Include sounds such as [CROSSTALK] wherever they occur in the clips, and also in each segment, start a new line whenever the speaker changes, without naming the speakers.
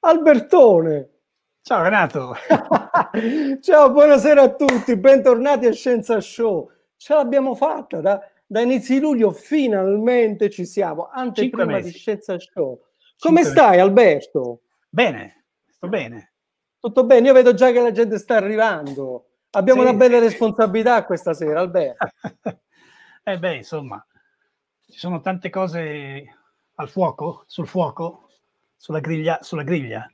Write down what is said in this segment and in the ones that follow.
Albertone. Ciao Renato. [LAUGHS] Ciao, buonasera a tutti, bentornati a Scienza Show. Ce l'abbiamo fatta, da da inizio luglio finalmente ci siamo, anteprima di Scienza Show. Come Cinque stai mesi. Alberto? Bene, sto bene. Tutto bene, io vedo già che la gente sta arrivando. Abbiamo sì, una bella responsabilità questa sera, Alberto. [LAUGHS]
eh beh, insomma, ci sono tante cose al fuoco, sul
fuoco, sulla griglia. Sulla griglia.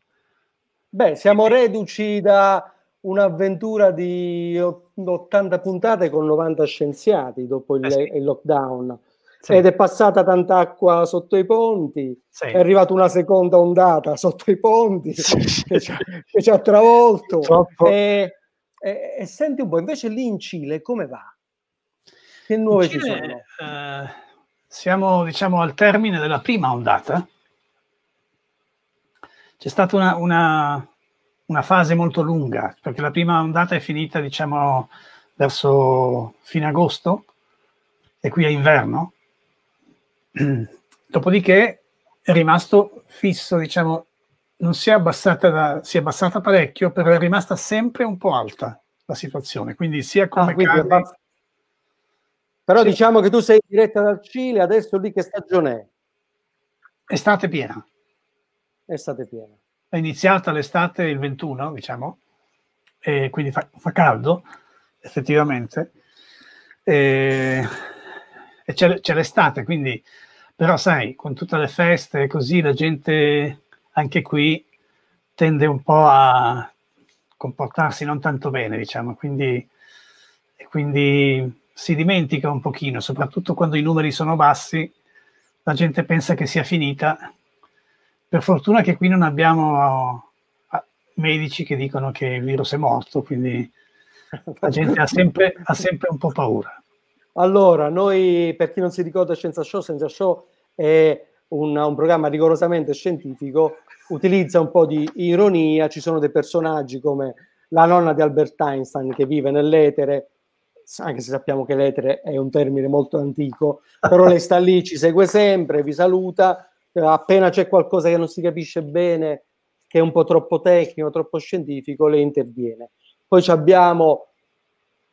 Beh, siamo reduci da un'avventura di 80 puntate con 90 scienziati dopo il, eh sì. il lockdown. Sì. Ed è passata tant'acqua sotto i ponti, sì. è arrivata una seconda ondata sotto i ponti che, ci ha, che, ci ha, travolto. E, e, e, senti un po', invece lì in Cile come va? Che nuove Cile, ci sono?
Eh, siamo diciamo al termine della prima ondata. C'è stata una, una una fase molto lunga, perché la prima ondata è finita, diciamo, verso fine agosto, e qui è inverno. [CLEARS THROAT] Dopodiché è rimasto fisso, diciamo, non si è abbassata, da, si è abbassata parecchio, però è rimasta sempre un po' alta la situazione, quindi sia come ah, quindi cade...
Però sì. diciamo che tu sei diretta dal Cile, adesso lì che stagione è? Estate piena. Estate piena
è iniziata l'estate il 21, diciamo, e quindi fa, fa caldo, effettivamente, e, e c'è, c'è, l'estate, quindi, però sai, con tutte le feste e così, la gente anche qui tende un po' a comportarsi non tanto bene, diciamo, quindi, quindi si dimentica un pochino, soprattutto quando i numeri sono bassi, la gente pensa che sia finita per fortuna che qui non abbiamo ah, medici che dicono che il virus è morto, quindi la gente ha sempre, ha sempre un po' paura.
Allora, noi, per chi non si ricorda Scienza Show, Scienza Show è un, un programma rigorosamente scientifico, utilizza un po' di ironia, ci sono dei personaggi come la nonna di Albert Einstein che vive nell'etere, anche se sappiamo che l'etere è un termine molto antico, però lei sta lì, ci segue sempre, vi saluta, eh, appena c'è qualcosa che non si capisce bene, che è un po' troppo tecnico, troppo scientifico, le interviene. Poi abbiamo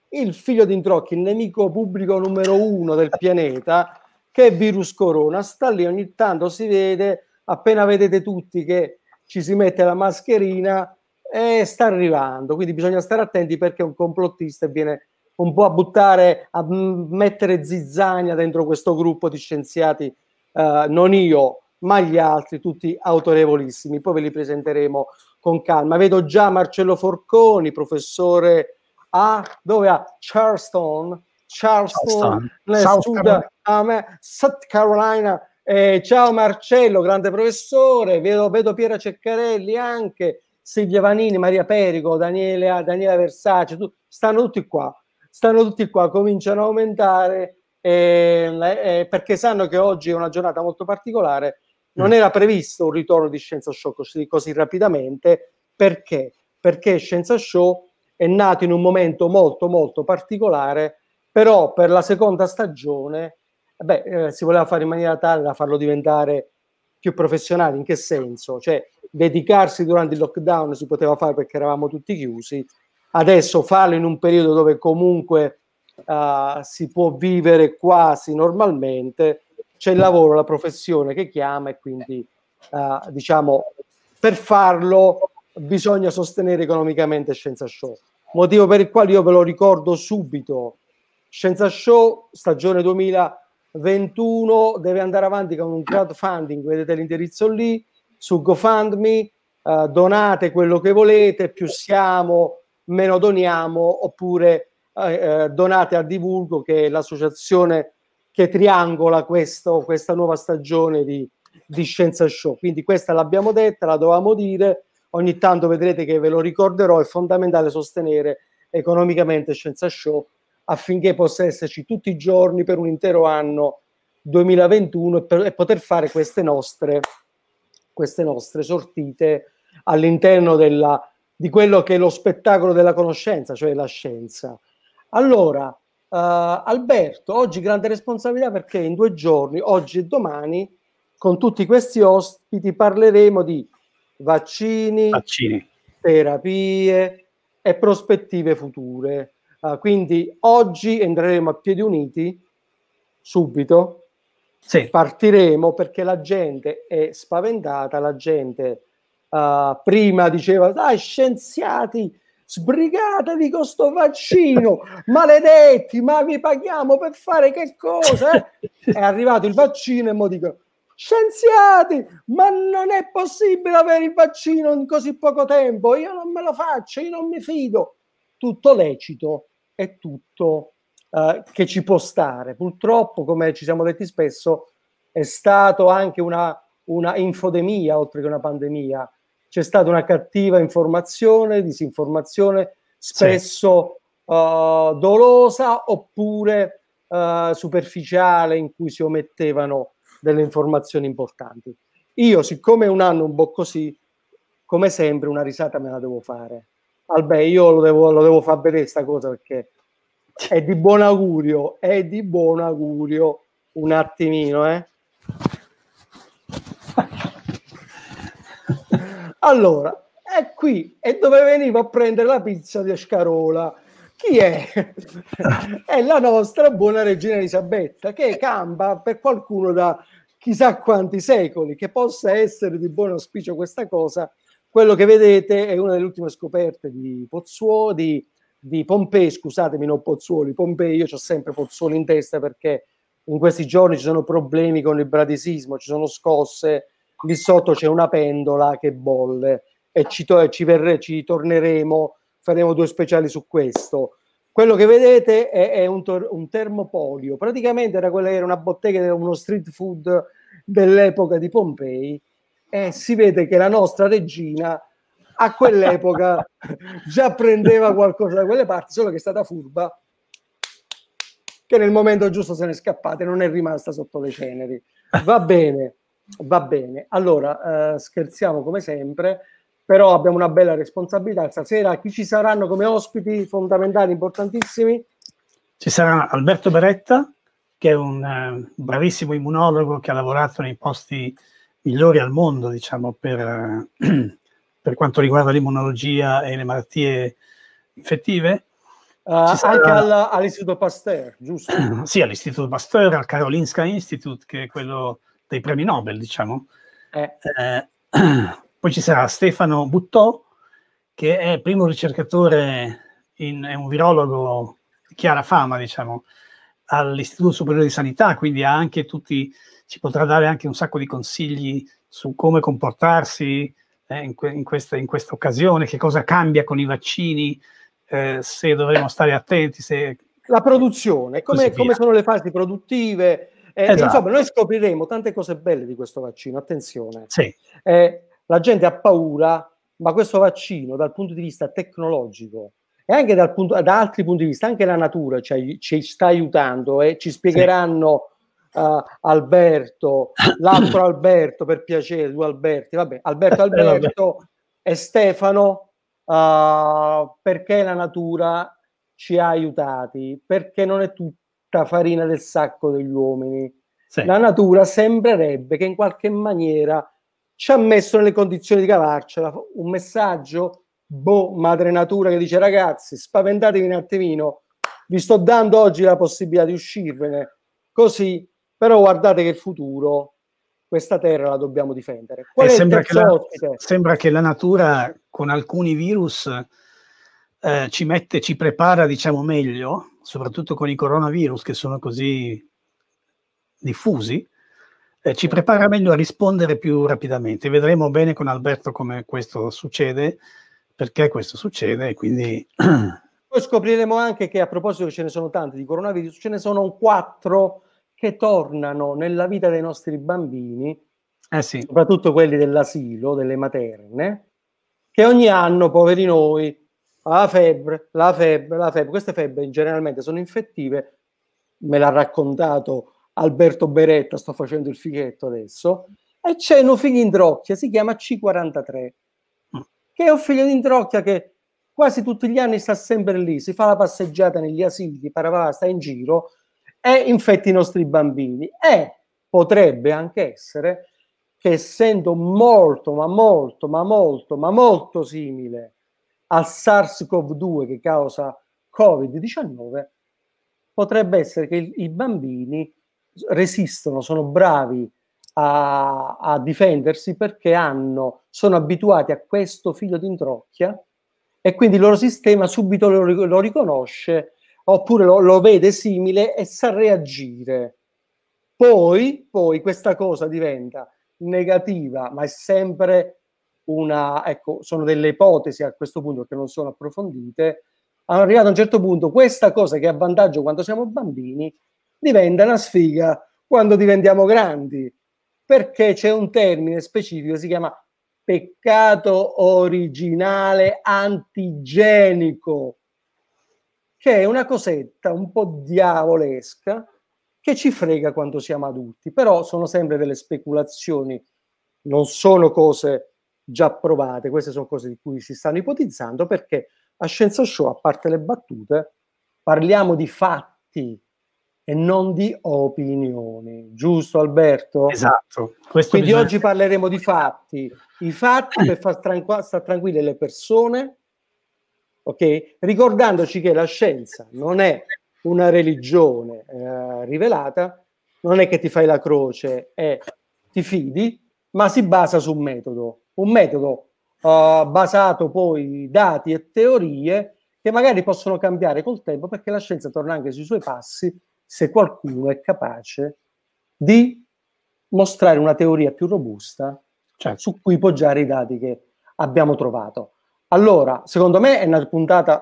il figlio di Introcchi, il nemico pubblico numero uno del [LAUGHS] pianeta, che è virus corona, sta lì ogni tanto si vede, appena vedete tutti che ci si mette la mascherina e sta arrivando, quindi bisogna stare attenti perché un complottista viene un po' a buttare, a mettere zizzania dentro questo gruppo di scienziati, eh, non io, ma gli altri tutti autorevolissimi. Poi ve li presenteremo con calma. Vedo già Marcello Forconi, professore a dove a Charleston, Charleston, nel South Sud Carolina. South Carolina. Eh, ciao Marcello, grande professore. Vedo, vedo Piera Ceccarelli anche. Silvia Vanini, Maria Perico, Daniele, Daniela Versace, tu, stanno tutti qua, stanno tutti qua, cominciano a aumentare eh, eh, perché sanno che oggi è una giornata molto particolare non era previsto un ritorno di Scienza Show così, così rapidamente perché? Perché Scienza Show è nato in un momento molto molto particolare, però per la seconda stagione beh, eh, si voleva fare in maniera tale da farlo diventare più professionale. In che senso? Cioè, dedicarsi durante il lockdown si poteva fare perché eravamo tutti chiusi, adesso farlo in un periodo dove comunque uh, si può vivere quasi normalmente c'è il lavoro, la professione che chiama e quindi eh, diciamo per farlo bisogna sostenere economicamente Scienza Show, motivo per il quale io ve lo ricordo subito, Scienza Show stagione 2021 deve andare avanti con un crowdfunding, vedete l'indirizzo lì, su GoFundMe, eh, donate quello che volete, più siamo, meno doniamo, oppure eh, eh donate a Divulgo che è l'associazione che triangola questo, questa nuova stagione di, di Scienza Show. Quindi questa l'abbiamo detta, la dovevamo dire, ogni tanto vedrete che ve lo ricorderò, è fondamentale sostenere economicamente Scienza Show affinché possa esserci tutti i giorni per un intero anno 2021 e, per, e poter fare queste nostre, queste nostre sortite all'interno della, di quello che è lo spettacolo della conoscenza, cioè la scienza. Allora, Uh, Alberto, oggi grande responsabilità perché in due giorni, oggi e domani, con tutti questi ospiti parleremo di vaccini, vaccini. terapie e prospettive future. Uh, quindi oggi entreremo a piedi uniti, subito, sì. partiremo perché la gente è spaventata, la gente uh, prima diceva, dai scienziati, sbrigatevi con sto vaccino, maledetti, ma vi paghiamo per fare che cosa? Eh? È arrivato il vaccino e mo dicono, scienziati, ma non è possibile avere il vaccino in così poco tempo, io non me lo faccio, io non mi fido. Tutto lecito è tutto eh, che ci può stare. Purtroppo, come ci siamo detti spesso, è stato anche una, una infodemia, oltre che una pandemia c'è stata una cattiva informazione, disinformazione, spesso sì. uh, eh, dolosa oppure uh, superficiale in cui si omettevano delle informazioni importanti. Io, siccome un anno un po' così, come sempre una risata me la devo fare. Vabbè, io lo devo, lo devo far vedere questa cosa perché è di buon augurio, è di buon augurio un attimino, eh? Allora, è qui e dove veniva a prendere la pizza di Ascarola. Chi è? [LAUGHS] è la nostra buona regina Elisabetta che campa per qualcuno da chissà quanti secoli, che possa essere di buon auspicio questa cosa. Quello che vedete è una delle ultime scoperte di Pozzuoli, di, di Pompei, scusatemi, non Pozzuoli, Pompei, io ho sempre Pozzuoli in testa perché in questi giorni ci sono problemi con il bradisismo, ci sono scosse, lì sotto c'è una pendola che bolle e ci, to- ci, verre- ci torneremo, faremo due speciali su questo. Quello che vedete è, è un, tor- un, termopolio, praticamente era quella che era una bottega, era uno street food dell'epoca di Pompei e si vede che la nostra regina a quell'epoca [LAUGHS] già prendeva qualcosa da quelle parti, solo che è stata furba che nel momento giusto se ne è scappata e non è rimasta sotto le ceneri. Va bene. Va bene, allora eh, scherziamo come sempre, però abbiamo una bella responsabilità. Stasera chi ci saranno come ospiti fondamentali, importantissimi?
Ci sarà Alberto Beretta, che è un eh, bravissimo immunologo che ha lavorato nei posti migliori al mondo, diciamo, per, eh, [CLEARS THROAT] per quanto riguarda l'immunologia e le malattie infettive. Uh, sarà... Anche alla,
all'Istituto Pasteur, giusto? [CLEARS THROAT]
sì, all'Istituto Pasteur, al Karolinska Institute, che è quello dei premi Nobel, diciamo. Eh. Eh, [CLEARS THROAT] poi ci sarà Stefano Buttò, che è primo ricercatore, in, è un virologo chiara fama, diciamo, all'Istituto Superiore di Sanità, quindi ha anche tutti, ci potrà dare anche un sacco di consigli su come comportarsi eh, in, que, in, questa, in, questa, occasione, che cosa cambia con i vaccini, eh, se dovremo stare attenti, se...
La produzione, come, come sono le fasi produttive, eh, esatto. Insomma, noi scopriremo tante cose belle di questo vaccino, attenzione. Sì. Eh, la gente ha paura, ma questo vaccino dal punto di vista tecnologico e anche punto, da altri punti di vista, anche la natura cioè, ci sta aiutando e eh, ci spiegheranno sì. uh, Alberto, [COUGHS] l'altro Alberto, per piacere, due Alberti, vabbè, Alberto eh, Alberto e Stefano, uh, perché la natura ci ha aiutati, perché non è tutto tutta farina del sacco degli uomini. Sì. La natura sembrerebbe che in qualche maniera ci ha messo nelle condizioni di cavarcela un messaggio, boh, madre natura che dice ragazzi, spaventatevi un attimino, vi sto dando oggi la possibilità di uscirvene, così, però guardate che il futuro questa terra la dobbiamo difendere. Sembra che la,
sembra, che la, natura con alcuni virus eh, ci mette, ci prepara, diciamo meglio, soprattutto con i coronavirus che sono così diffusi, eh, ci certo. prepara meglio a rispondere più rapidamente. Vedremo bene con Alberto come questo succede, perché questo succede e quindi...
[CLEARS THROAT] Poi scopriremo anche che a proposito che ce ne sono tanti di coronavirus, ce ne sono quattro che tornano nella vita dei nostri bambini, eh sì. soprattutto quelli dell'asilo, delle materne, che ogni anno, poveri noi, la febbre, la febbre, la febbre. Queste febbre generalmente sono infettive, me l'ha raccontato Alberto Beretta, sto facendo il fighetto adesso, e c'è un figlio in trocchia, si chiama C43, che è un figlio in trocchia che quasi tutti gli anni sta sempre lì, si fa la passeggiata negli asili, parava, sta in giro e infetti i nostri bambini. E potrebbe anche essere che essendo molto, ma molto, ma molto, ma molto simile al SARS-CoV-2 che causa Covid-19, potrebbe essere che i bambini resistono, sono bravi a, a difendersi perché hanno, sono abituati a questo figlio d'introcchia e quindi il loro sistema subito lo, lo riconosce oppure lo, lo, vede simile e sa reagire. Poi, poi questa cosa diventa negativa, ma è sempre una, ecco, sono delle ipotesi a questo punto che non sono approfondite, arrivato a un certo punto questa cosa che è a vantaggio quando siamo bambini diventa una sfiga quando diventiamo grandi, perché c'è un termine specifico, si chiama peccato originale antigenico, che è una cosetta un po' diavolesca che ci frega quando siamo adulti, però sono sempre delle speculazioni, non sono cose già provate, queste sono cose di cui si stanno ipotizzando perché a Scienza Show, a parte le battute, parliamo di fatti e non di opinioni, giusto Alberto? Esatto. Questo Quindi bisogna... oggi parleremo di fatti, i fatti per far tranqu- stare tranquille le persone, ok? Ricordandoci che la scienza non è una religione eh, rivelata, non è che ti fai la croce e ti fidi, ma si basa su un metodo un metodo uh, basato poi dati e teorie che magari possono cambiare col tempo perché la scienza torna anche sui suoi passi se qualcuno è capace di mostrare una teoria più robusta certo. su cui poggiare i dati che abbiamo trovato. Allora, secondo me è una puntata,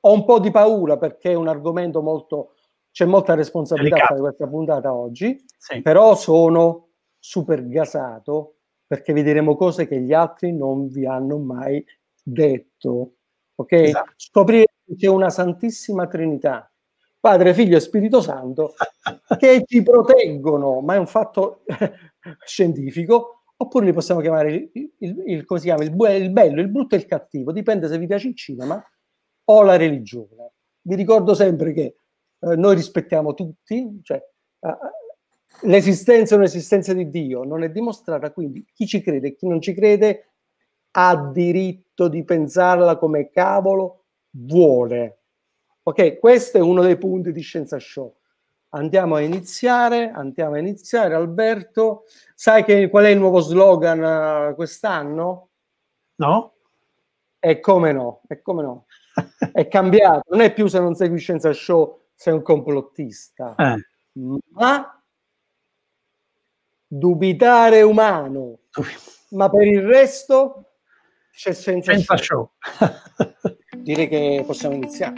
ho un po' di paura perché è un argomento molto, c'è molta responsabilità Delicato. questa puntata oggi, sì. però sono super gasato perché vi diremo cose che gli altri non vi hanno mai detto. Ok? Esatto. Scoprire che c'è una Santissima Trinità, Padre, Figlio e Spirito Santo, che ci proteggono, ma è un fatto [LAUGHS] scientifico, oppure li possiamo chiamare il, il, il, come si chiama, il, il bello, il brutto e il cattivo, dipende se vi piace il cinema o la religione. Vi ricordo sempre che eh, noi rispettiamo tutti, cioè, eh, L'esistenza è un'esistenza di Dio, non è dimostrata, quindi chi ci crede e chi non ci crede ha diritto di pensarla come cavolo vuole. Ok, questo è uno dei punti di Scienza Show. Andiamo a iniziare, andiamo a iniziare Alberto. Sai che, qual è il nuovo slogan eh, quest'anno? No. E come no, e come no. [LAUGHS] è cambiato, non è più se non segui Scienza Show sei un complottista, eh. ma dubitare umano, ma per il resto c'è senza, senza show. show. [LAUGHS] Direi che possiamo iniziare.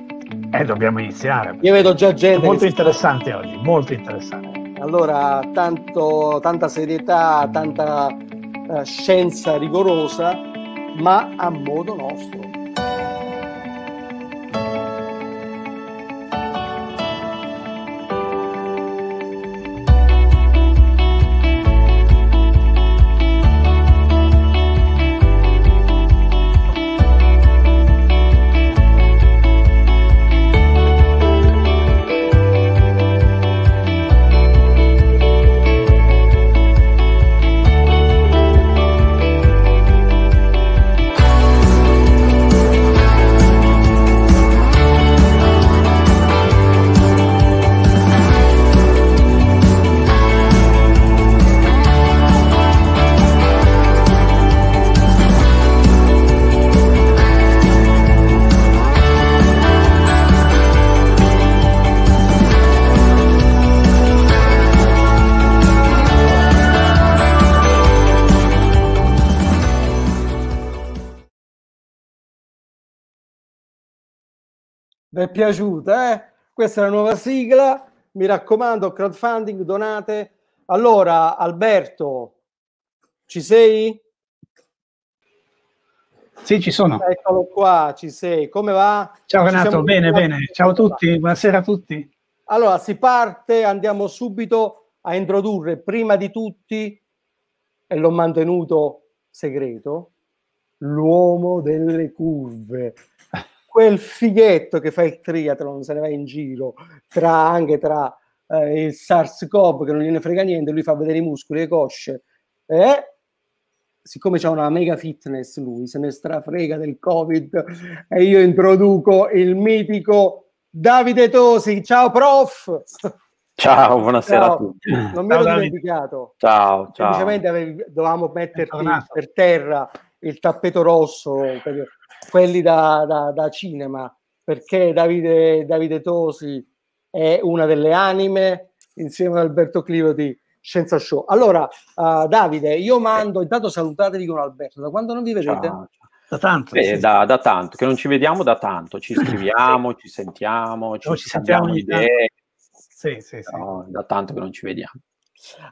Eh, dobbiamo iniziare.
Io vedo già gente. Molto interessante sta... oggi, molto
interessante. Allora, tanto, tanta serietà, tanta uh, scienza rigorosa, ma a modo nostro. è piaciuta, eh? Questa è la nuova sigla. Mi raccomando, crowdfunding, donate. Allora, Alberto, ci sei? Sì, ci sono. Eccolo qua, ci sei. Come va? Ciao Renato, bene, qui? bene. Ciao a tutti,
buonasera a tutti.
Allora, si parte, andiamo subito a introdurre prima di tutti, e l'ho mantenuto segreto, l'uomo delle curve quel fighetto che fa il triathlon, se ne va in giro, tra, anche tra eh, il SARS-CoV che non gliene frega niente, lui fa vedere i muscoli, le cosce, eh? siccome c'è una mega fitness lui, se ne strafrega del Covid e io introduco il mitico Davide Tosi. Ciao prof! Ciao, buonasera ciao. a tutti. Non mi ero dimenticato.
Ciao, ciao. Semplicemente
avevi, dovevamo metterti per terra il tappeto rosso. Perché quelli da, da, da cinema, perché Davide, Davide, Tosi è una delle anime insieme ad Alberto Clivo di Scienza Show. Allora, uh, Davide, io mando, intanto salutatevi con Alberto, da quando non vi vedete? Ciao.
Da tanto, eh, da, da tanto, che non ci vediamo da tanto, ci [LAUGHS] scriviamo, ci sentiamo, ci, ci sentiamo idee. Sì, sì, sì. No, da tanto che non ci vediamo.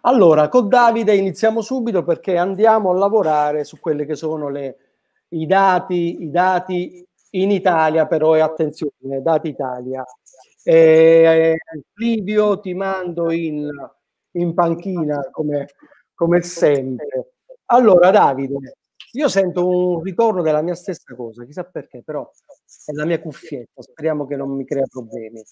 Allora, con Davide iniziamo subito perché andiamo a lavorare su quelle che sono le i dati, i dati in Italia però, e attenzione, dati Italia. Eh, ti mando in, in panchina come, come sempre. Allora Davide, io sento un ritorno della mia stessa cosa, chissà perché, però è la mia cuffietta, speriamo che non mi crea problemi.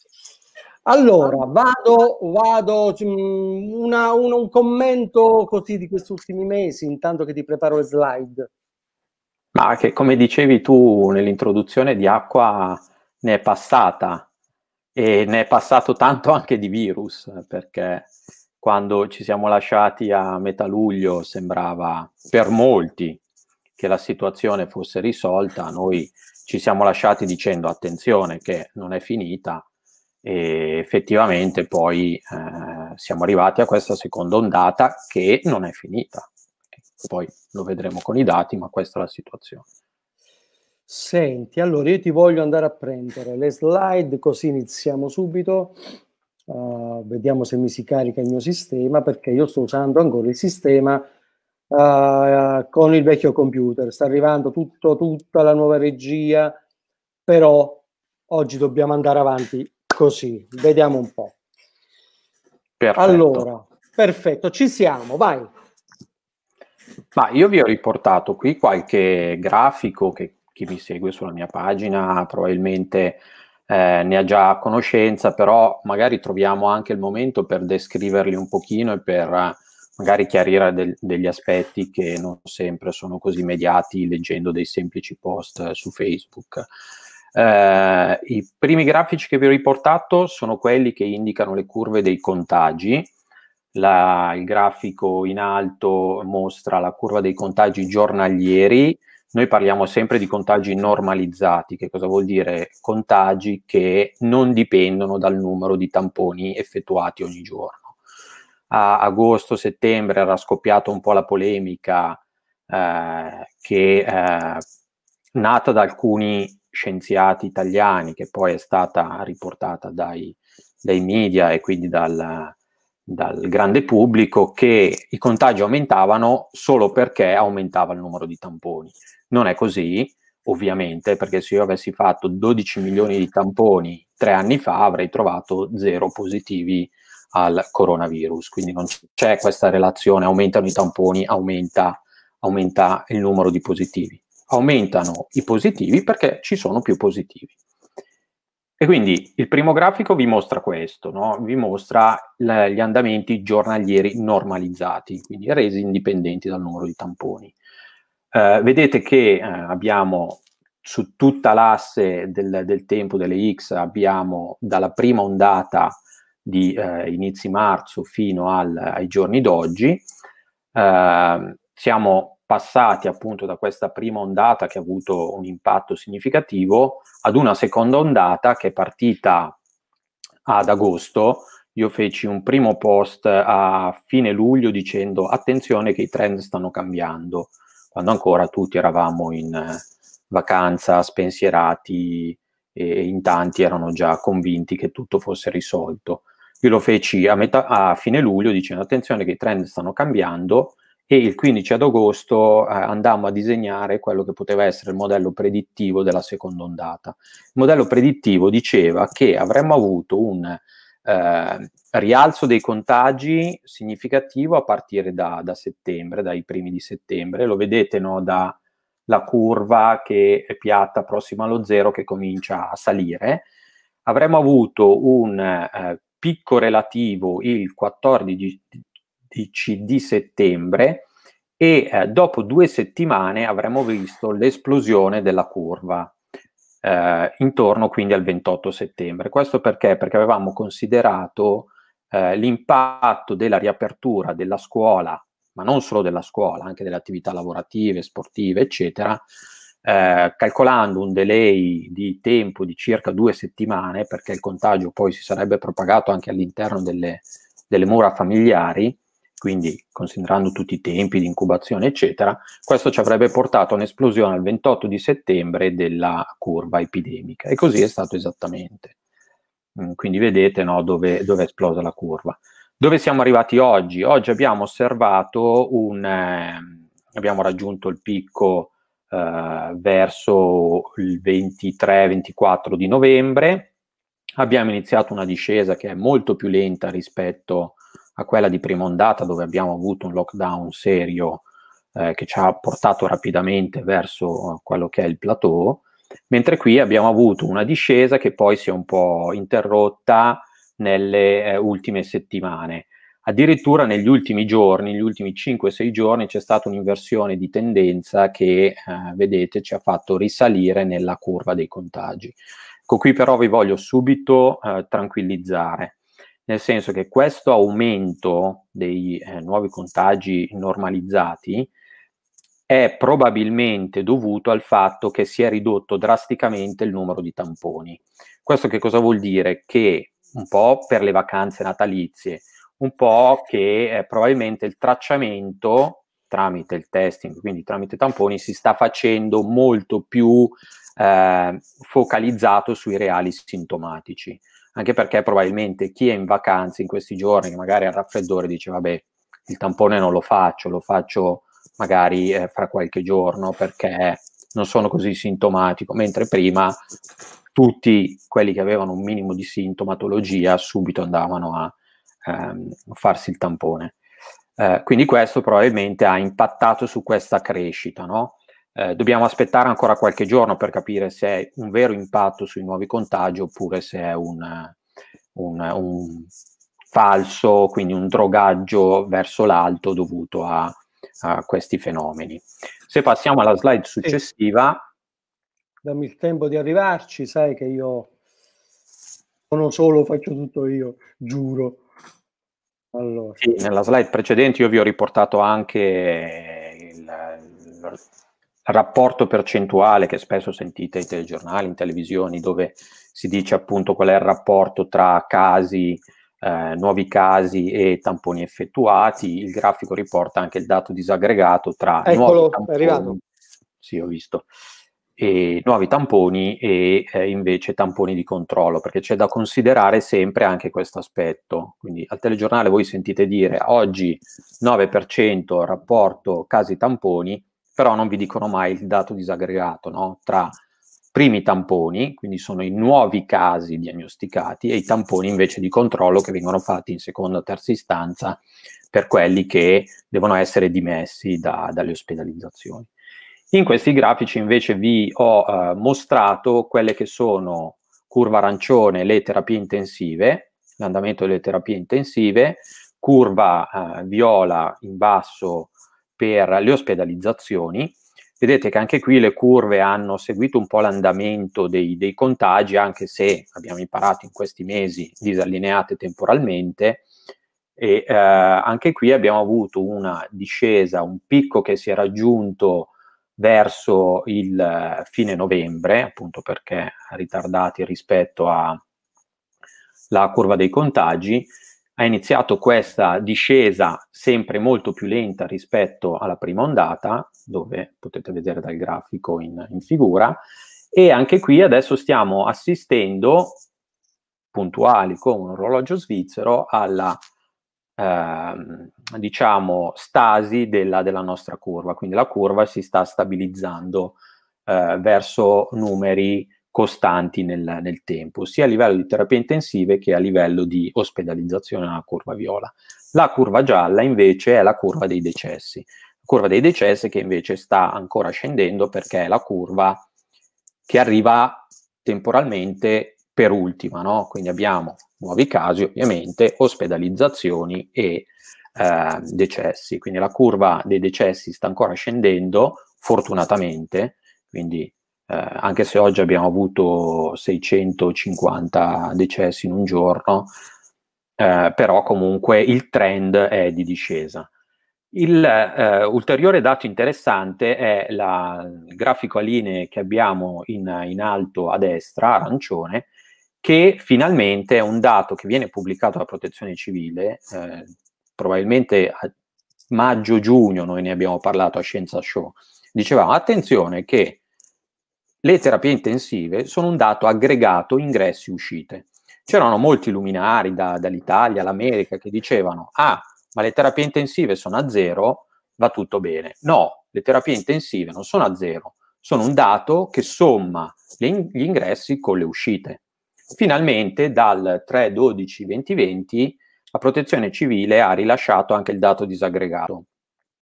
Allora, vado, vado mm, una, una, un commento così di questi ultimi mesi, intanto che ti preparo le slide.
Ma che come dicevi tu nell'introduzione di acqua ne è passata e ne è passato tanto anche di virus perché quando ci siamo lasciati a metà luglio sembrava per molti che la situazione fosse risolta, noi ci siamo lasciati dicendo attenzione che non è finita e effettivamente poi eh, siamo arrivati a questa seconda ondata che non è finita. Poi lo vedremo con i dati, ma questa è la situazione.
Senti, allora io ti voglio andare a prendere le slide così iniziamo subito. Uh, vediamo se mi si carica il mio sistema perché io sto usando ancora il sistema uh, con il vecchio computer. Sta arrivando tutto, tutta la nuova regia, però oggi dobbiamo andare avanti così. Vediamo un po'.
Perfetto. Allora,
perfetto, ci siamo, vai.
Ma io vi ho riportato qui qualche grafico che chi mi segue sulla mia pagina probabilmente eh, ne ha già conoscenza, però magari troviamo anche il momento per descriverli un pochino e per eh, magari chiarire del, degli aspetti che non sempre sono così mediati leggendo dei semplici post su Facebook. Eh, I primi grafici che vi ho riportato sono quelli che indicano le curve dei contagi la, il grafico in alto mostra la curva dei contagi giornalieri, noi parliamo sempre di contagi normalizzati, che cosa vuol dire? Contagi che non dipendono dal numero di tamponi effettuati ogni giorno. A agosto-settembre era scoppiata un po' la polemica eh, che eh, nata da alcuni scienziati italiani, che poi è stata riportata dai, dai media e quindi dal, dal grande pubblico che i contagi aumentavano solo perché aumentava il numero di tamponi. Non è così, ovviamente, perché se io avessi fatto 12 milioni di tamponi tre anni fa avrei trovato zero positivi al coronavirus, quindi non c'è questa relazione, aumentano i tamponi, aumenta, aumenta il numero di positivi. Aumentano i positivi perché ci sono più positivi. E quindi il primo grafico vi mostra questo, no? vi mostra l- gli andamenti giornalieri normalizzati, quindi resi indipendenti dal numero di tamponi. Eh, vedete che eh, abbiamo su tutta l'asse del, del, tempo delle X, abbiamo dalla prima ondata di eh, inizi marzo fino al, ai giorni d'oggi, ehm, siamo passati appunto da questa prima ondata che ha avuto un impatto significativo ad una seconda ondata che è partita ad agosto. Io feci un primo post a fine luglio dicendo attenzione che i trend stanno cambiando, quando ancora tutti eravamo in eh, vacanza, spensierati e in tanti erano già convinti che tutto fosse risolto. Io lo feci a, metà, a fine luglio dicendo attenzione che i trend stanno cambiando, e il 15 ad agosto eh, andammo a disegnare quello che poteva essere il modello predittivo della seconda ondata. Il modello predittivo diceva che avremmo avuto un eh, rialzo dei contagi significativo a partire da, da, settembre, dai primi di settembre, lo vedete no, dalla curva che è piatta prossima allo zero che comincia a salire, avremmo avuto un eh, picco relativo il 14 15 di settembre e eh, dopo due settimane avremo visto l'esplosione della curva. Eh, intorno quindi al 28 settembre. Questo perché? Perché avevamo considerato eh, l'impatto della riapertura della scuola, ma non solo della scuola, anche delle attività lavorative, sportive, eccetera, eh, calcolando un delay di tempo di circa due settimane, perché il contagio poi si sarebbe propagato anche all'interno delle, delle mura familiari, quindi considerando tutti i tempi di incubazione, eccetera, questo ci avrebbe portato a un'esplosione al 28 di settembre della curva epidemica. E così è stato esattamente. Mm, quindi vedete no, dove, dove, è esplosa la curva. Dove siamo arrivati oggi? Oggi abbiamo osservato un... Eh, abbiamo raggiunto il picco eh, verso il 23-24 di novembre, abbiamo iniziato una discesa che è molto più lenta rispetto a a quella di prima ondata dove abbiamo avuto un lockdown serio eh, che ci ha portato rapidamente verso eh, quello che è il plateau, mentre qui abbiamo avuto una discesa che poi si è un po' interrotta nelle eh, ultime settimane. Addirittura negli ultimi giorni, negli ultimi 5-6 giorni, c'è stata un'inversione di tendenza che, eh, vedete, ci ha fatto risalire nella curva dei contagi. Ecco, qui però vi voglio subito eh, tranquillizzare nel senso che questo aumento dei eh, nuovi contagi normalizzati è probabilmente dovuto al fatto che si è ridotto drasticamente il numero di tamponi. Questo che cosa vuol dire? Che un po' per le vacanze natalizie, un po' che eh, probabilmente il tracciamento tramite il testing, quindi tramite tamponi, si sta facendo molto più eh, focalizzato sui reali sintomatici anche perché probabilmente chi è in vacanza in questi giorni, magari al raffreddore, dice vabbè, il tampone non lo faccio, lo faccio magari eh, fra qualche giorno perché non sono così sintomatico, mentre prima tutti quelli che avevano un minimo di sintomatologia subito andavano a ehm, farsi il tampone. Eh, quindi questo probabilmente ha impattato su questa crescita, no? eh, dobbiamo aspettare ancora qualche giorno per capire se è un vero impatto sui nuovi contagi oppure se è un, un, un falso, quindi un drogaggio verso l'alto dovuto a, a questi fenomeni. Se passiamo alla slide successiva.
Dammi il tempo di arrivarci, sai che io sono solo, faccio tutto io, giuro.
Allora. Sì, nella slide precedente io vi ho riportato anche il, il rapporto percentuale che spesso sentite in telegiornali, in televisioni, dove si dice appunto qual è il rapporto tra casi, eh, nuovi casi e tamponi effettuati, il grafico riporta anche il dato disaggregato tra Eccolo, nuovi
tamponi, è arrivato.
Sì, ho visto. E nuovi tamponi e eh, invece tamponi di controllo, perché c'è da considerare sempre anche questo aspetto. Quindi al telegiornale voi sentite dire oggi 9% rapporto casi tamponi, però non vi dicono mai il dato disaggregato no? tra primi tamponi, quindi sono i nuovi casi diagnosticati, e i tamponi invece di controllo che vengono fatti in seconda o terza istanza per quelli che devono essere dimessi da, dalle ospedalizzazioni. In questi grafici invece vi ho eh, mostrato quelle che sono curva arancione le terapie intensive, l'andamento delle terapie intensive, curva eh, viola in basso per le ospedalizzazioni. Vedete che anche qui le curve hanno seguito un po' l'andamento dei, dei contagi, anche se abbiamo imparato in questi mesi disallineate temporalmente, e eh, anche qui abbiamo avuto una discesa, un picco che si è raggiunto verso il eh, fine novembre, appunto perché ritardati rispetto alla curva dei contagi, ha iniziato questa discesa sempre molto più lenta rispetto alla prima ondata, dove potete vedere dal grafico in, in figura, e anche qui adesso stiamo assistendo, puntuali con un orologio svizzero, alla ehm, diciamo, stasi della, della, nostra curva, quindi la curva si sta stabilizzando eh, verso numeri costanti nel, nel, tempo, sia a livello di terapie intensive che a livello di ospedalizzazione alla curva viola. La curva gialla invece è la curva dei decessi, la curva dei decessi che invece sta ancora scendendo perché è la curva che arriva temporalmente per ultima, no? quindi abbiamo nuovi casi ovviamente, ospedalizzazioni e eh, decessi, quindi la curva dei decessi sta ancora scendendo fortunatamente, quindi eh, anche se oggi abbiamo avuto 650 decessi in un giorno, eh, però comunque il trend è di discesa. Il eh, ulteriore dato interessante è la, il grafico a linee che abbiamo in, in, alto a destra, arancione, che finalmente è un dato che viene pubblicato dalla protezione civile, eh, probabilmente a maggio-giugno noi ne abbiamo parlato a Scienza Show, dicevamo attenzione che le terapie intensive sono un dato aggregato ingressi-uscite. C'erano molti luminari da, dall'Italia l'America, che dicevano, ah, ma le terapie intensive sono a zero, va tutto bene. No, le terapie intensive non sono a zero, sono un dato che somma gli ingressi con le uscite. Finalmente dal 3-12-2020 la protezione civile ha rilasciato anche il dato disaggregato.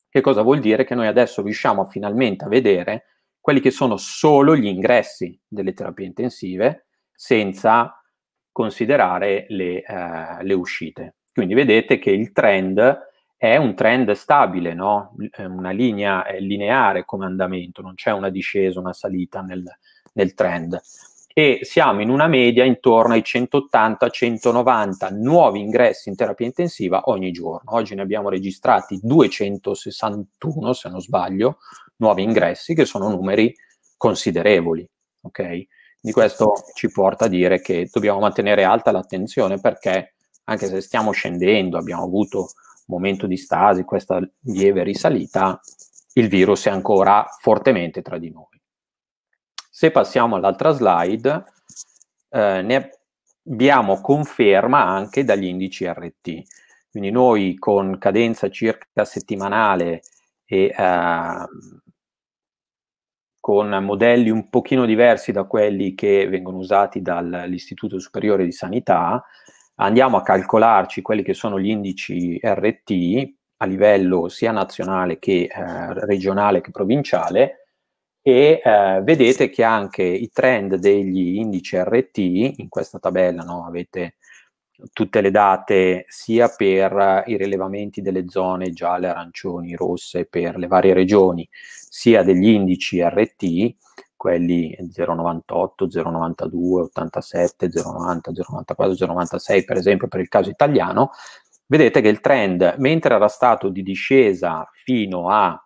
Che cosa vuol dire? Che noi adesso riusciamo finalmente a vedere quelli che sono solo gli ingressi delle terapie intensive senza considerare le, eh, le uscite. Quindi vedete che il trend è un trend stabile, no? una linea lineare come andamento, non c'è una discesa, una salita nel, nel trend. E siamo in una media intorno ai 180-190 nuovi ingressi in terapia intensiva ogni giorno. Oggi ne abbiamo registrati 261, se non sbaglio, nuovi ingressi, che sono numeri considerevoli. Okay? Di questo ci porta a dire che dobbiamo mantenere alta l'attenzione perché anche se stiamo scendendo, abbiamo avuto un momento di stasi, questa lieve risalita, il virus è ancora fortemente tra di noi. Se passiamo all'altra slide, eh, ne abbiamo conferma anche dagli indici RT. Quindi noi con cadenza circa settimanale e eh, con modelli un pochino diversi da quelli che vengono usati dall'Istituto Superiore di Sanità, andiamo a calcolarci quelli che sono gli indici RT a livello sia nazionale che eh, regionale che provinciale e eh, vedete che anche i trend degli indici RT in questa tabella no, avete tutte le date sia per eh, i rilevamenti delle zone gialle, arancioni, rosse per le varie regioni, sia degli indici RT, quelli 098, 092, 87, 090, 094, 096 per esempio per il caso italiano, vedete che il trend mentre era stato di discesa fino a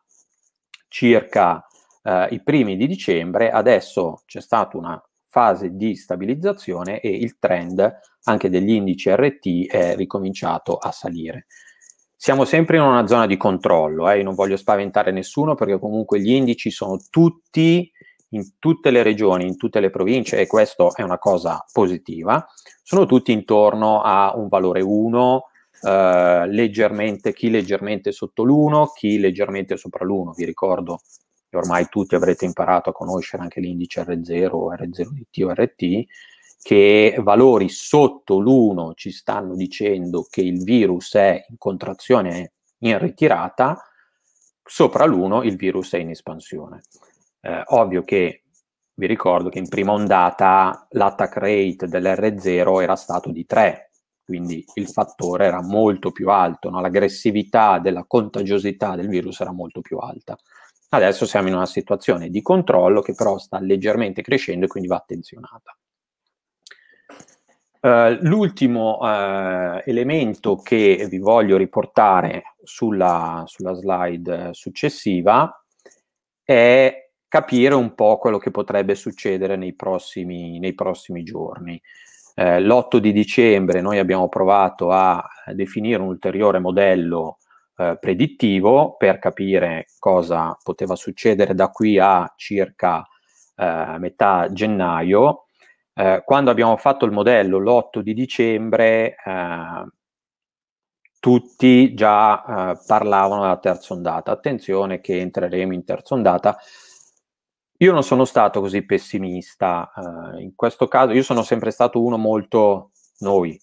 circa eh, i primi di dicembre, adesso c'è stata una fase di stabilizzazione e il trend anche degli indici RT è ricominciato a salire. Siamo sempre in una zona di controllo, eh? non voglio spaventare nessuno perché comunque gli indici sono tutti in tutte le regioni, in tutte le province e questo è una cosa positiva, sono tutti intorno a un valore 1, eh, leggermente, chi leggermente sotto l'1, chi leggermente sopra l'1, vi ricordo e ormai tutti avrete imparato a conoscere anche l'indice R0, R0DT o RT, che valori sotto l'1 ci stanno dicendo che il virus è in contrazione in ritirata, sopra l'1 il virus è in espansione. Eh, ovvio che vi ricordo che in prima ondata l'attack rate dell'R0 era stato di 3, quindi il fattore era molto più alto, no? l'aggressività della contagiosità del virus era molto più alta. Adesso siamo in una situazione di controllo che però sta leggermente crescendo e quindi va attenzionata. Uh, l'ultimo uh, elemento che vi voglio riportare sulla, sulla slide successiva è capire un po' quello che potrebbe succedere nei prossimi, nei prossimi giorni. Eh, l'8 di dicembre noi abbiamo provato a definire un ulteriore modello eh, predittivo per capire cosa poteva succedere da qui a circa eh, metà gennaio. Eh, quando abbiamo fatto il modello l'8 di dicembre, eh, tutti già eh, parlavano della terza ondata. Attenzione che entreremo in terza ondata. Io non sono stato così pessimista eh, in questo caso, io sono sempre stato uno molto noi,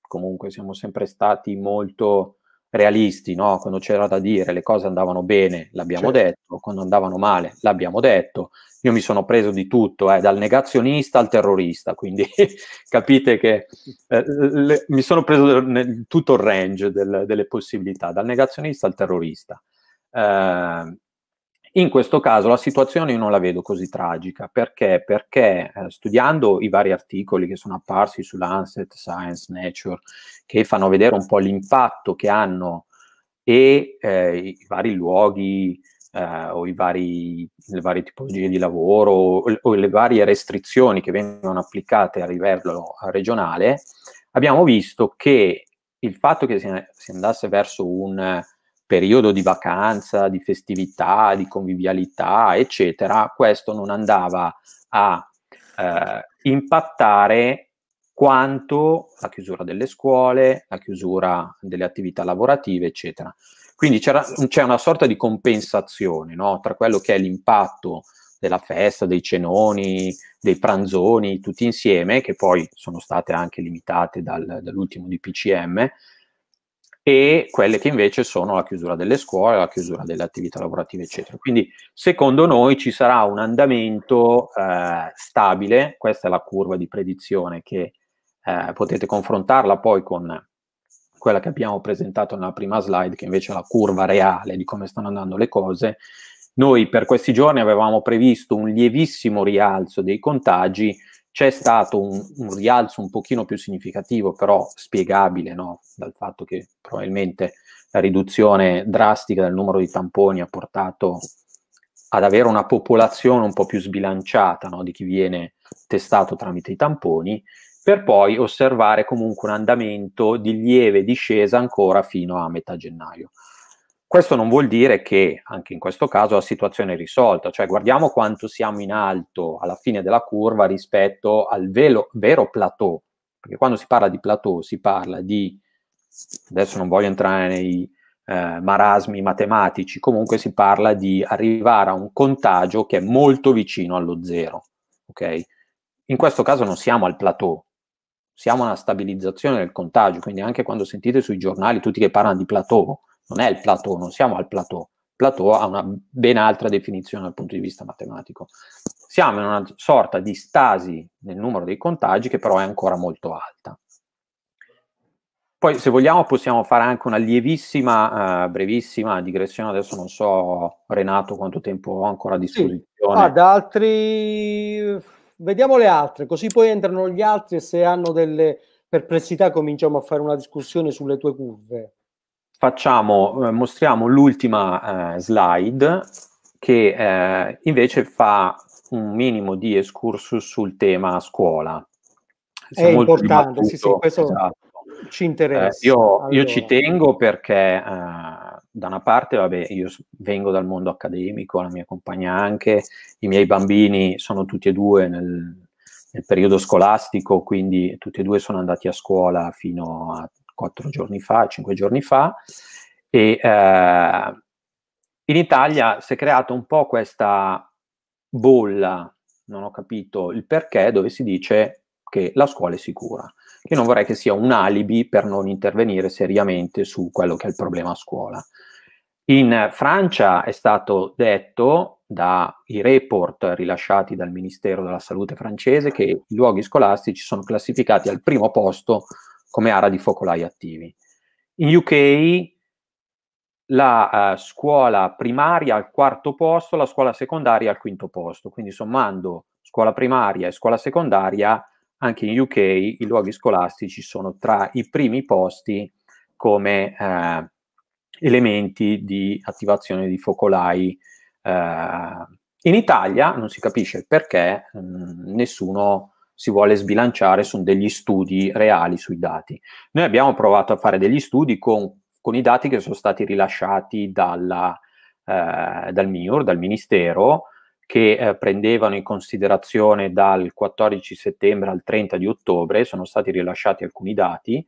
comunque siamo sempre stati molto realisti, no? quando c'era da dire le cose andavano bene, l'abbiamo certo. detto, quando andavano male, l'abbiamo detto. Io mi sono preso di tutto, eh, dal negazionista al terrorista, quindi [LAUGHS] capite che eh, le, mi sono preso nel, tutto il range del, delle possibilità, dal negazionista al terrorista. Eh, in questo caso la situazione io non la vedo così tragica perché, perché eh, studiando i vari articoli che sono apparsi su Lancet, Science, Nature, che fanno vedere un po' l'impatto che hanno e eh, i vari luoghi eh, o vari, le varie tipologie di lavoro o, o, le varie restrizioni che vengono applicate a livello regionale, abbiamo visto che il fatto che si, si andasse verso un periodo di vacanza, di festività, di convivialità, eccetera, questo non andava a eh, impattare quanto la chiusura delle scuole, la chiusura delle attività lavorative, eccetera. Quindi c'è una sorta di compensazione no? tra quello che è l'impatto della festa, dei cenoni, dei pranzoni, tutti insieme, che poi sono state anche limitate dal, dall'ultimo DPCM, e quelle che invece sono la chiusura delle scuole, la chiusura delle attività lavorative, eccetera. Quindi secondo noi ci sarà un andamento eh, stabile, questa è la curva di predizione che eh, potete confrontarla poi con quella che abbiamo presentato nella prima slide, che invece è la curva reale di come stanno andando le cose. Noi per questi giorni avevamo previsto un lievissimo rialzo dei contagi, c'è stato un, un, rialzo un pochino più significativo, però spiegabile no? dal fatto che probabilmente la riduzione drastica del numero di tamponi ha portato ad avere una popolazione un po' più sbilanciata no? di chi viene testato tramite i tamponi, per poi osservare comunque un andamento di lieve discesa ancora fino a metà gennaio. Questo non vuol dire che anche in questo caso la situazione è risolta, cioè guardiamo quanto siamo in alto alla fine della curva rispetto al velo, vero plateau, perché quando si parla di plateau si parla di, adesso non voglio entrare nei eh, marasmi matematici, comunque si parla di arrivare a un contagio che è molto vicino allo zero. Okay? In questo caso non siamo al plateau, siamo a una stabilizzazione del contagio, quindi anche quando sentite sui giornali tutti che parlano di plateau, non è il plateau, non siamo al plateau. Il plateau ha una ben altra definizione dal punto di vista matematico. Siamo in una sorta di stasi nel numero dei contagi che però è ancora molto alta. Poi, se vogliamo, possiamo fare anche una lievissima, eh, brevissima digressione. Adesso non so, Renato, quanto tempo ho ancora a disposizione. Sì. Ad
altri, vediamo le altre, così poi entrano gli altri e se hanno delle perplessità cominciamo a fare una discussione sulle tue curve
facciamo, eh, mostriamo l'ultima eh, slide che eh, invece fa un minimo di escursus sul tema scuola. Si è, è importante, sì, sì, questo
esatto. ci eh, interessa. Io, allora. io,
ci tengo perché eh, da una parte, vabbè, io vengo dal mondo accademico, la mia compagna anche, i miei bambini sono tutti e due nel, nel periodo scolastico, quindi tutti e due sono andati a scuola fino a quattro giorni fa, cinque giorni fa, e eh, in Italia si è creata un po' questa bolla, non ho capito il perché, dove si dice che la scuola è sicura. Io non vorrei che sia un alibi per non intervenire seriamente su quello che è il problema a scuola. In Francia è stato detto dai report rilasciati dal Ministero della Salute francese che i luoghi scolastici sono classificati al primo posto come area di focolai attivi. In UK la eh, scuola primaria al quarto posto, la scuola secondaria al quinto posto, quindi sommando scuola primaria e scuola secondaria, anche in UK i luoghi scolastici sono tra i primi posti come eh, elementi di attivazione di focolai. Eh, in Italia non si capisce perché mh, mm, nessuno si vuole sbilanciare su degli studi reali sui dati. Noi abbiamo provato a fare degli studi con, con i dati che sono stati rilasciati dalla, eh, dal MIUR, dal Ministero, che eh, prendevano in considerazione dal 14 settembre al 30 di ottobre, sono stati rilasciati alcuni dati,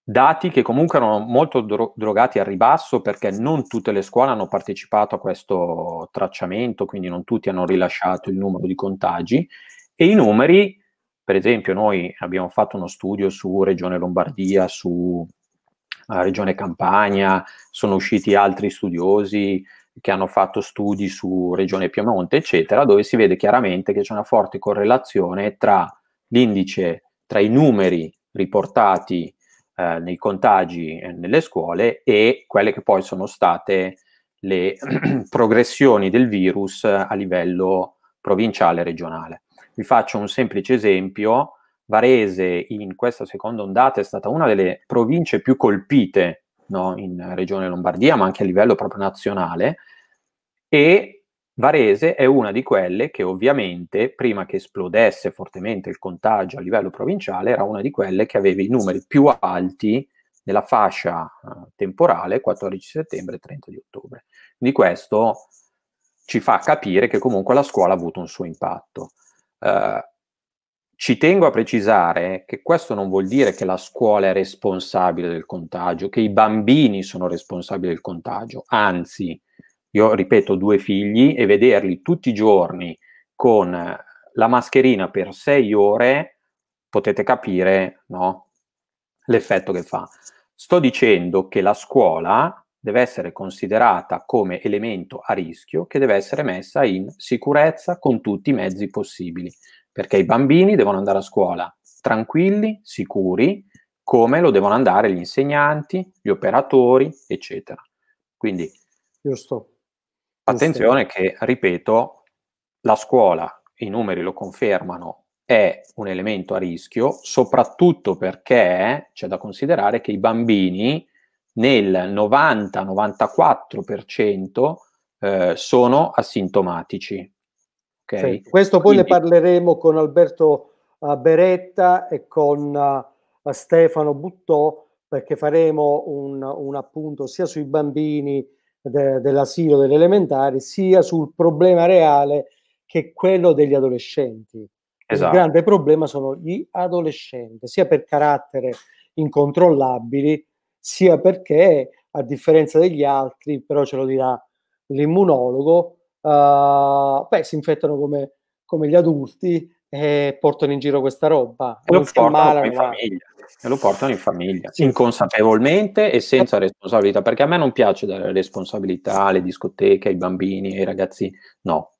dati che comunque erano molto dro- drogati al ribasso perché non tutte le scuole hanno partecipato a questo tracciamento, quindi non tutti hanno rilasciato il numero di contagi e i numeri, per esempio, noi abbiamo fatto uno studio su Regione Lombardia, su eh, Regione Campania, sono usciti altri studiosi che hanno fatto studi su Regione Piemonte, eccetera, dove si vede chiaramente che c'è una forte correlazione tra l'indice, tra i numeri riportati eh, nei contagi eh, nelle scuole e quelle che poi sono state le [CLEARS THROAT] progressioni del virus a livello provinciale e regionale. Vi faccio un semplice esempio. Varese in questa seconda ondata è stata una delle province più colpite no, in regione Lombardia, ma anche a livello proprio nazionale, e Varese è una di quelle che ovviamente, prima che esplodesse fortemente il contagio a livello provinciale, era una di quelle che aveva i numeri più alti nella fascia eh, temporale 14 settembre e 30 di ottobre. Di questo ci fa capire che comunque la scuola ha avuto un suo impatto. Eh, ci tengo a precisare che questo non vuol dire che la scuola è responsabile del contagio, che i bambini sono responsabili del contagio, anzi, io ripeto, due figli e vederli tutti i giorni con la mascherina per sei ore, potete capire no, l'effetto che fa. Sto dicendo che la scuola deve essere considerata come elemento a rischio che deve essere messa in sicurezza con tutti i mezzi possibili, perché i bambini devono andare a scuola tranquilli, sicuri, come lo devono andare gli insegnanti, gli operatori, eccetera. Quindi Giusto. attenzione che, ripeto, la scuola, i numeri lo confermano, è un elemento a rischio, soprattutto perché c'è da considerare che i bambini nel 90-94% eh, sono asintomatici. Okay? Sì, questo
poi Quindi... ne parleremo con Alberto eh, Beretta e con uh, Stefano Buttò perché faremo un, un, appunto sia sui bambini de, dell'asilo delle elementari sia sul problema reale che è quello degli adolescenti. Esatto. Il grande problema sono gli adolescenti, sia per carattere incontrollabili, sia perché, a differenza degli altri, però ce lo dirà l'immunologo, uh, beh, si infettano come, come gli adulti e portano in giro questa roba. E lo, portano in
famiglia. e lo portano in famiglia, sì. inconsapevolmente e senza eh. responsabilità, perché a me non piace dare responsabilità alle discoteche, ai bambini, ai ragazzi, no,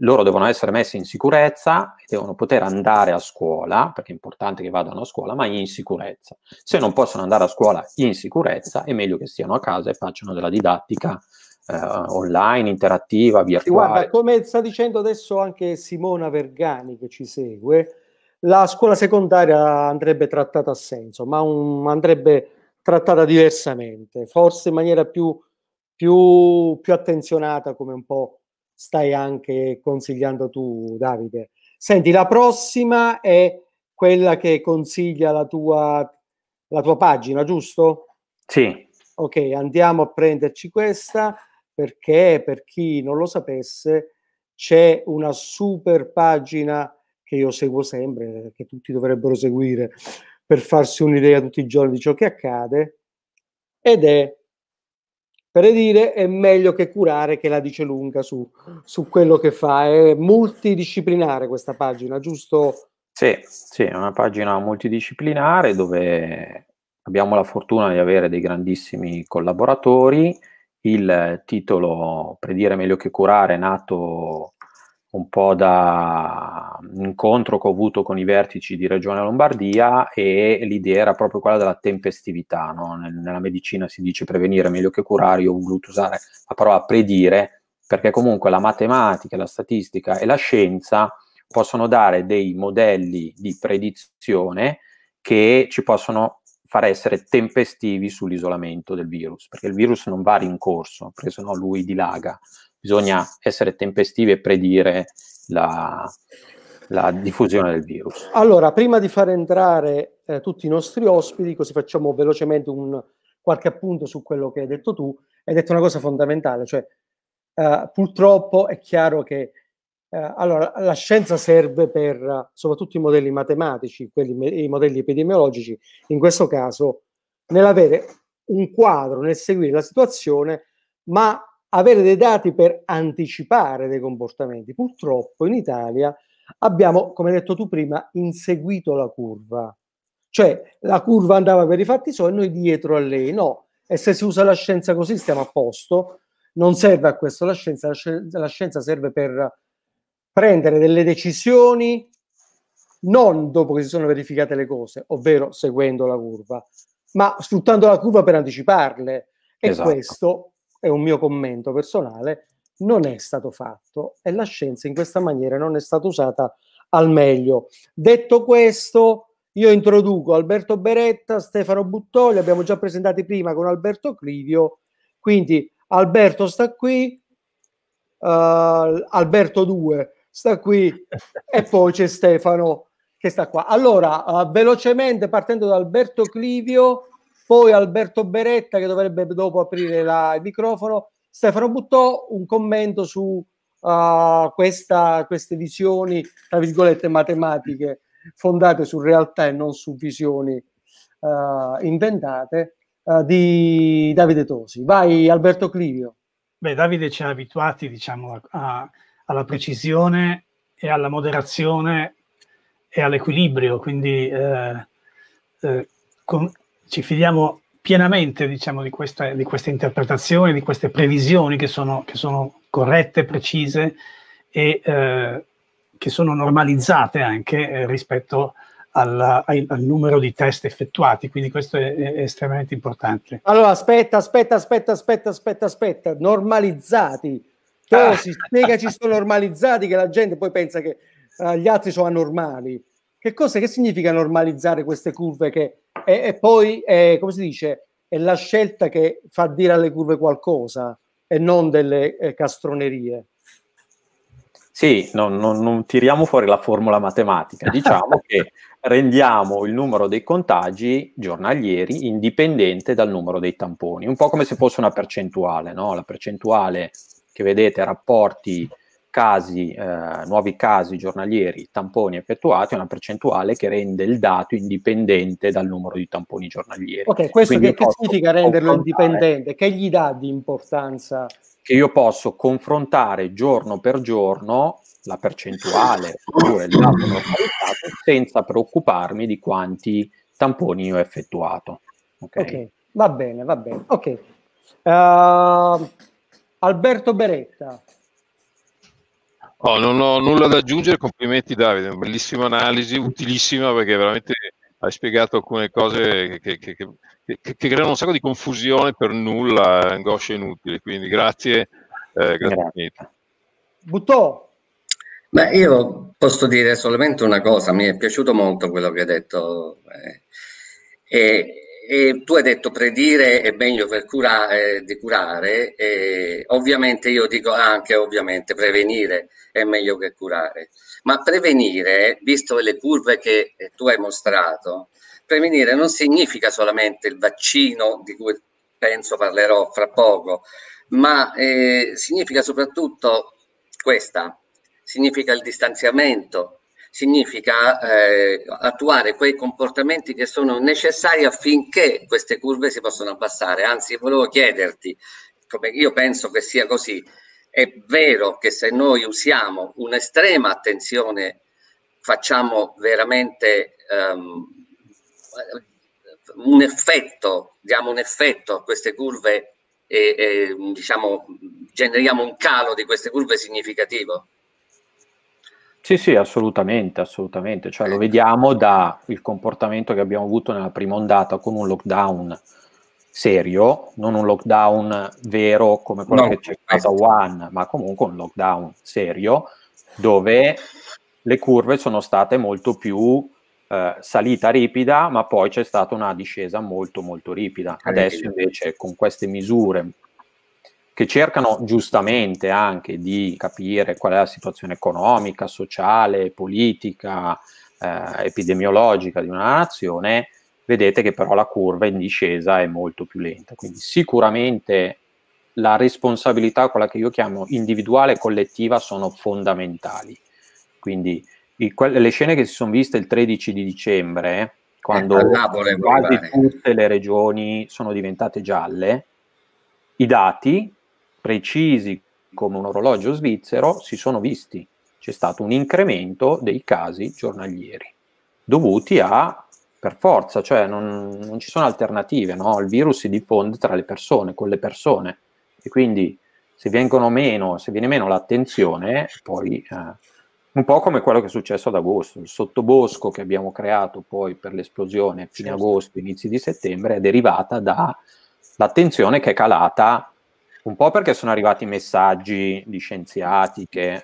loro devono essere messi in sicurezza e devono poter andare a scuola, perché è importante che vadano a scuola, ma in sicurezza. Se non possono andare a scuola in sicurezza, è meglio che stiano a casa e facciano della didattica eh, online, interattiva, virtuale. Guarda,
come sta dicendo adesso anche Simona Vergani che ci segue, la scuola secondaria andrebbe trattata a senso, ma un, andrebbe trattata diversamente, forse in maniera più, più, più attenzionata come un po' stai anche consigliando tu, Davide. Senti, la prossima è quella che consiglia la tua, la tua pagina, giusto? Sì. Ok, andiamo a prenderci questa perché per chi non lo sapesse c'è una super pagina che io seguo sempre, che tutti dovrebbero seguire per farsi un'idea tutti i giorni di ciò che accade, ed è per dire è meglio che curare che la dice lunga su, su quello che fa. È multidisciplinare questa pagina, giusto?
Sì, sì, è una pagina multidisciplinare dove abbiamo la fortuna di avere dei grandissimi collaboratori. Il titolo Predire meglio che curare è nato un po' da un incontro che ho avuto con i vertici di Regione Lombardia e l'idea era proprio quella della tempestività. No? Nella medicina si dice prevenire meglio che curare, io ho voluto usare la parola predire perché comunque la matematica, la statistica e la scienza possono dare dei modelli di predizione che ci possono far essere tempestivi sull'isolamento del virus, perché il virus non va rincorso, perché sennò lui dilaga bisogna essere tempestivi e predire la, la diffusione del virus.
Allora, prima di far entrare eh, tutti i nostri ospiti, così facciamo velocemente un, qualche appunto su quello che hai detto tu, hai detto una cosa fondamentale, cioè eh, purtroppo è chiaro che eh, allora, la scienza serve per soprattutto i modelli matematici, quelli, i modelli epidemiologici, in questo caso nell'avere un quadro, nel seguire la situazione, ma avere dei dati per anticipare dei comportamenti. Purtroppo in Italia abbiamo, come hai detto tu prima, inseguito la curva. Cioè la curva andava per i fatti suoi e noi dietro a lei. No, e se si usa la scienza così stiamo a posto. Non serve a questo la scienza, la scienza serve per prendere delle decisioni non dopo che si sono verificate le cose, ovvero seguendo la curva, ma sfruttando la curva per anticiparle. E esatto. questo è un mio commento personale, non è stato fatto e la scienza in questa maniera non è stata usata al meglio. Detto questo, io introduco Alberto Beretta, Stefano Buttoli, abbiamo già presentati prima con Alberto Clivio, quindi Alberto sta qui, uh, Alberto 2 sta qui [LAUGHS] e poi c'è Stefano che sta qua. Allora, uh, velocemente partendo da Alberto Clivio, poi Alberto Beretta che dovrebbe dopo aprire la, il microfono. Stefano buttò un commento su uh, questa, queste visioni, tra virgolette, matematiche fondate su realtà e non su visioni uh, inventate uh, di Davide Tosi. Vai Alberto Clivio.
Beh, Davide ci ha abituati diciamo, a, alla precisione e alla moderazione e all'equilibrio, quindi eh, eh, con, ci fidiamo pienamente diciamo, di, questa, di, queste, interpretazioni, di queste previsioni che sono, che sono corrette, precise e eh, che sono normalizzate anche eh, rispetto alla, ai, al numero di test effettuati, quindi questo è, è, estremamente importante.
Allora, aspetta, aspetta, aspetta, aspetta, aspetta, aspetta, normalizzati. Tosi, ah. spiegaci sono normalizzati che la gente poi pensa che uh, gli altri sono anormali. Che cosa, che significa normalizzare queste curve che e, e poi, è, eh, come si dice, è la scelta che fa dire alle curve qualcosa e non delle eh, castronerie.
Sì, no, no, non tiriamo fuori la formula matematica, [LAUGHS] diciamo che rendiamo il numero dei contagi giornalieri indipendente dal numero dei tamponi, un po' come se fosse una percentuale, no? la percentuale che vedete rapporti casi, eh, nuovi casi giornalieri, tamponi effettuati, è una percentuale che rende il dato indipendente dal numero di tamponi giornalieri. Ok, questo che, che
significa renderlo indipendente? Che gli dà di importanza?
Che io posso confrontare giorno per giorno la percentuale oppure il dato normalizzato senza preoccuparmi di quanti tamponi ho effettuato.
Ok, okay va bene, va bene. Ok. Uh, Alberto Beretta,
Oh, non ho nulla da aggiungere, complimenti Davide, bellissima analisi, utilissima perché veramente hai spiegato alcune cose che, che, che, che creano un sacco di confusione per nulla, eh, angoscia inutile, quindi grazie. Eh, grazie.
Buttò. Beh, io
posso dire solamente una cosa, mi è piaciuto molto quello che hai detto. Eh, e e tu hai detto predire è meglio per curare, eh, di curare, e ovviamente io dico anche ovviamente prevenire è meglio che curare, ma prevenire, visto le curve che eh, tu hai mostrato, prevenire non significa solamente il vaccino di cui penso parlerò fra poco, ma eh, significa soprattutto questa, significa il distanziamento, significa eh, attuare quei comportamenti che sono necessari affinché queste curve si possano abbassare. Anzi, volevo chiederti, come io penso che sia così, è vero che se noi usiamo un'estrema attenzione, facciamo veramente um, un effetto, diamo un effetto a queste curve e, e diciamo, generiamo un calo di queste curve significativo?
Sì, sì, assolutamente, assolutamente. Cioè, lo eh. vediamo dal comportamento che abbiamo avuto nella prima ondata con un lockdown serio, non un lockdown vero come quello no, che c'è stato a One, ma comunque un lockdown serio dove le curve sono state molto più eh, salita ripida, ma poi c'è stata una discesa molto molto ripida. Adesso invece con queste misure che cercano giustamente anche di capire qual è la situazione economica, sociale, politica, eh, epidemiologica di una nazione, vedete che però la curva in discesa è molto più lenta. Quindi sicuramente la responsabilità, quella che io chiamo individuale e collettiva, sono fondamentali. Quindi i, que- le scene che si sono viste il 13 di dicembre, eh, quando eh, quasi tutte le regioni sono diventate gialle, i dati precisi come un orologio svizzero si sono visti. C'è stato un incremento dei casi giornalieri dovuti a per forza, cioè non, non ci sono alternative, no? il virus si diffonde tra le persone, con le persone e quindi se, vengono meno, se viene meno l'attenzione, poi eh, un po' come quello che è successo ad agosto, il sottobosco che abbiamo creato poi per l'esplosione a fine certo. agosto, inizi di settembre, è derivata dall'attenzione che è calata un po' perché sono arrivati messaggi di scienziati che eh,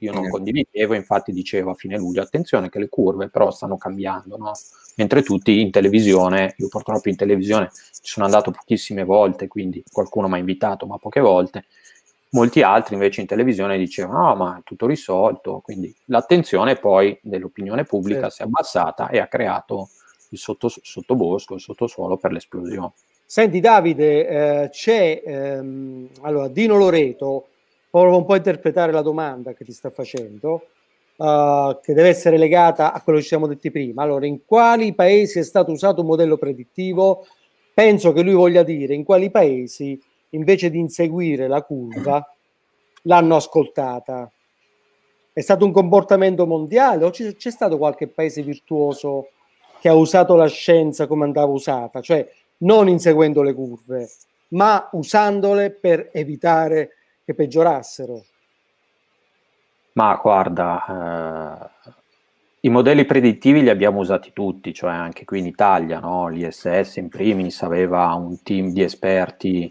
io non condividevo, infatti dicevo a fine luglio, attenzione che le curve però stanno cambiando, no? mentre tutti in televisione, io purtroppo in televisione ci sono andato pochissime volte, quindi qualcuno mi ha invitato, ma poche volte, molti altri invece in televisione dicevano no ma è tutto risolto, quindi l'attenzione poi dell'opinione pubblica sì. si è abbassata e ha creato il sotto, sottobosco, il sottosuolo per l'esplosione. Senti
Davide, eh, c'è ehm, allora, Dino Loreto, provo un po' a interpretare la domanda che ti sta facendo, uh, che deve essere legata a quello che ci siamo detti prima. Allora, in quali paesi è stato usato un modello predittivo? Penso che lui voglia dire in quali paesi, invece di inseguire la curva, l'hanno ascoltata. È stato un comportamento mondiale o c'è, c'è stato qualche paese virtuoso che ha usato la scienza come andava usata? Cioè, non inseguendo le curve, ma usandole per evitare che peggiorassero?
Ma guarda, eh, i modelli predittivi li abbiamo usati tutti, cioè anche qui in Italia, no? l'ISS in primis aveva un team di esperti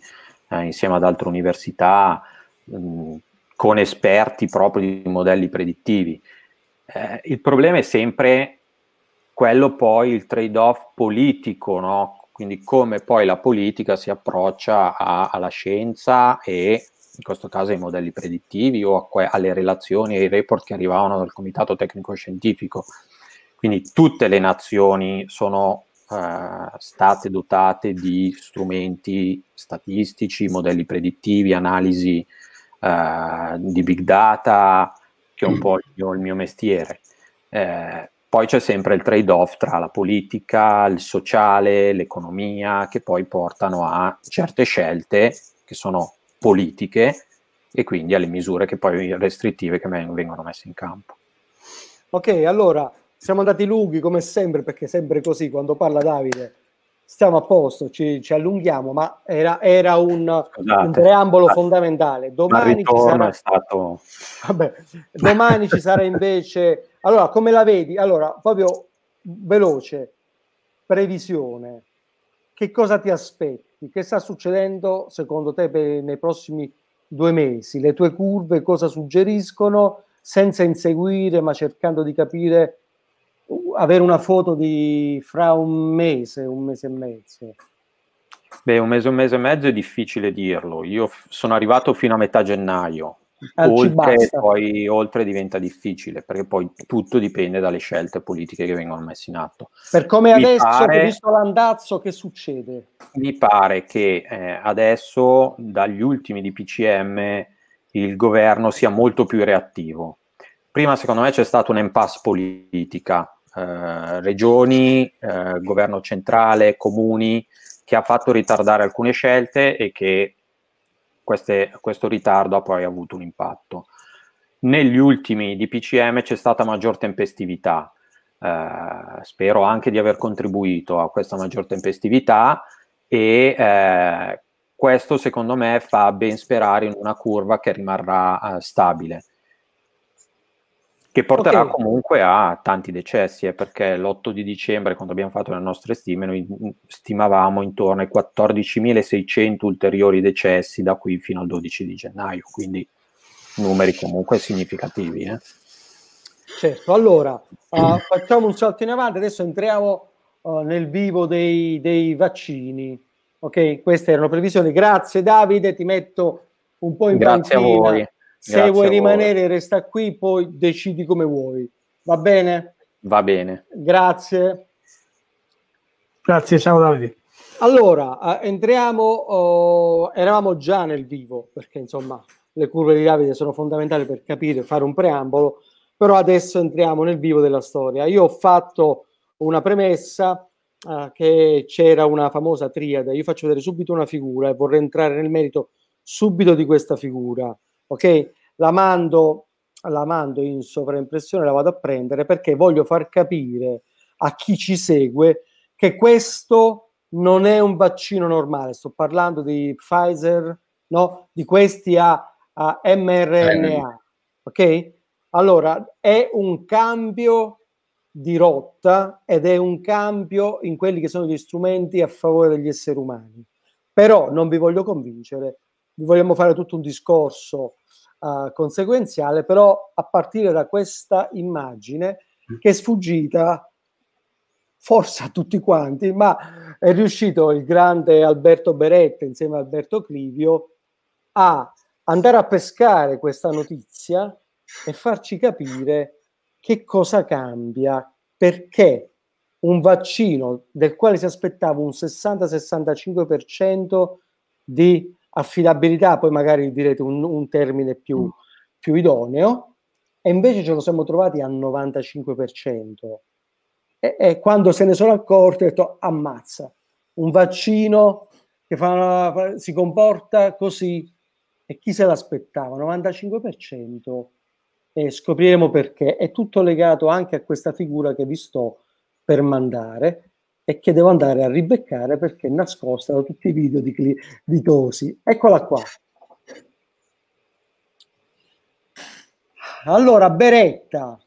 eh, insieme ad altre università mh, mm, con esperti proprio di modelli predittivi. Eh, il problema è sempre quello poi, il trade-off politico, no? quindi come poi la politica si approccia a, alla scienza e in questo caso ai modelli predittivi o que- alle relazioni e ai report che arrivavano dal comitato tecnico scientifico. Quindi tutte le nazioni sono eh, state dotate di strumenti statistici, modelli predittivi, analisi eh, di big data, che è un po' il mio, il mio mestiere. Eh, poi c'è sempre il trade-off tra la politica, il sociale, l'economia, che poi portano a certe scelte che sono politiche e quindi alle misure che poi restrittive che vengono messe in campo.
Ok, allora siamo andati lunghi come sempre, perché è sempre così quando parla Davide stiamo a posto, ci, ci allunghiamo, ma era, era un, Scusate, un, preambolo ah. ma, fondamentale. Domani ci, sarà, è
stato...
vabbè, domani ci sarà [LAUGHS] invece... Allora, come la vedi? Allora, proprio veloce, previsione. Che cosa ti aspetti? Che sta succedendo secondo te per, nei prossimi due mesi? Le tue curve cosa suggeriscono? Senza inseguire, ma cercando di capire avere una foto di fra un mese, un mese e mezzo?
Beh, un mese, un mese e mezzo è difficile dirlo. Io f- sono arrivato fino a metà gennaio, oltre, poi, oltre diventa difficile perché poi tutto dipende dalle scelte politiche che vengono messe in atto. Per come mi adesso, pare, visto
l'andazzo, che succede?
Mi pare che eh, adesso dagli ultimi di PCM il governo sia molto più reattivo. Prima secondo me c'è stata un'impasse politica eh, regioni, eh, governo centrale, comuni, che ha fatto ritardare alcune scelte e che queste, questo ritardo ha poi avuto un impatto. Negli ultimi DPCM c'è stata maggior tempestività, eh, spero anche di aver contribuito a questa maggior tempestività e eh, questo secondo me fa ben sperare in una curva che rimarrà eh, stabile che porterà okay. comunque a tanti decessi, eh, perché l'8 di dicembre, quando abbiamo fatto le nostre stime, noi mm, stimavamo intorno ai 14.600 ulteriori decessi da qui fino al 12 di gennaio, quindi numeri comunque significativi. Eh.
Certo, allora uh, facciamo un salto in avanti, adesso entriamo uh, nel vivo dei, dei vaccini. Ok, queste erano previsioni. Grazie Davide, ti metto un po' in Grazie panchina. a voi se vuoi rimanere, resta qui, poi decidi come vuoi. Va bene?
Va bene.
Grazie.
Grazie, ciao Davide.
Allora, eh, entriamo, oh, eravamo già nel vivo, perché insomma le curve di Davide sono fondamentali per capire, fare un preambolo, però adesso entriamo nel vivo della storia. Io ho fatto una premessa eh, che c'era una famosa triade, io faccio vedere subito una figura e vorrei entrare nel merito subito di questa figura ok? La mando, la mando in sovraimpressione, la vado a prendere perché voglio far capire a chi ci segue che questo non è un vaccino normale. Sto parlando di Pfizer, no? Di questi a, a mRNA, eh. ok? Allora, è un cambio di rotta ed è un cambio in quelli che sono gli strumenti a favore degli esseri umani. Però non vi voglio convincere, vi vogliamo fare tutto un discorso uh, conseguenziale, però a partire da questa immagine mm. che è sfuggita forse a tutti quanti, ma è riuscito il grande Alberto Beretta insieme a Alberto Clivio a andare a pescare questa notizia e farci capire che cosa cambia, perché un vaccino del quale si aspettava un 60-65% di affidabilità, poi magari direte un, un termine più, mm. più, idoneo, e invece ce lo siamo trovati al 95%. E, e quando se ne sono accorti ho detto ammazza, un vaccino che fa, si comporta così e chi se l'aspettava? 95%. E scopriremo perché. È tutto legato anche a questa figura che vi sto per mandare, e che devo andare a ribeccare perché è nascosta da tutti i video di, cli- di Tosi. Eccola qua. Allora, Beretta,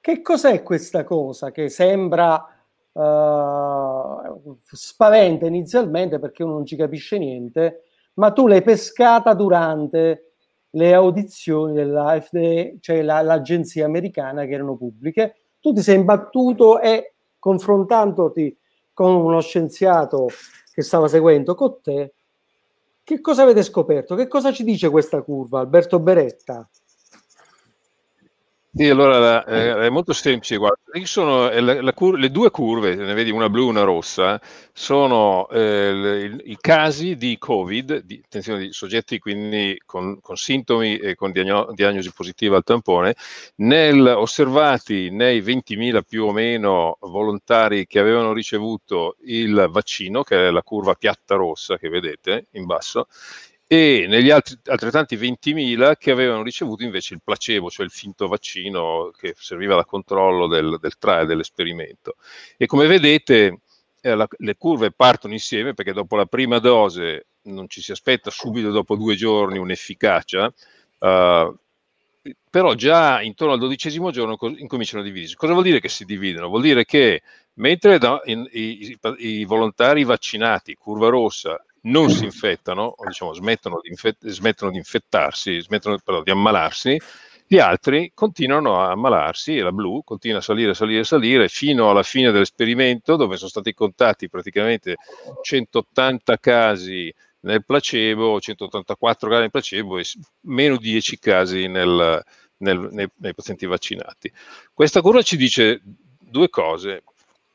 che cos'è questa cosa che sembra uh, spaventa inizialmente perché uno non ci capisce niente, ma tu l'hai pescata durante le audizioni della FDA, cioè la, l'agenzia americana che erano pubbliche, tu ti sei imbattuto e confrontandoti con uno scienziato che stava seguendo con te, che cosa avete scoperto? Che cosa ci dice questa curva, Alberto Beretta?
Sì, allora eh, è molto semplice. Guarda. Sono, eh, la, la cur- le due curve, ne vedi una blu e una rossa, sono eh, i casi di Covid, di, attenzione, di soggetti quindi con, con sintomi e con diagno- diagnosi positiva al tampone, nel, osservati nei 20.000 più o meno volontari che avevano ricevuto il vaccino, che è la curva piatta rossa che vedete in basso, e negli altri, altrettanti 20.000 che avevano ricevuto invece il placebo, cioè il finto vaccino che serviva da controllo del, del trial, dell'esperimento. E come vedete eh, la, le curve partono insieme perché dopo la prima dose non ci si aspetta subito dopo due giorni un'efficacia, eh, però già intorno al dodicesimo giorno incominciano a dividersi. Cosa vuol dire che si dividono? Vuol dire che mentre da, in, i, i volontari vaccinati, curva rossa, non si infettano, o diciamo smettono di, infett- smettono di infettarsi, smettono però, di ammalarsi, gli altri continuano a ammalarsi e la blu continua a salire, salire, salire fino alla fine dell'esperimento dove sono stati contati praticamente 180 casi nel placebo, 184 casi nel placebo e meno 10 casi nel, nel, nei, nei pazienti vaccinati. Questa curva ci dice due cose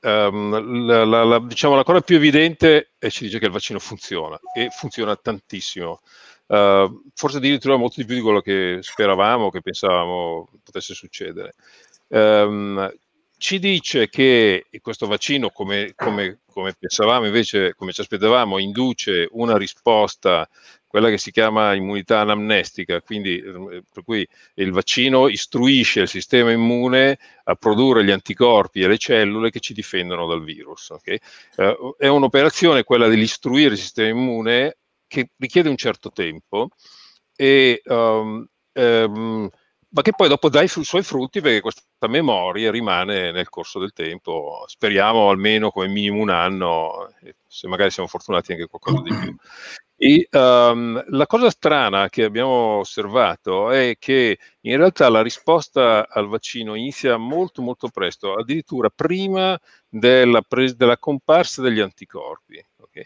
um, la, la, la, diciamo, la, cosa più evidente è, ci dice che il vaccino funziona e funziona tantissimo. Uh, forse addirittura molto di più di quello che speravamo, che pensavamo potesse succedere. Um, ci dice che questo vaccino, come, come, come, pensavamo invece, come ci aspettavamo, induce una risposta, quella che si chiama immunità anamnestica, quindi ehm, eh, per cui il vaccino istruisce il sistema immune a produrre gli anticorpi e le cellule che ci difendono dal virus. Okay? Eh, è un'operazione, quella dell'istruire il sistema immune, che richiede un certo tempo e um, ma che poi dopo dà i suoi frutti perché questa memoria rimane nel corso del tempo, speriamo almeno come minimo un anno, se magari siamo fortunati anche qualcosa di più. E, um, la cosa strana che abbiamo osservato è che in realtà la risposta al vaccino inizia molto molto presto, addirittura prima della, pres- della comparsa degli anticorpi. Okay.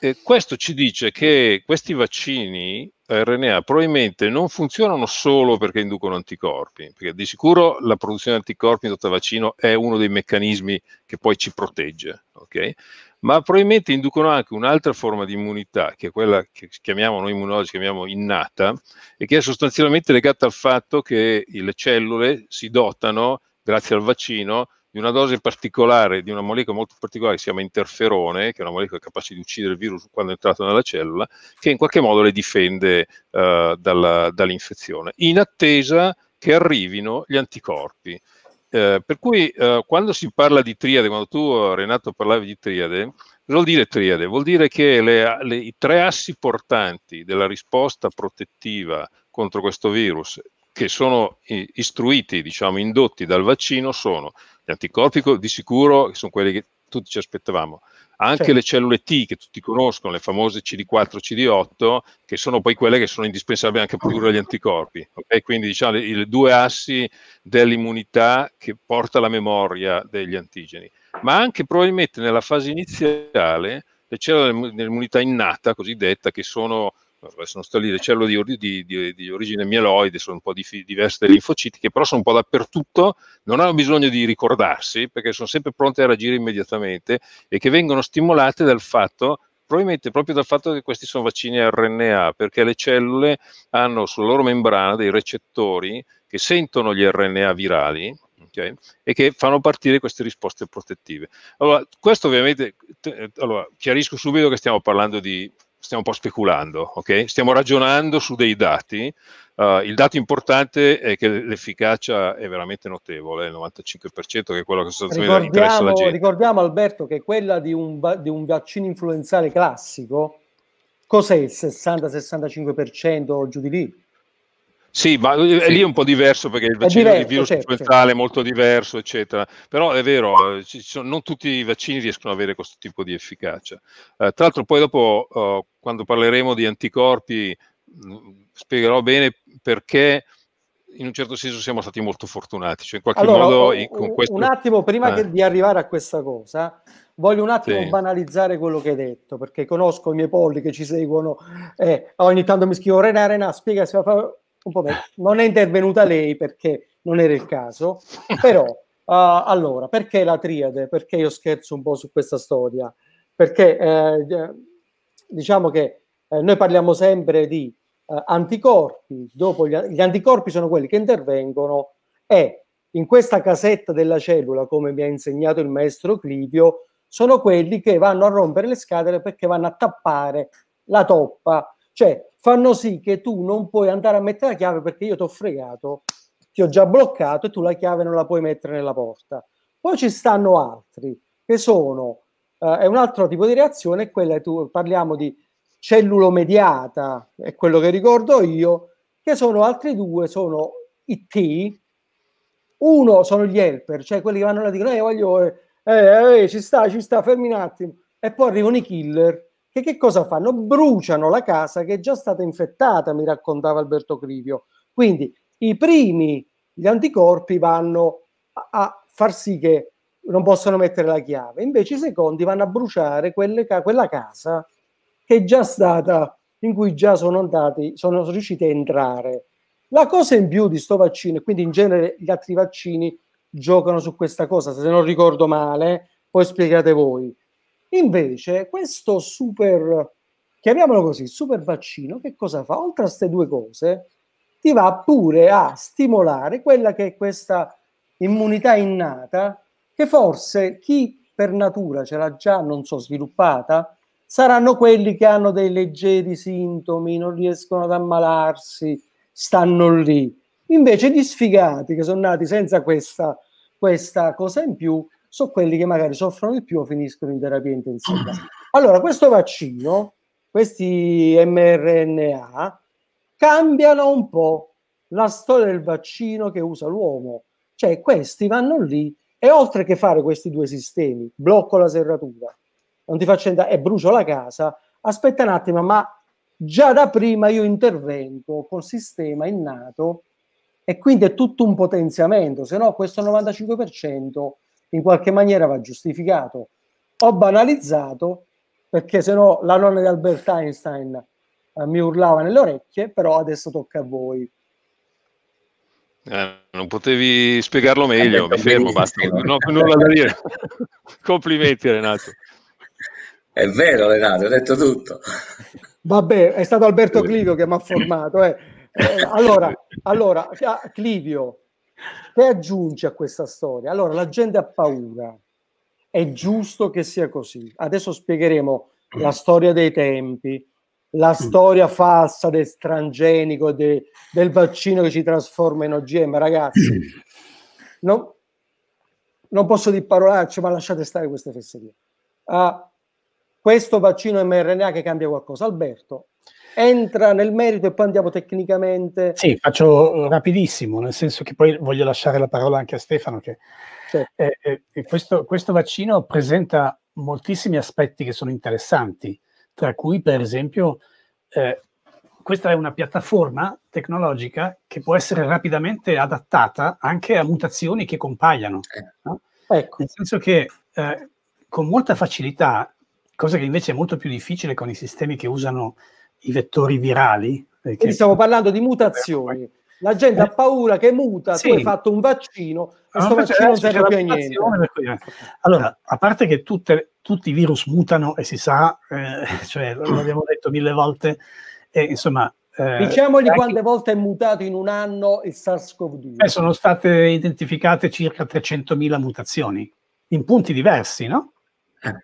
Eh, questo ci dice che questi vaccini eh, RNA probabilmente non funzionano solo perché inducono anticorpi, perché di sicuro la produzione di anticorpi indotta al vaccino è uno dei meccanismi che poi ci protegge, okay? ma probabilmente inducono anche un'altra forma di immunità, che è quella che chiamiamo noi immunologi, chiamiamo innata, e che è sostanzialmente legata al fatto che le cellule si dotano, grazie al vaccino, di una dose particolare, di una molecola molto particolare che si chiama interferone, che è una molecola capace di uccidere il virus quando è entrato nella cellula, che in qualche modo le difende eh, dalla, dall'infezione, in attesa che arrivino gli anticorpi. Eh, per cui eh, quando si parla di triade, quando tu Renato parlavi di triade, cosa vuol dire triade? Vuol dire che le, le, i tre assi portanti della risposta protettiva contro questo virus, che sono istruiti, diciamo, indotti dal vaccino, sono gli anticorpi di sicuro sono quelli che tutti ci aspettavamo. Anche certo. le cellule T che tutti conoscono, le famose CD4, CD8, che sono poi quelle che sono indispensabili anche a produrre gli anticorpi. Okay? Quindi diciamo i due assi dell'immunità che porta la memoria degli antigeni. Ma anche probabilmente nella fase iniziale le cellule dell'immunità innata, cosiddetta, che sono sono lì, le cellule di, di, di, di, origine mieloide sono un po' diverse dai linfociti, che però sono un po' dappertutto, non hanno bisogno di ricordarsi perché sono sempre pronte a reagire immediatamente e che vengono stimolate dal fatto probabilmente proprio dal fatto che questi sono vaccini a RNA, perché le cellule hanno sulla loro membrana dei recettori che sentono gli RNA virali okay, e che fanno partire queste risposte protettive. Allora, questo ovviamente, eh, allora, chiarisco subito che stiamo parlando di stiamo un po' speculando, okay? stiamo ragionando su dei dati. Uh, il dato importante è che l'efficacia è veramente notevole, il 95% che è quello che sostanzialmente interessa la gente.
Ricordiamo Alberto che quella di un, di un vaccino influenzale classico, cos'è il 60-65% giù di lì?
Sì, ma eh, sì. lì è un po' diverso perché il vaccino diverso, di virus certo, influenzale è molto diverso, eccetera. Però è vero, eh, sono, non tutti i vaccini riescono ad avere questo tipo di efficacia. Eh, tra l'altro poi dopo, oh, quando parleremo di anticorpi, mh, mm, spiegherò bene perché in un certo senso siamo stati molto fortunati. Cioè in qualche allora, modo, un, con questo... un attimo, prima eh.
di arrivare a questa cosa, voglio un attimo sì. banalizzare quello che hai detto, perché conosco i miei polli che ci seguono, eh, ogni tanto mi scrivo Renà, Renà, spiega se va fa un po' meglio. Non è intervenuta lei perché non era il caso, però uh, [LAUGHS] allora, perché la triade? Perché io scherzo un po' su questa storia? Perché eh, diciamo che eh, noi parliamo sempre di eh, anticorpi, dopo gli, gli, anticorpi sono quelli che intervengono e in questa casetta della cellula, come mi ha insegnato il maestro Clivio, sono quelli che vanno a rompere le scatole perché vanno a tappare la toppa, cioè fanno sì che tu non puoi andare a mettere la chiave perché io ti ho fregato, ti ho già bloccato e tu la chiave non la puoi mettere nella porta. Poi ci stanno altri che sono, eh, è un altro tipo di reazione, è quella tu, parliamo di cellulomediata, è quello che ricordo io, che sono altri due, sono i T, uno sono gli helper, cioè quelli che vanno là e dicono, eh, voglio, eh, eh, ci sta, ci sta, fermi un attimo, e poi arrivano i killer che che cosa fanno? Bruciano la casa che è già stata infettata, mi raccontava Alberto Crivio. Quindi i primi, gli anticorpi vanno a, a far sì che non possano mettere la chiave, invece i secondi vanno a bruciare quelle, quella casa che è già stata, in cui già sono andati, sono riusciti a entrare. La cosa in più di sto vaccino, e quindi in genere gli altri vaccini giocano su questa cosa, se non ricordo male, poi spiegate voi Invece questo super, chiamiamolo così, super vaccino, che cosa fa? Oltre a queste due cose, ti va pure a stimolare quella che è questa immunità innata, che forse chi per natura ce l'ha già, non so, sviluppata, saranno quelli che hanno dei leggeri sintomi, non riescono ad ammalarsi, stanno lì. Invece gli sfigati che sono nati senza questa, questa cosa in più sono quelli che magari soffrono di più o finiscono in terapia intensiva. Allora, questo vaccino, questi mRNA, cambiano un po' la storia del vaccino che usa l'uomo. Cioè, questi vanno lì e oltre che fare questi due sistemi, blocco la serratura, non ti faccio entrare e brucio la casa, aspetta un attimo, ma già da prima io intervengo col sistema innato e quindi è tutto un potenziamento, se no questo 95% in qualche maniera va giustificato o banalizzato, perché sennò la nonna di Albert Einstein eh, mi urlava nelle orecchie, però adesso tocca a voi.
Eh, non potevi spiegarlo eh, meglio, mi fermo, basta. No, nulla da dire. [LAUGHS] Complimenti Renato. È vero Renato, ho detto tutto.
Vabbè, è stato Alberto Clivio che mi ha formato. Eh. Eh, allora, allora, Clivio, che aggiungi a questa storia? Allora, la gente ha paura, è giusto che sia così. Adesso spiegheremo la mm. storia dei tempi, la mm. storia falsa del transgenico, de, del vaccino che ci trasforma in OGM. Ragazzi, [CLEARS THROAT] no, non posso di parolacce, ma lasciate stare queste fesserie. Uh, questo vaccino mRNA che cambia qualcosa. Alberto, entra nel merito e poi andiamo tecnicamente. Sì,
faccio rapidissimo, nel senso che poi voglio lasciare la parola anche a Stefano, che certo. Eh, eh, eh, questo, questo, vaccino presenta moltissimi aspetti che sono interessanti, tra cui per esempio eh, questa è una piattaforma tecnologica che può essere rapidamente adattata anche a mutazioni che compaiano. No? Ecco. Nel senso che eh, con molta facilità, cosa che invece è molto più difficile con i sistemi che usano i vettori
virali. Eh, Quindi stiamo parlando di mutazioni. Eh, la gente ha eh. paura che muta, sì. tu hai fatto un vaccino, ah, questo allora, vaccino non serve più a niente.
Allora, a parte che tutte, tutti i virus mutano e si sa, eh, [LAUGHS] cioè, l'abbiamo detto mille volte, e, insomma... Eh, Diciamogli anche... quante
volte è mutato in un anno il SARS-CoV-2. sono
state identificate circa 300.000 mutazioni, in punti diversi, no?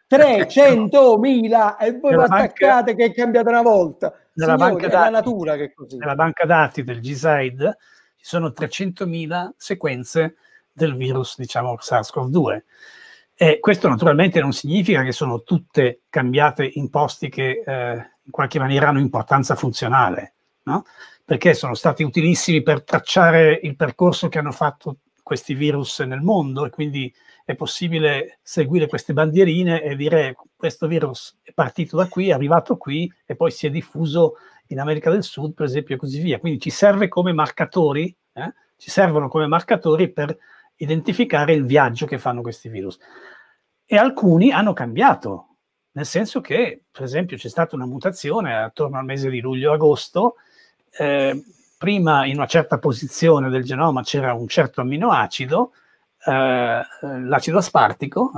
300.000 e voi lo attaccate che è cambiata una volta. Nella Signori, banca dati,
la natura che è così. Nella banca dati del G-Side ci sono 300.000 sequenze del virus, diciamo, SARS-CoV-2. E questo naturalmente non significa che sono tutte cambiate in posti che eh, in qualche maniera hanno importanza funzionale, no? perché sono stati utilissimi per tracciare il percorso che hanno fatto questi virus nel mondo e quindi è possibile seguire queste bandierine e dire questo virus è partito da qui, è arrivato qui e poi si è diffuso in America del Sud, per esempio, e così via. Quindi ci serve come marcatori, eh? ci servono come marcatori per identificare il viaggio che fanno questi virus. E alcuni hanno cambiato, nel senso che, per esempio, c'è stata una mutazione attorno al mese di luglio-agosto. Eh, prima in una certa posizione del genoma c'era un certo amminoacido, eh, l'acido aspartico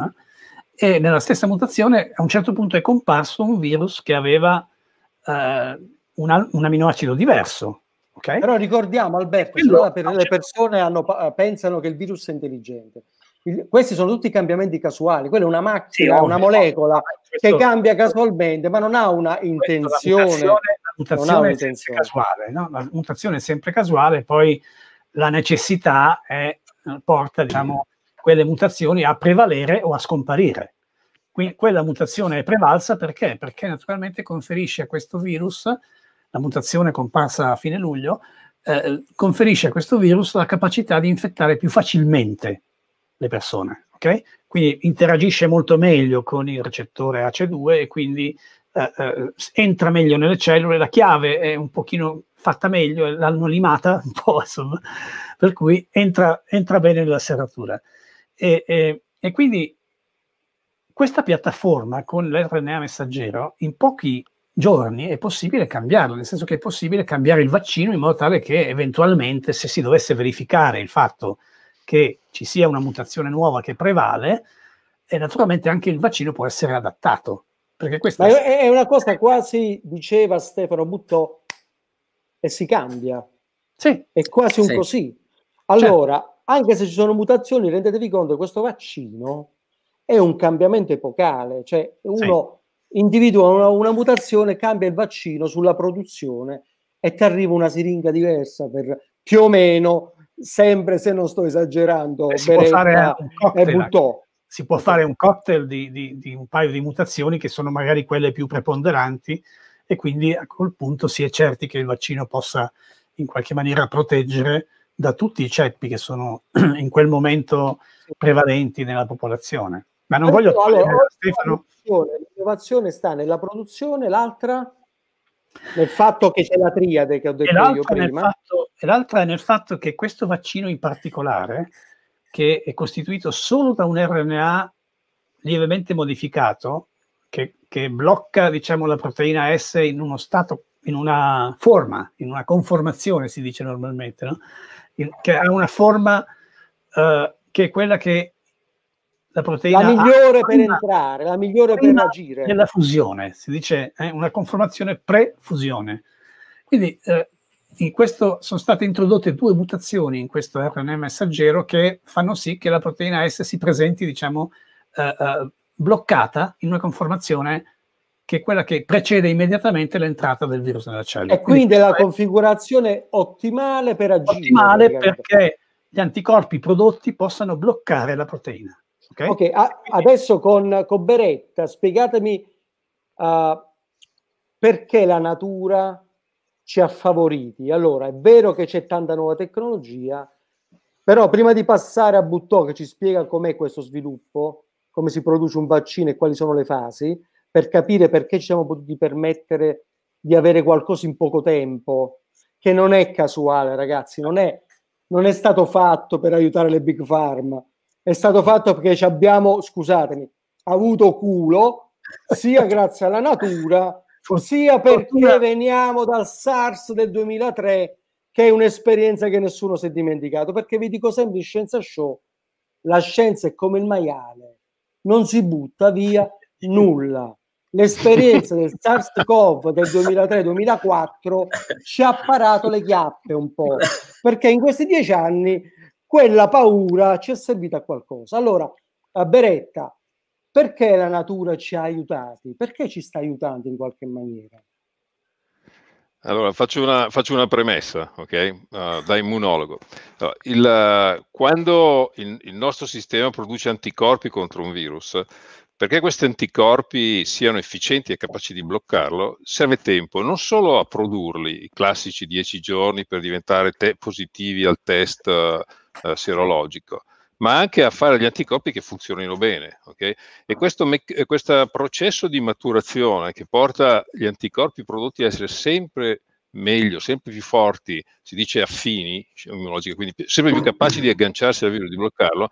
eh, e nella stessa mutazione a un certo punto è comparso un virus che aveva
eh, una, un aminoacido diverso. Okay? Però ricordiamo Alberto, allora per, le persone hanno, pensano che il virus sia intelligente. Il, questi sono tutti cambiamenti casuali, quella è una macchina, sì, una molecola questo, che cambia casualmente, ma non ha una intenzione. la mutazione, la mutazione è
sempre casuale, no? la mutazione è sempre casuale, poi la necessità è porta diciamo, quelle mutazioni a prevalere o a scomparire. Quindi quella mutazione è prevalsa perché? Perché naturalmente conferisce a questo virus, la mutazione comparsa a fine luglio, eh, conferisce a questo virus la capacità di infettare più facilmente le persone. Okay? Quindi interagisce molto meglio con il recettore AC2 e quindi eh, eh, entra meglio nelle cellule. La chiave è un pochino fatta meglio, l'hanno limata un po', insomma, per cui entra, entra bene nella serratura. E, e, e quindi questa piattaforma con l'RNA messaggero in pochi giorni è possibile cambiarlo, nel senso che è possibile cambiare il vaccino in modo tale che eventualmente se si dovesse verificare il fatto che ci sia una mutazione nuova che prevale, e eh, naturalmente anche il vaccino può essere adattato. Perché questa è...
è una cosa quasi, diceva Stefano Butto, e si cambia. Sì. È quasi un sì. così. Allora, certo. anche se ci sono mutazioni, rendetevi conto che questo vaccino è un cambiamento epocale, cioè uno sì. individua una, una mutazione, cambia il vaccino sulla produzione e ti arriva una siringa diversa per più o meno, sempre se non sto esagerando, eh, si può, fare un cocktail, si può fare un
cocktail di, di, di un paio di mutazioni che sono magari quelle più preponderanti e quindi a quel punto si è certi che il vaccino possa in qualche maniera proteggere da tutti i ceppi che sono [CLEARS THROAT] in quel momento prevalenti nella popolazione. Ma non Perché voglio togliere allora, Stefano.
L'innovazione sta nella produzione, l'altra nel fatto che c'è la triade che ho detto io prima. Fatto, e l'altra è nel fatto che questo
vaccino in particolare, che è costituito solo da un RNA lievemente modificato, che, che blocca diciamo, la proteina S in uno stato, in una forma, in una conformazione si dice normalmente, no? in, che ha una forma uh, che è quella che la proteina la migliore per
entrare, la migliore per agire. Nella
fusione, si dice eh, una conformazione pre-fusione. Quindi eh, in questo sono state introdotte due mutazioni in questo RNA messaggero che fanno sì che la proteina S si presenti, diciamo, eh, eh, bloccata in una conformazione che è quella che precede immediatamente l'entrata del virus nella cellula. E quindi, quindi la
configurazione ottimale per agire. Ottimale
perché gli anticorpi prodotti possano bloccare la proteina.
Ok, okay a- adesso con, con, Beretta spiegatemi uh, perché la natura ci ha favoriti. Allora, è vero che c'è tanta nuova tecnologia, però prima di passare a Buttò che ci spiega com'è questo sviluppo, come si produce un vaccino e quali sono le fasi, per capire perché ci siamo potuti permettere di avere qualcosa in poco tempo, che non è casuale, ragazzi, non è, non è stato fatto per aiutare le big pharma, è stato fatto perché ci abbiamo, scusatemi, avuto culo, sia [LAUGHS] grazie alla natura, sia perché veniamo dal SARS del 2003, che è un'esperienza che nessuno si è dimenticato, perché vi dico sempre in Scienza Show, la scienza è come il maiale, non si butta via nulla. L'esperienza del SARS-CoV del 2003-2004 ci ha parato le chiappe un po', perché in questi dieci anni quella paura ci è servita a qualcosa. Allora, a Beretta, perché la natura ci ha aiutati? Perché ci sta aiutando in qualche maniera?
Allora, faccio una, faccio una premessa, ok? Uh, da immunologo. Allora, il, uh, quando il, il, nostro sistema produce anticorpi contro un virus, perché questi anticorpi siano efficienti e capaci di bloccarlo, serve tempo non solo a produrli, i classici 10 giorni per diventare positivi al test uh, serologico, ma anche a fare gli anticorpi che funzionino bene. Okay? E questo, questo processo di maturazione che porta gli anticorpi prodotti a essere sempre meglio, sempre più forti, si dice affini, cioè, quindi sempre più capaci di agganciarsi al virus, di bloccarlo,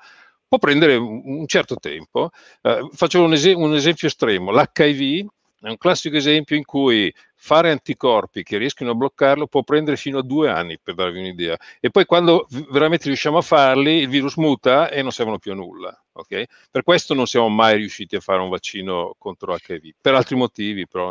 può prendere un certo tempo. Eh, faccio un, es- un, esempio estremo, l'HIV è un classico esempio in cui fare anticorpi che riescono a bloccarlo può prendere fino a due anni, per darvi un'idea. E poi quando veramente riusciamo a farli, il virus muta e non servono più a nulla. Okay? Per questo non siamo mai riusciti a fare un vaccino contro HIV, per altri motivi, però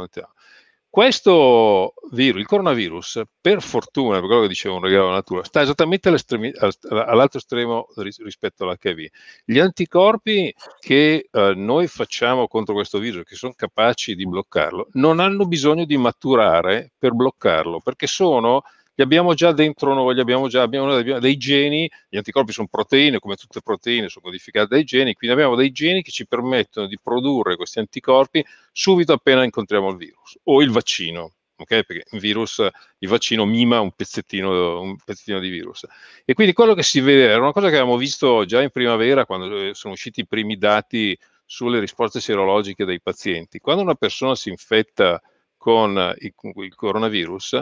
questo virus, il coronavirus, per fortuna, per quello che dicevo, un regalo della natura, sta esattamente all'altro estremo rispetto all'HIV. Gli anticorpi che eh, noi facciamo contro questo virus, che sono capaci di bloccarlo, non hanno bisogno di maturare per bloccarlo, perché sono li abbiamo già dentro noi, abbiamo già abbiamo dei geni, gli anticorpi sono proteine, come tutte le proteine sono codificate dai geni, quindi abbiamo dei geni che ci permettono di produrre questi anticorpi subito appena incontriamo il virus o il vaccino. Okay? Perché il virus, il vaccino mima un pezzettino, un pezzettino, di virus. E quindi quello che si vede era una cosa che avevamo visto già in primavera quando eh, sono usciti i primi dati sulle risposte serologiche dei pazienti. Quando una persona si infetta con il, coronavirus,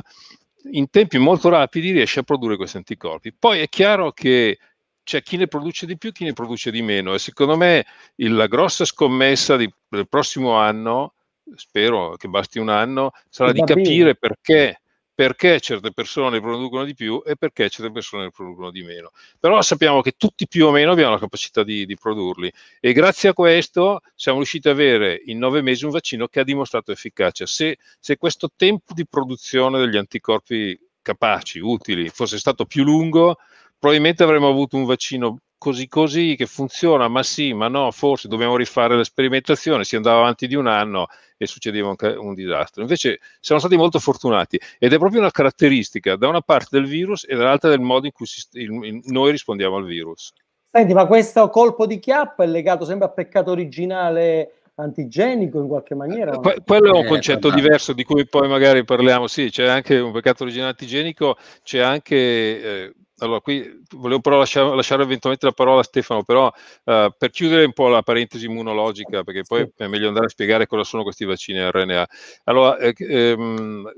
in tempi molto rapidi riesce a produrre questi anticorpi. Poi è chiaro che c'è chi ne produce di più, chi ne produce di meno e secondo me la grossa scommessa di, del prossimo anno, spero che basti un anno, sarà di capire perché perché certe persone producono di più e perché certe persone producono di meno. Però sappiamo che tutti più o meno abbiamo la capacità di, di produrli e grazie a questo siamo riusciti ad avere in nove mesi un vaccino che ha dimostrato efficacia. Se, se questo tempo di produzione degli anticorpi capaci, utili, fosse stato più lungo, probabilmente avremmo avuto un vaccino così così che funziona, ma sì, ma no, forse dobbiamo rifare la sperimentazione, si andava avanti di un anno e succedeva anche un disastro. Invece siamo stati molto fortunati ed è proprio una caratteristica da una parte del virus e dall'altra del modo in cui si, il, noi rispondiamo al virus.
Senti, ma questo colpo di chiappa è legato sempre al peccato originale antigenico in qualche maniera. Eh,
que- quello è un eh, concetto eh, diverso di cui poi magari parliamo, sì, c'è anche un peccato originale antigenico, c'è anche... Eh, allora qui volevo però lasciare, lasciare, eventualmente la parola a Stefano, però eh, per chiudere un po' la parentesi immunologica, perché poi è meglio andare a spiegare cosa sono questi vaccini RNA. Allora, eh, ehm,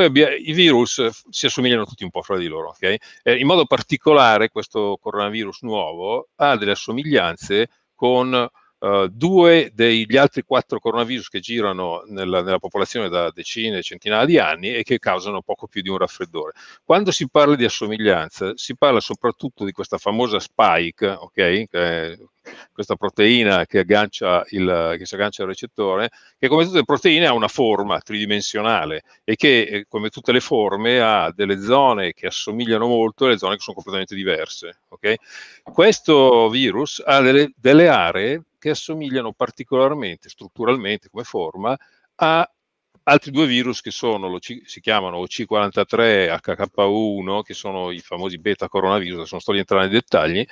abbiamo, i virus eh, si assomigliano tutti un po' fra di loro, ok? eh, in modo particolare questo coronavirus nuovo ha delle assomiglianze con eh, due degli altri quattro coronavirus che girano nella, nella popolazione da decine, centinaia di anni e che causano poco più di un raffreddore. Quando si parla di assomiglianza, si parla soprattutto di questa famosa spike, okay, che, questa proteina che, il, che si aggancia al recettore, che come tutte le proteine ha una forma tridimensionale e che eh, come tutte le forme ha delle zone che assomigliano molto e le zone che sono completamente diverse. Okay? Questo virus ha delle, delle aree che assomigliano particolarmente, strutturalmente come forma, a altri due virus che sono, si chiamano OC43 hk 1 che sono i famosi beta coronavirus, adesso non sto entrare nei dettagli,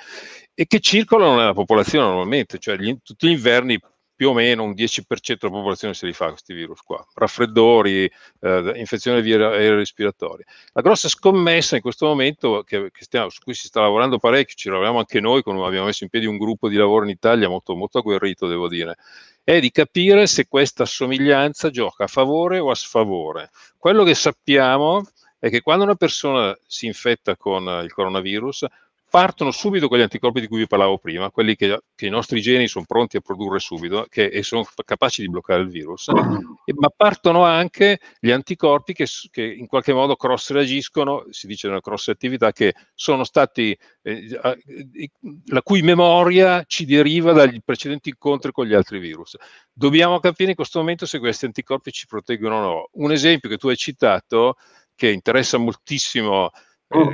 e che circolano nella popolazione normalmente, cioè gli, tutti gli inverni più o meno un 10% della popolazione se li fa questi virus qua, raffreddori, eh, infezioni respiratorie. La grossa scommessa in questo momento che, che stiamo, su cui si sta lavorando parecchio, ci lavoriamo anche noi, con, abbiamo messo in piedi un gruppo di lavoro in Italia molto, molto agguerrito, devo dire, è di capire se questa somiglianza gioca a favore o a sfavore. Quello che sappiamo è che quando una persona si infetta con il coronavirus partono subito quegli anticorpi di cui vi parlavo prima, quelli che, che i nostri geni sono pronti a produrre subito che, e sono capaci di bloccare il virus, e, ma partono anche gli anticorpi che, che, in qualche modo cross reagiscono, si dice nella cross attività, che sono stati, eh, la cui memoria ci deriva dagli precedenti incontri con gli altri virus. Dobbiamo capire in questo momento se questi anticorpi ci proteggono o no. Un esempio che tu hai citato, che interessa moltissimo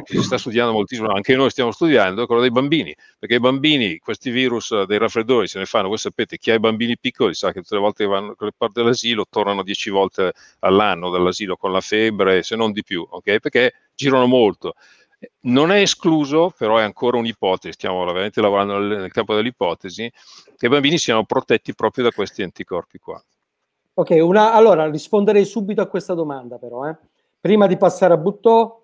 che si sta studiando moltissimo, anche noi stiamo studiando, è quello dei bambini, perché i bambini, questi virus eh, dei raffreddori se ne fanno, voi sapete, chi ha i bambini piccoli sa che tutte le volte che vanno per parti dell'asilo tornano dieci volte all'anno dall'asilo con la febbre, se non di più, ok? perché girano molto. Non è escluso, però è ancora un'ipotesi, stiamo veramente lavorando nel, nel campo dell'ipotesi, che i bambini siano protetti proprio da questi anticorpi qua.
Ok, una, allora risponderei subito a questa domanda però. Eh. Prima di passare a Buttò,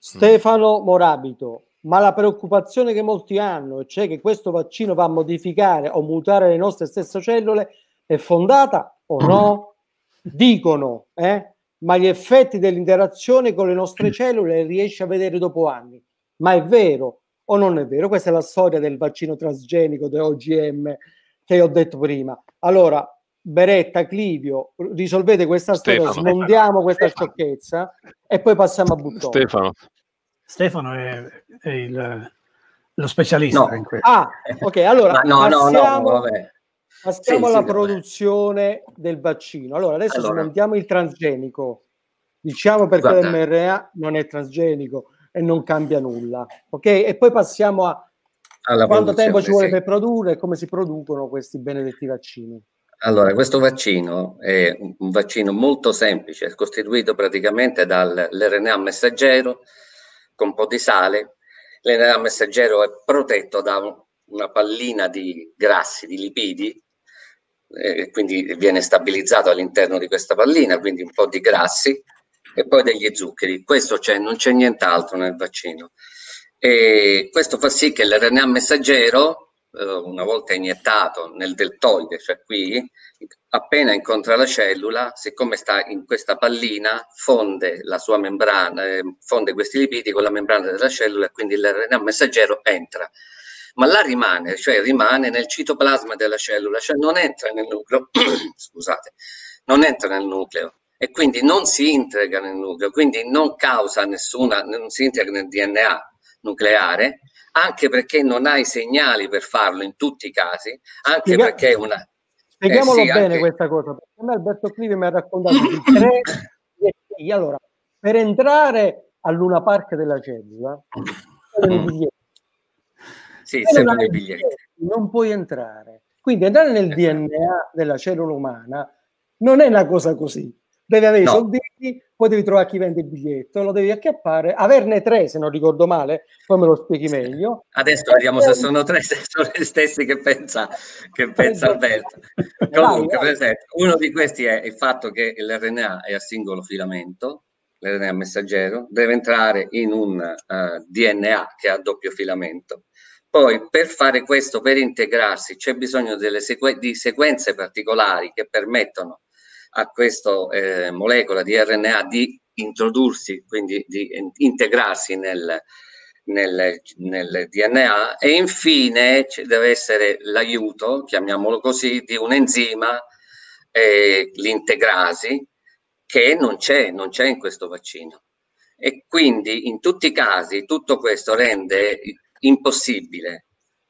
Stefano Morabito, ma la preoccupazione che molti hanno, cioè che questo vaccino va a modificare o mutare le nostre stesse cellule, è fondata o no? [CLEARS THROAT] Dicono, eh? ma gli effetti dell'interazione con le nostre mm. cellule riesce a vedere dopo anni. Ma è vero o non è vero? Questa è la storia del vaccino transgenico, OGM, che ho detto prima. Allora, Beretta, Clivio, risolvete questa storia, Stefano, smondiamo questa Stefano. sciocchezza e poi passiamo a Buttoni. Stefano. Stefano è, è il,
lo specialista no. in questo. Ah,
ok, allora no, passiamo, no, passiamo sì, alla sì, produzione vabbè. del vaccino. Allora, adesso allora. smontiamo il transgenico. Diciamo perché Guarda. l'MRA non è transgenico e non cambia nulla, ok? E poi passiamo a
alla quanto tempo ci vuole sì. per
produrre e come si producono questi benedetti vaccini.
Allora, questo vaccino è un vaccino molto semplice, è costituito praticamente dall'RNA messaggero con un po' di sale. L'RNA messaggero è protetto da una pallina di grassi, di lipidi, eh, e quindi viene stabilizzato all'interno di questa pallina, quindi un po' di grassi e poi degli zuccheri. Questo c'è, non c'è nient'altro nel vaccino. E questo fa sì che l'RNA messaggero eh, una volta iniettato nel deltoide, cioè qui, appena incontra la cellula, siccome sta in questa pallina, fonde la sua membrana, eh, fonde questi lipidi con la membrana della cellula e quindi l'RNA messaggero entra. Ma là rimane, cioè rimane nel citoplasma della cellula, cioè non entra nel nucleo, [CLEARS THROAT] scusate, non entra nel nucleo e quindi non si integra nel nucleo, quindi non causa nessuna, non si integra nel DNA nucleare anche perché non hai segnali per farlo in tutti i casi, anche Spiega- perché una... Eh, Spieghiamolo eh sì, bene
anche... questa cosa, perché a me Alberto Clivi mi ha raccontato di tre... [LAUGHS] allora, per entrare a Luna Park della cellula, mm.
sì, se non, biglietti,
non puoi entrare. Quindi entrare nel esatto. DNA della cellula umana non è una cosa così. Deve avere no. i soldi poi devi trovare chi vende il biglietto, lo devi acchiappare, averne tre se non ricordo male, poi me lo spieghi meglio.
Adesso vediamo se sono tre, se sono gli stessi che pensa, che pensa esatto. Alberto.
[LAUGHS] Comunque, per
esempio, uno di questi è il fatto che l'RNA è a singolo filamento, l'RNA messaggero, deve entrare in un uh, eh, DNA che ha doppio filamento. Poi per fare questo, per integrarsi, c'è bisogno sequ- di sequenze particolari che permettono a questa eh, molecola di RNA di introdursi, quindi di integrarsi nel, nel, nel DNA e infine ci deve essere l'aiuto, chiamiamolo così, di un enzima, eh, l'integrasi, che non c'è, non c'è in questo vaccino. E quindi in tutti i casi tutto questo rende impossibile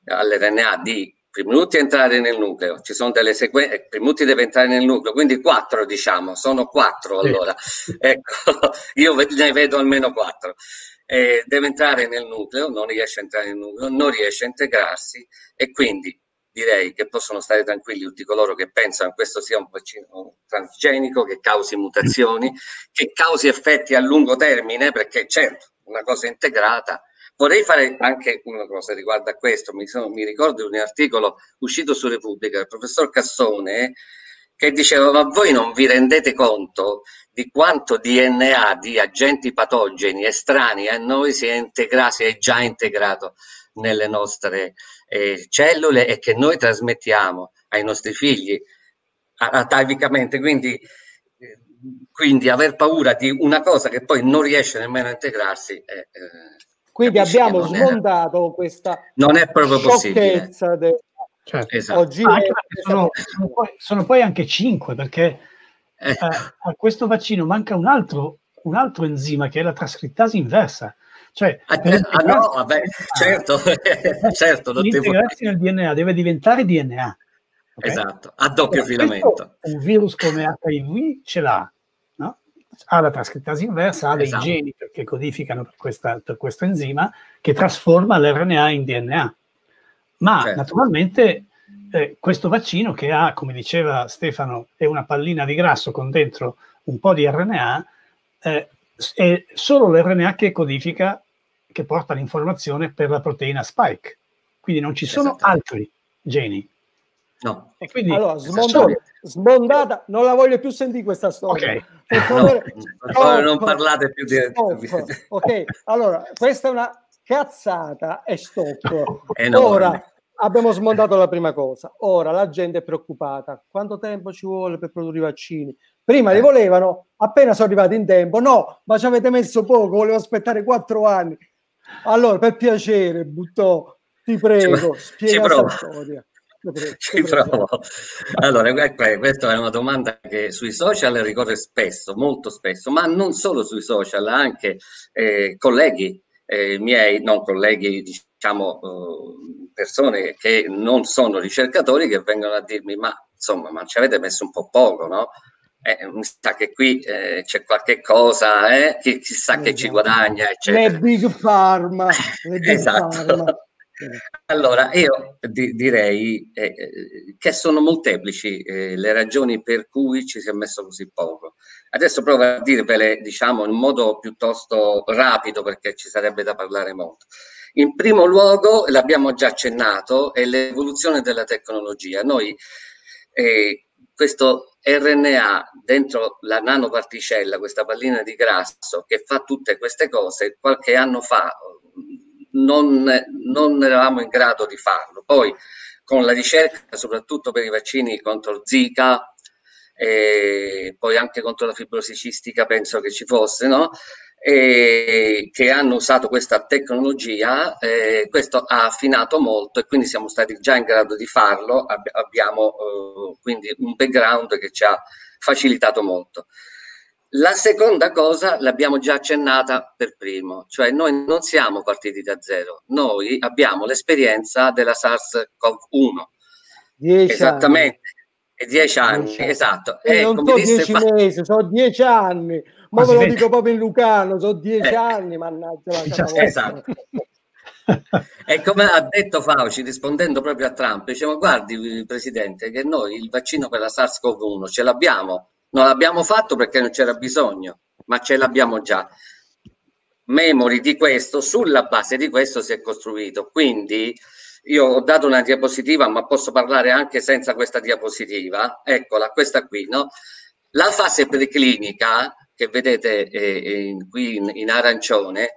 all'RNA di Primuti entrare nel nucleo, ci sono delle sequenze, eh, Primuti deve entrare nel nucleo, quindi quattro diciamo, sono quattro allora, [LAUGHS] ecco, io ne vedo almeno quattro. Eh, deve entrare nel nucleo, non riesce a entrare nel nucleo, non riesce a integrarsi e quindi direi che possono stare tranquilli tutti coloro che pensano che questo sia un vaccino transgenico, che causi mutazioni, che causi effetti a lungo termine, perché certo, una cosa integrata Vorrei fare anche una cosa riguardo a questo. Mi, sono, mi ricordo un articolo uscito su Repubblica del professor Cassone che diceva ma voi non vi rendete conto di quanto DNA di agenti patogeni estranei a noi si è, integra- si è già integrato nelle nostre eh, cellule e che noi trasmettiamo ai nostri figli atavicamente. Quindi, eh, quindi aver paura di una cosa che poi non riesce nemmeno a integrarsi è, eh,
quindi abbiamo smontato era... questa
non è proprio possibile. De... Certo. Esatto. Oggi ah, è...
sono, esatto. sono,
poi, sono, poi, anche cinque perché eh. a, eh, a questo vaccino manca un altro, un altro enzima che è la trascrittasi inversa. Cioè, ah, eh, ah no,
vabbè, certo, [LAUGHS] certo, non integrarsi
DNA deve diventare DNA.
Okay? Esatto, a
doppio allora, filamento.
Un virus come HIV ce l'ha, ha la trascrittasi inversa, ha dei esatto. geni che codificano per, questa, per, questo enzima che trasforma l'RNA in DNA. Ma certo. naturalmente eh, questo vaccino che ha, come diceva Stefano, è una pallina di grasso con dentro un po' di RNA, eh, è solo l'RNA che codifica, che porta l'informazione per la proteina spike. Quindi non ci sono altri geni. No. E quindi allora, smontare,
sbondata, non la voglio più sentire questa storia.
Okay. Per favore, no, stop, non parlate più di... Stop.
Ok, allora, questa è una cazzata e stop. [LAUGHS] Ora, abbiamo smontato la prima cosa. Ora, la gente è preoccupata. Quanto tempo ci vuole per produrre i vaccini? Prima li eh. volevano, appena sono arrivati in tempo, no, ma ci avete messo poco, volevo aspettare quattro anni. Allora, per piacere, butto, ti prego, ci, spiega questa storia.
Ci provo. Allora, questa è una domanda che sui social ricorre spesso, molto spesso, ma non solo sui social, anche eh, colleghi eh, miei, non colleghi, diciamo, eh, persone che non sono ricercatori che vengono a dirmi, ma insomma, ma ci avete messo un po' poco, no? Eh, mi sa che qui eh, c'è qualche cosa eh, che chissà eh, che ci guadagna. Eccetera. Le
big pharma. Le big [LAUGHS] esatto.
Pharma. Allora, io di- direi eh, eh, che sono molteplici eh, le ragioni per cui ci si è messo così poco. Adesso provo a dirvele, diciamo, in modo piuttosto rapido perché ci sarebbe da parlare molto. In primo luogo, l'abbiamo già accennato, è l'evoluzione della tecnologia. Noi eh, questo RNA dentro la nanoparticella, questa pallina di grasso che fa tutte queste cose, qualche anno fa, non, non eravamo in grado di farlo. Poi con la ricerca, soprattutto per i vaccini contro Zika, e poi anche contro la fibrosicistica, penso che ci fosse, no? E che hanno usato questa tecnologia, eh, questo ha affinato molto e quindi siamo stati già in grado di farlo, Ab- abbiamo eh, quindi un background che ci ha facilitato molto. La seconda cosa l'abbiamo già accennata per primo, cioè noi non siamo partiti da zero, noi abbiamo l'esperienza della SARS-CoV-1.
Dieci Esattamente,
dieci anni, dieci anni. esatto. Eh, e eh, non so disse, dieci fa...
mesi, so dieci anni, ma, ve lo dico proprio in Lucano, so dieci eh. anni, mannaggia la Esatto.
e come ha detto Fauci rispondendo proprio a Trump, diciamo guardi Presidente che noi il vaccino per la SARS-CoV-1 ce l'abbiamo non l'abbiamo fatto perché non c'era bisogno, ma ce l'abbiamo già. Memori di questo, sulla base di questo si è costruito. Quindi io ho dato una diapositiva, ma posso parlare anche senza questa diapositiva. Eccola, questa qui, no? La fase preclinica, che vedete eh, eh in, qui in, in arancione,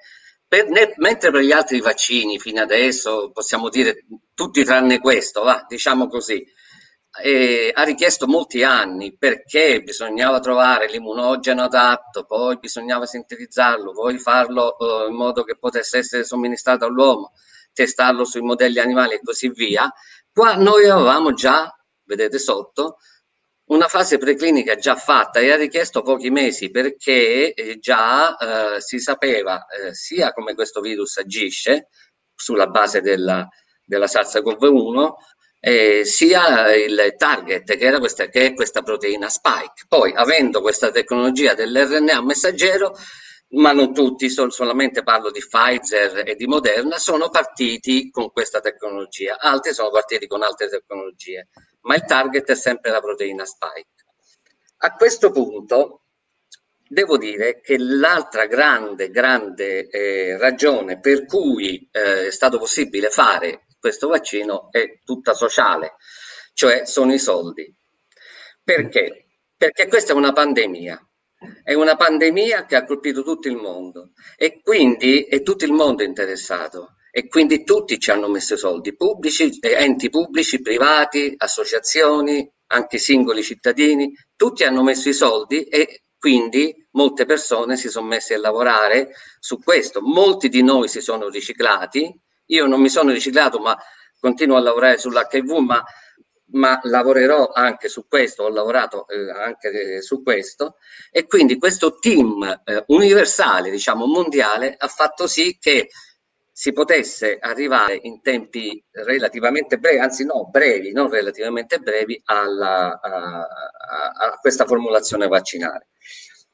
per, ne, mentre per gli altri vaccini fino adesso possiamo dire tutti tranne questo, va, diciamo così, eh, ha richiesto molti anni perché bisognava trovare l'immunogeno adatto, poi bisognava sintetizzarlo, poi farlo eh, in modo che potesse essere somministrato all'uomo, testarlo sui modelli animali e così via. Qua noi avevamo già, vedete sotto, una fase preclinica già fatta e ha richiesto pochi mesi perché eh, già eh, si sapeva eh, sia come questo virus agisce sulla base della, della SARS-CoV-1, eh, sia il target che, era questa, che è questa proteina spike. Poi, avendo questa tecnologia dell'RNA messaggero, ma non tutti, sol- solamente parlo di Pfizer e di Moderna, sono partiti con questa tecnologia, altri sono partiti con altre tecnologie, ma il target è sempre la proteina spike. A questo punto devo dire che l'altra grande, grande eh, ragione per cui eh, è stato possibile fare questo vaccino è tutta sociale, cioè sono i soldi. Perché? Perché questa è una pandemia, è una pandemia che ha colpito tutto il mondo e quindi è tutto il mondo interessato e quindi tutti ci hanno messo soldi, pubblici, eh, enti pubblici, privati, associazioni, anche singoli cittadini, tutti hanno messo i soldi e quindi molte persone si sono messe a lavorare su questo, molti di noi si sono riciclati, io non mi sono riciclato, ma continuo a lavorare sull'HIV, ma, ma lavorerò anche su questo, ho lavorato eh, anche eh, su questo. E quindi questo team eh, universale, diciamo mondiale, ha fatto sì che si potesse arrivare in tempi relativamente brevi, anzi no, brevi, non relativamente brevi, alla, a, a, a questa formulazione vaccinale.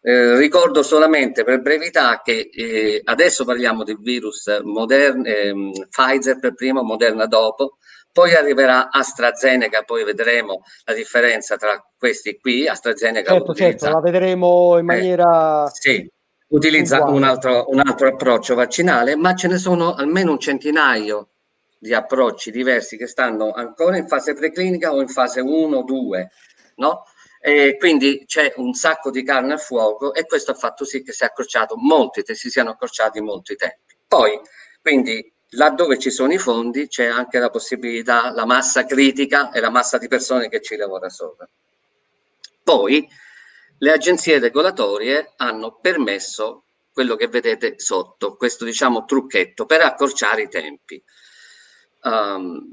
Eh, ricordo solamente per brevità che eh, adesso parliamo del virus modern, ehm, Pfizer per primo, Moderna dopo, poi arriverà AstraZeneca, poi vedremo la differenza tra questi qui. AstraZeneca certo, certo, la
vedremo in eh, maniera... Eh,
sì, utilizza un altro, un altro approccio vaccinale, ma ce ne sono almeno un centinaio di approcci diversi che stanno ancora in fase preclinica o in fase 1 o 2, no? E quindi c'è un sacco di carne a fuoco e questo ha fatto sì che si, molti, si siano accorciati molti tempi. Poi, quindi, laddove ci sono i fondi c'è anche la possibilità, la massa critica e la massa di persone che ci lavora sopra. Poi le agenzie regolatorie hanno permesso quello che vedete sotto, questo diciamo trucchetto per accorciare i tempi. Um,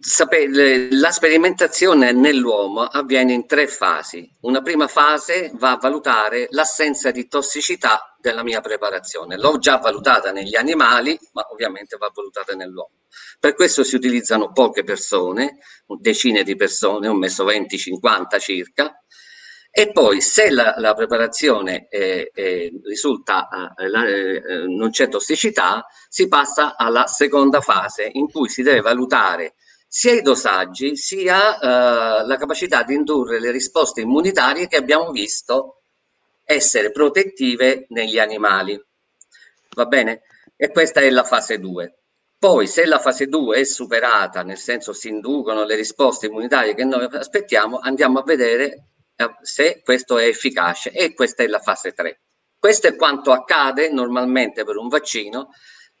Sapete, la sperimentazione nell'uomo avviene in tre fasi. Una prima fase va a valutare l'assenza di tossicità della mia preparazione. L'ho già valutata negli animali, ma ovviamente va valutata nell'uomo. Per questo si utilizzano poche persone, decine di persone, ho messo 20-50 circa, e poi se la, la preparazione eh, eh, risulta eh, la, eh, eh, non c'è tossicità, si passa alla seconda fase in cui si deve valutare sia i dosaggi sia eh, la capacità di indurre le risposte immunitarie che abbiamo visto essere protettive negli animali. Va bene? E questa è la fase 2. Poi se la fase 2 è superata, nel senso si inducono le risposte immunitarie che noi aspettiamo, andiamo a vedere eh, se questo è efficace e questa è la fase 3. Questo è quanto accade normalmente per un vaccino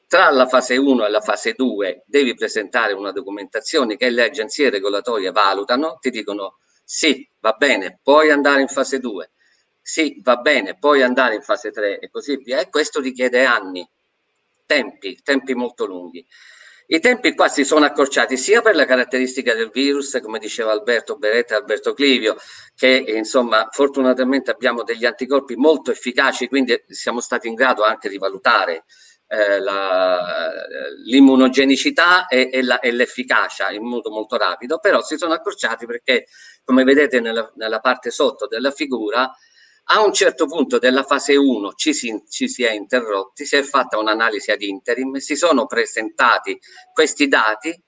tra la fase 1 e la fase 2 devi presentare una documentazione che le agenzie regolatorie valutano, ti dicono sì, va bene, puoi andare in fase 2, sì, va bene, puoi andare in fase 3 e così via. E questo richiede anni, tempi, tempi molto lunghi. I tempi qua si sono accorciati sia per la caratteristica del virus, come diceva Alberto Beretta e Alberto Clivio, che insomma fortunatamente abbiamo degli anticorpi molto efficaci, quindi siamo stati in grado anche di valutare eh, la, l'immunogenicità e, e, la, e, l'efficacia in modo molto rapido, però si sono accorciati perché, come vedete nella, nella parte sotto della figura, a un certo punto della fase 1 ci si, ci si, è interrotti, si è fatta un'analisi ad interim, si sono presentati questi dati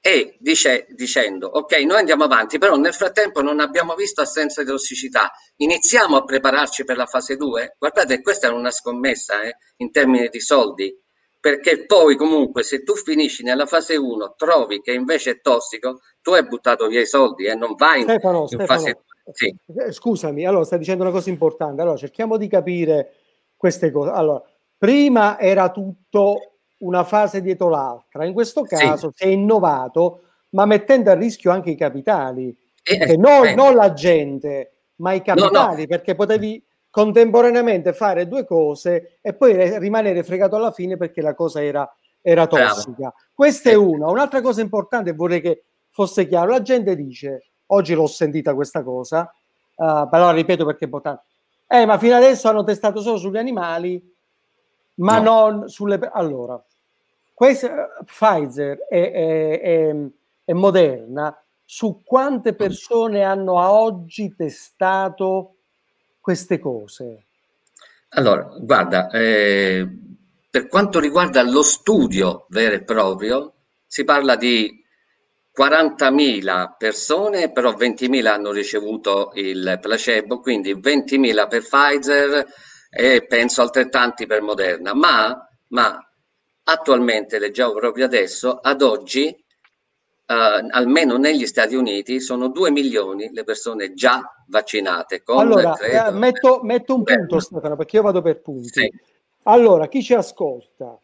e dice, dicendo ok noi andiamo avanti però nel frattempo non abbiamo visto assenza di tossicità iniziamo a prepararci per la fase 2 guardate questa è una scommessa eh, in termini di soldi perché poi comunque se tu finisci nella fase 1 trovi che invece è tossico tu hai buttato via i soldi e eh, non vai Stefano, in, Stefano, fase 2 sì.
Eh, scusami allora stai dicendo una cosa importante allora cerchiamo di capire queste cose allora prima era tutto una fase dietro l'altra. In questo caso sì. si è innovato, ma mettendo a rischio anche i capitali, eh, non, eh. non, la gente, ma i capitali, no, no. perché potevi contemporaneamente fare due cose e poi rimanere fregato alla fine perché la cosa era, era tossica. Bravo. Questa eh. è una. Un'altra cosa importante, vorrei che fosse chiaro, la gente dice, oggi l'ho sentita questa cosa, uh, però ripeto perché è importante, eh ma fino adesso hanno testato solo sugli animali, ma no. non sulle... Allora, questa, Pfizer e, e, e, e Moderna su quante persone hanno a oggi testato queste cose?
Allora, guarda, eh, per quanto riguarda lo studio vero e proprio, si parla di 40.000 persone, però 20.000 hanno ricevuto il placebo, quindi 20.000 per Pfizer e penso altrettanti per Moderna, ma, ma attualmente, leggiamo proprio adesso, ad oggi, eh, almeno negli Stati Uniti, sono 2 milioni le persone già vaccinate. Con, allora, credo, eh,
metto, metto, un punto, per... Stefano, perché io vado per punti. Sì. Allora, chi ci ascolta?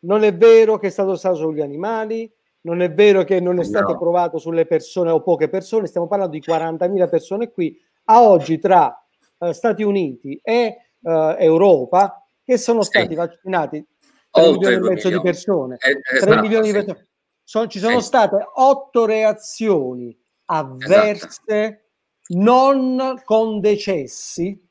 Non è vero che è stato usato sugli animali, non è vero che non è stato no. provato sulle persone o poche persone, stiamo parlando di 40.000 persone qui, a oggi tra eh, Stati Uniti e eh, Europa che sono stati sì. vaccinati
3 milioni e mezzo di persone. È, eh, 3
esatto, milioni sì. di persone. So, ci sono è... Eh. state otto reazioni avverse, esatto. non con decessi,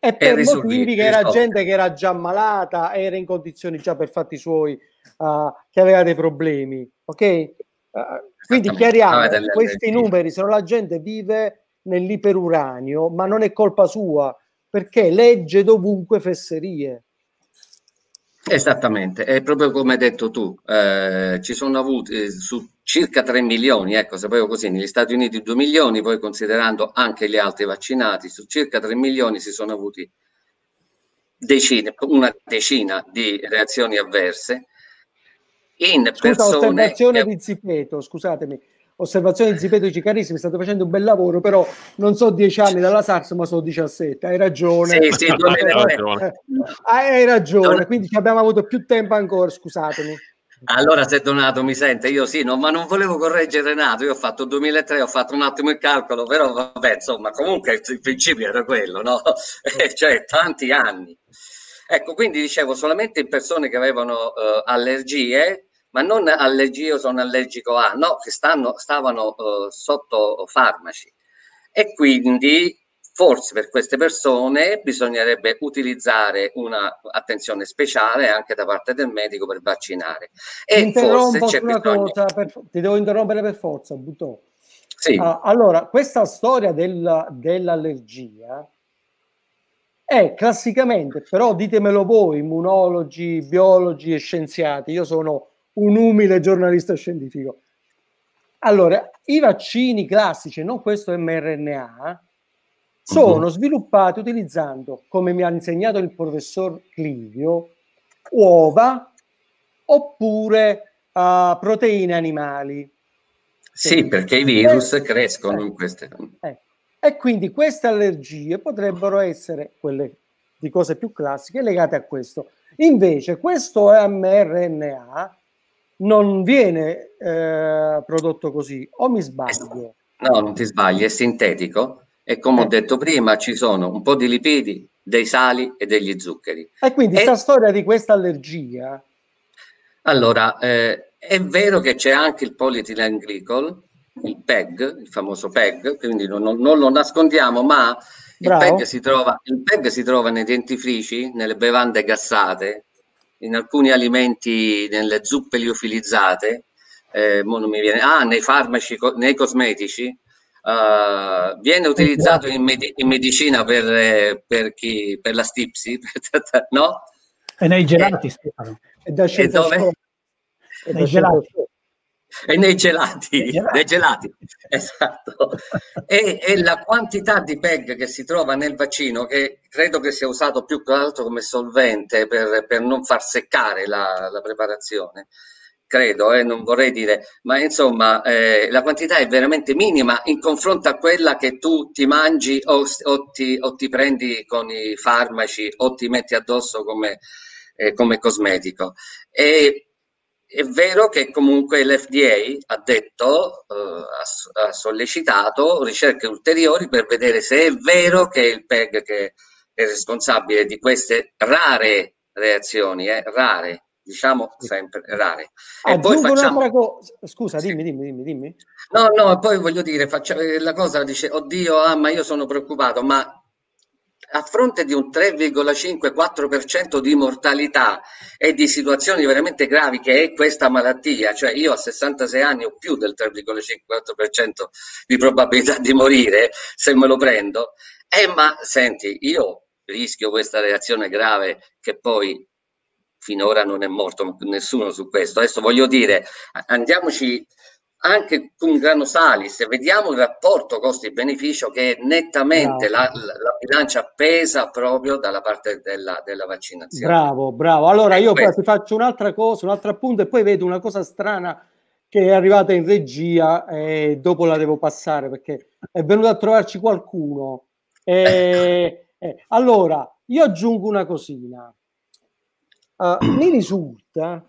e per motivi che era gente che era già malata, era in condizioni già per fatti suoi, uh, che aveva dei problemi. Ok? Uh, quindi chiariamo, ah, questi numeri, se no la gente vive nell'iperuranio, ma non è colpa sua, perché legge dovunque fesserie.
Esattamente, è proprio come hai detto tu, eh, ci sono avuti eh, su circa 3 milioni, ecco sapevo così, negli Stati Uniti 2 milioni, poi considerando anche gli altri vaccinati, su circa 3 milioni si sono avuti decine, una decina di reazioni avverse in Scusa, persone... osservazione
che... di Zipeto, scusatemi, osservazione di Zipetoci, carissimi, state facendo un bel lavoro, però non so 10 anni dalla SARS, ma sono 17, hai ragione. Sì, sì, hai ragione. Eh, hai ragione, quindi abbiamo avuto più tempo ancora, scusatemi.
Allora, se Donato mi sente, io sì, no, ma non volevo correggere Renato, io ho fatto 2003, ho fatto un attimo il calcolo, però vabbè, insomma, comunque il principio era quello, no? [LAUGHS] Eh, cioè, tanti anni. Ecco, quindi dicevo, solamente in persone che avevano eh, allergie ma non io sono allergico a, no, che stanno, stavano eh, sotto farmaci. E quindi forse per queste persone bisognerebbe utilizzare un'attenzione speciale anche da parte del medico per vaccinare. E forse c'è bisogno...
cosa, per... ti devo interrompere per forza, Butò. Sì. Uh, allora, questa storia della, dell'allergia è classicamente, però ditemelo voi, immunologi, biologi e scienziati, io sono un umile giornalista scientifico. Allora, i vaccini classici, non questo mRNA, sono mhm. sviluppati utilizzando, come mi ha insegnato il professor Clivio, uova oppure uh, proteine animali.
Sì, quindi, perché i virus eh, crescono in eh, queste...
Eh. E quindi queste allergie potrebbero essere quelle di cose più classiche legate a questo. Invece questo mRNA non viene eh, prodotto così, o mi sbaglio?
No, non ti sbagli, è sintetico e come eh. ho detto prima ci sono un po' di lipidi, dei sali e degli zuccheri.
E quindi questa storia di questa allergia?
Allora, eh, è vero che c'è anche il polietilenglicol, il PEG, il famoso PEG, quindi non, non lo nascondiamo, ma il PEG, trova, il PEG, si trova, nei dentifrici, nelle bevande gassate, in alcuni alimenti, nelle zuppe liofilizzate, eh, viene, ah, nei farmaci, nei cosmetici, Uh, viene utilizzato in, med- in medicina per, eh, per, chi, per la stipsi, [LAUGHS] no?
E nei eh, gelati, e, Stefano. E da e dove? E nei gelati.
Scienza e nei gelati, nei gelati. [LAUGHS] esatto. e, e, la quantità di PEG che si trova nel vaccino, che credo che sia usato più che altro come solvente per, per non far seccare la, la preparazione, credo, eh, non vorrei dire, ma insomma eh, la quantità è veramente minima in confronto a quella che tu ti mangi o, o, ti, o ti, prendi con i farmaci o ti metti addosso come, eh, come cosmetico. E, è vero che comunque l'FDA ha detto, eh, ha, ha, sollecitato ricerche ulteriori per vedere se è vero che il PEG che è responsabile di queste rare reazioni, eh, rare, diciamo sempre rare. E eh, poi facciamo...
Co- Scusa, dimmi, dimmi, dimmi, dimmi.
No, no, poi voglio dire, faccia... Eh, la cosa dice, oddio, ah, ma io sono preoccupato, ma a fronte di un 3,5-4% di mortalità e di situazioni veramente gravi che è questa malattia, cioè io a 66 anni ho più del 3,5-4% di probabilità di morire se me lo prendo, eh ma senti, io rischio questa reazione grave che poi finora non è morto nessuno su questo. Adesso voglio dire, andiamoci anche con Grano Salis, vediamo il rapporto costi-beneficio che nettamente no. la, la, bilancia pesa proprio dalla parte della, della vaccinazione. Bravo,
bravo. Allora e io questo. poi ti faccio un'altra cosa, un altro appunto e poi vedo una cosa strana che è arrivata in regia e dopo la devo passare perché è venuto a trovarci qualcuno. E, eh, eh allora, io aggiungo una cosina. Uh, mi risulta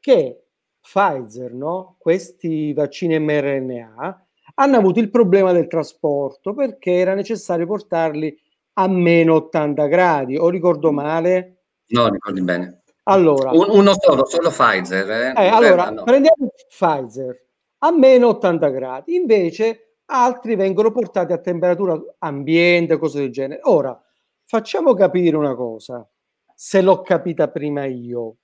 che Pfizer, no? questi vaccini mRNA, hanno avuto il problema del trasporto perché era necessario portarli a meno 80 gradi, o ricordo mm. male?
No, ricordi bene.
Allora, uno solo,
solo Pfizer. Eh? Eh, allora, no.
prendiamo Pfizer a meno 80 gradi, invece altri vengono portati a temperatura ambiente, cose del genere. Ora, facciamo capire una cosa, se l'ho capita prima io.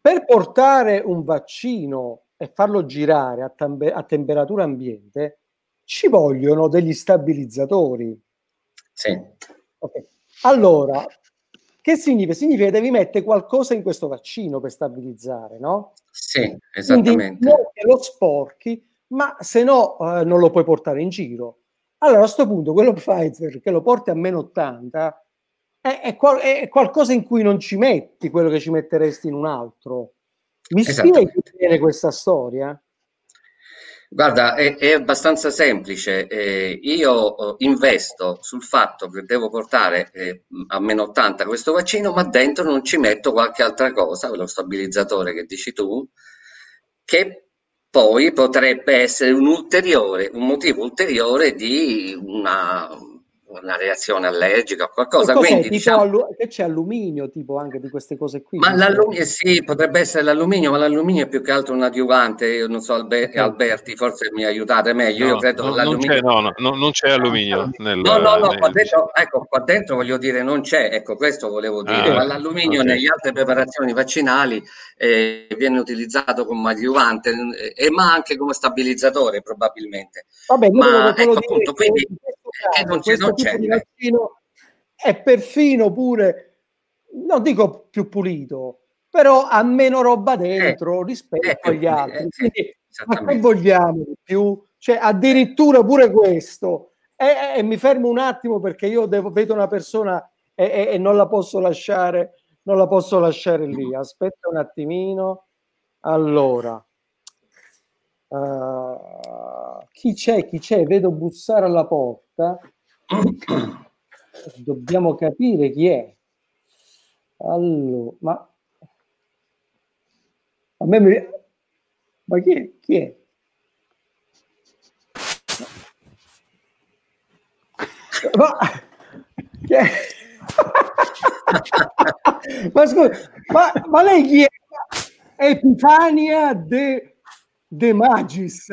Per portare un vaccino e farlo girare a, tambe- a temperatura ambiente ci vogliono degli stabilizzatori. Sì. Okay. Allora, che significa? Significa che devi mettere qualcosa in questo vaccino per stabilizzare, no?
Sì, esattamente. Quindi,
non che lo sporchi, ma se no eh, non lo puoi portare in giro. Allora a questo punto quello [LAUGHS] Pfizer che lo porti a meno 80 è, è, qual- è, qualcosa in cui non ci metti quello che ci metteresti in un altro. Mi spieghi esatto. bene questa storia?
Guarda, è, è abbastanza semplice. Eh, io eh, investo sul fatto che devo portare eh, a meno 80 questo vaccino, ma dentro non ci metto qualche altra cosa, lo stabilizzatore che dici tu, che poi potrebbe essere un ulteriore, un motivo ulteriore di una una reazione allergica o qualcosa. Quindi, tipo,
diciamo, allu- che c'è alluminio tipo anche di queste cose qui? Ma l'alluminio,
sì, potrebbe essere l'alluminio, ma l'alluminio è più che altro un adiuvante. Io non so, Alber- okay. Alberti, forse mi aiutate meglio. No, Io credo no, l'alluminio. Non c'è,
no, no, non c'è alluminio. Nel, no, no, no, nel...
qua dentro, ecco, qua dentro voglio dire non c'è, ecco, questo volevo dire, ah, ma l'alluminio okay. negli altre preparazioni vaccinali eh, viene utilizzato come adiuvante, eh, ma anche come stabilizzatore probabilmente. Vabbè, ma ecco appunto, quindi che non, questo non c'è. Eh. è
perfino pure, non dico più pulito, però ha meno roba dentro eh, rispetto eh, agli eh, eh, altri. Quindi, ma che vogliamo di più? Cioè, addirittura pure questo. E, mi fermo un attimo perché io devo, vedo una persona e, e non la posso lasciare non la posso lasciare lì. Aspetta un attimino. Allora, uh, chi c'è, chi c'è, vedo bussare alla porta, [COUGHS] dobbiamo capire chi è. Allora, ma a me mi... Ma chi è? Chi è? Ma, chi è? [LAUGHS] ma scusa, ma, ma lei chi è? Epifania de, de Magis.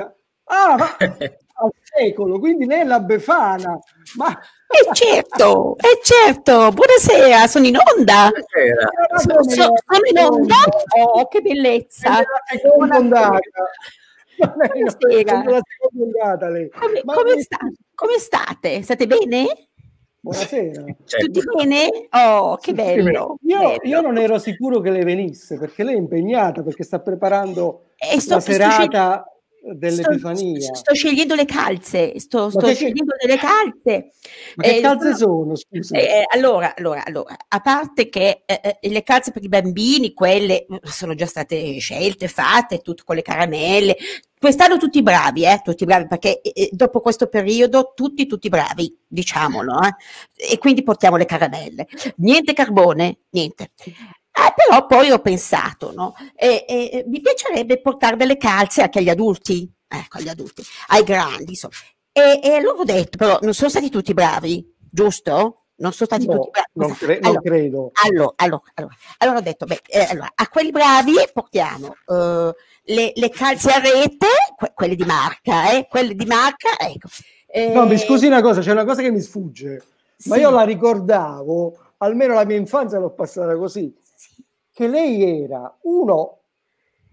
Ah, ma [LAUGHS] al secolo, quindi lei è la Befana. Ma... E certo,
è certo. Buonasera, sono in onda.
Buonasera.
Sono, sono, sono in onda? Oh, oh che bellezza. È seconda ondata. Buonasera. Ondata, lei. Come, come, sta, come state? State bene? Buonasera. Certo. Tutti bene? Oh, che bello.
Io, bello. io, non ero sicuro che lei venisse perché lei è impegnata perché sta preparando la serata dell'Epifania. Sto, sto,
scegliendo le calze, sto, sto scegliendo che... delle calze. Ma che eh, calze sono? sono eh, eh, allora, allora, allora, a parte che eh, eh le calze per i bambini, quelle mm, sono già state scelte, fatte, tutte con le caramelle. Quest'anno tutti bravi, eh, tutti bravi, perché eh, dopo questo periodo tutti, tutti bravi, diciamolo, eh. e quindi portiamo le caramelle. Niente carbone, niente. Eh, però poi ho pensato, no? E, e, mi piacerebbe portare delle calze anche agli adulti, ecco, agli adulti, ai grandi, insomma. E, e loro ho detto, però, non sono stati tutti bravi, giusto? non sono stati no, tutti bravi. Non, cre- allora, non credo. Allora, allora, allora, ho detto, beh, eh, a quelli bravi eh, portiamo eh, le, le, calze a rete, que- quelle di marca, eh, quelle di marca, ecco. No, mi eh, scusi
una cosa, c'è una cosa che mi sfugge, sì. ma io la ricordavo, almeno la mia infanzia l'ho passata così, che lei era uno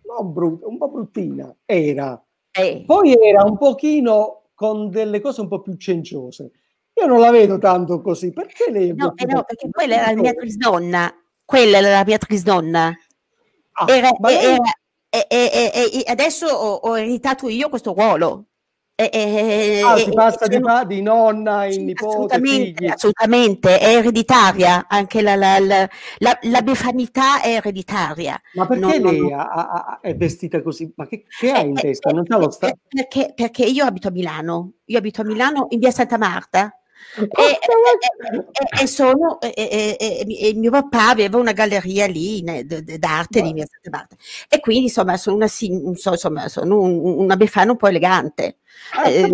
no, brut, un po' bruttina, era. Eh. Poi era un pochino con delle cose un po' più cenciose. Io non la vedo tanto così, perché lei... No, eh no perché quella era la Beatrice
Donna, quella era la Beatrice Donna. Ah, era, era, lei... e, e, e, adesso ho, ho, ereditato io questo ruolo. Eh, ah, si passa di, diciamo pa- di, nonna in sì, nipote, assolutamente, assolutamente, è ereditaria, anche la, la, la, la, befanità è ereditaria. Ma perché non, lei non... Ha, ha, è vestita così?
Ma che, che eh, ha in eh, testa? Eh, sta...
perché, perché io abito a Milano, io abito a Milano in via Santa Marta, e, e, sono, e, mio papà aveva una galleria lì d'arte di mia fratello E quindi insomma sono una, insomma, sono una befana un po' elegante. Ah, eh, eh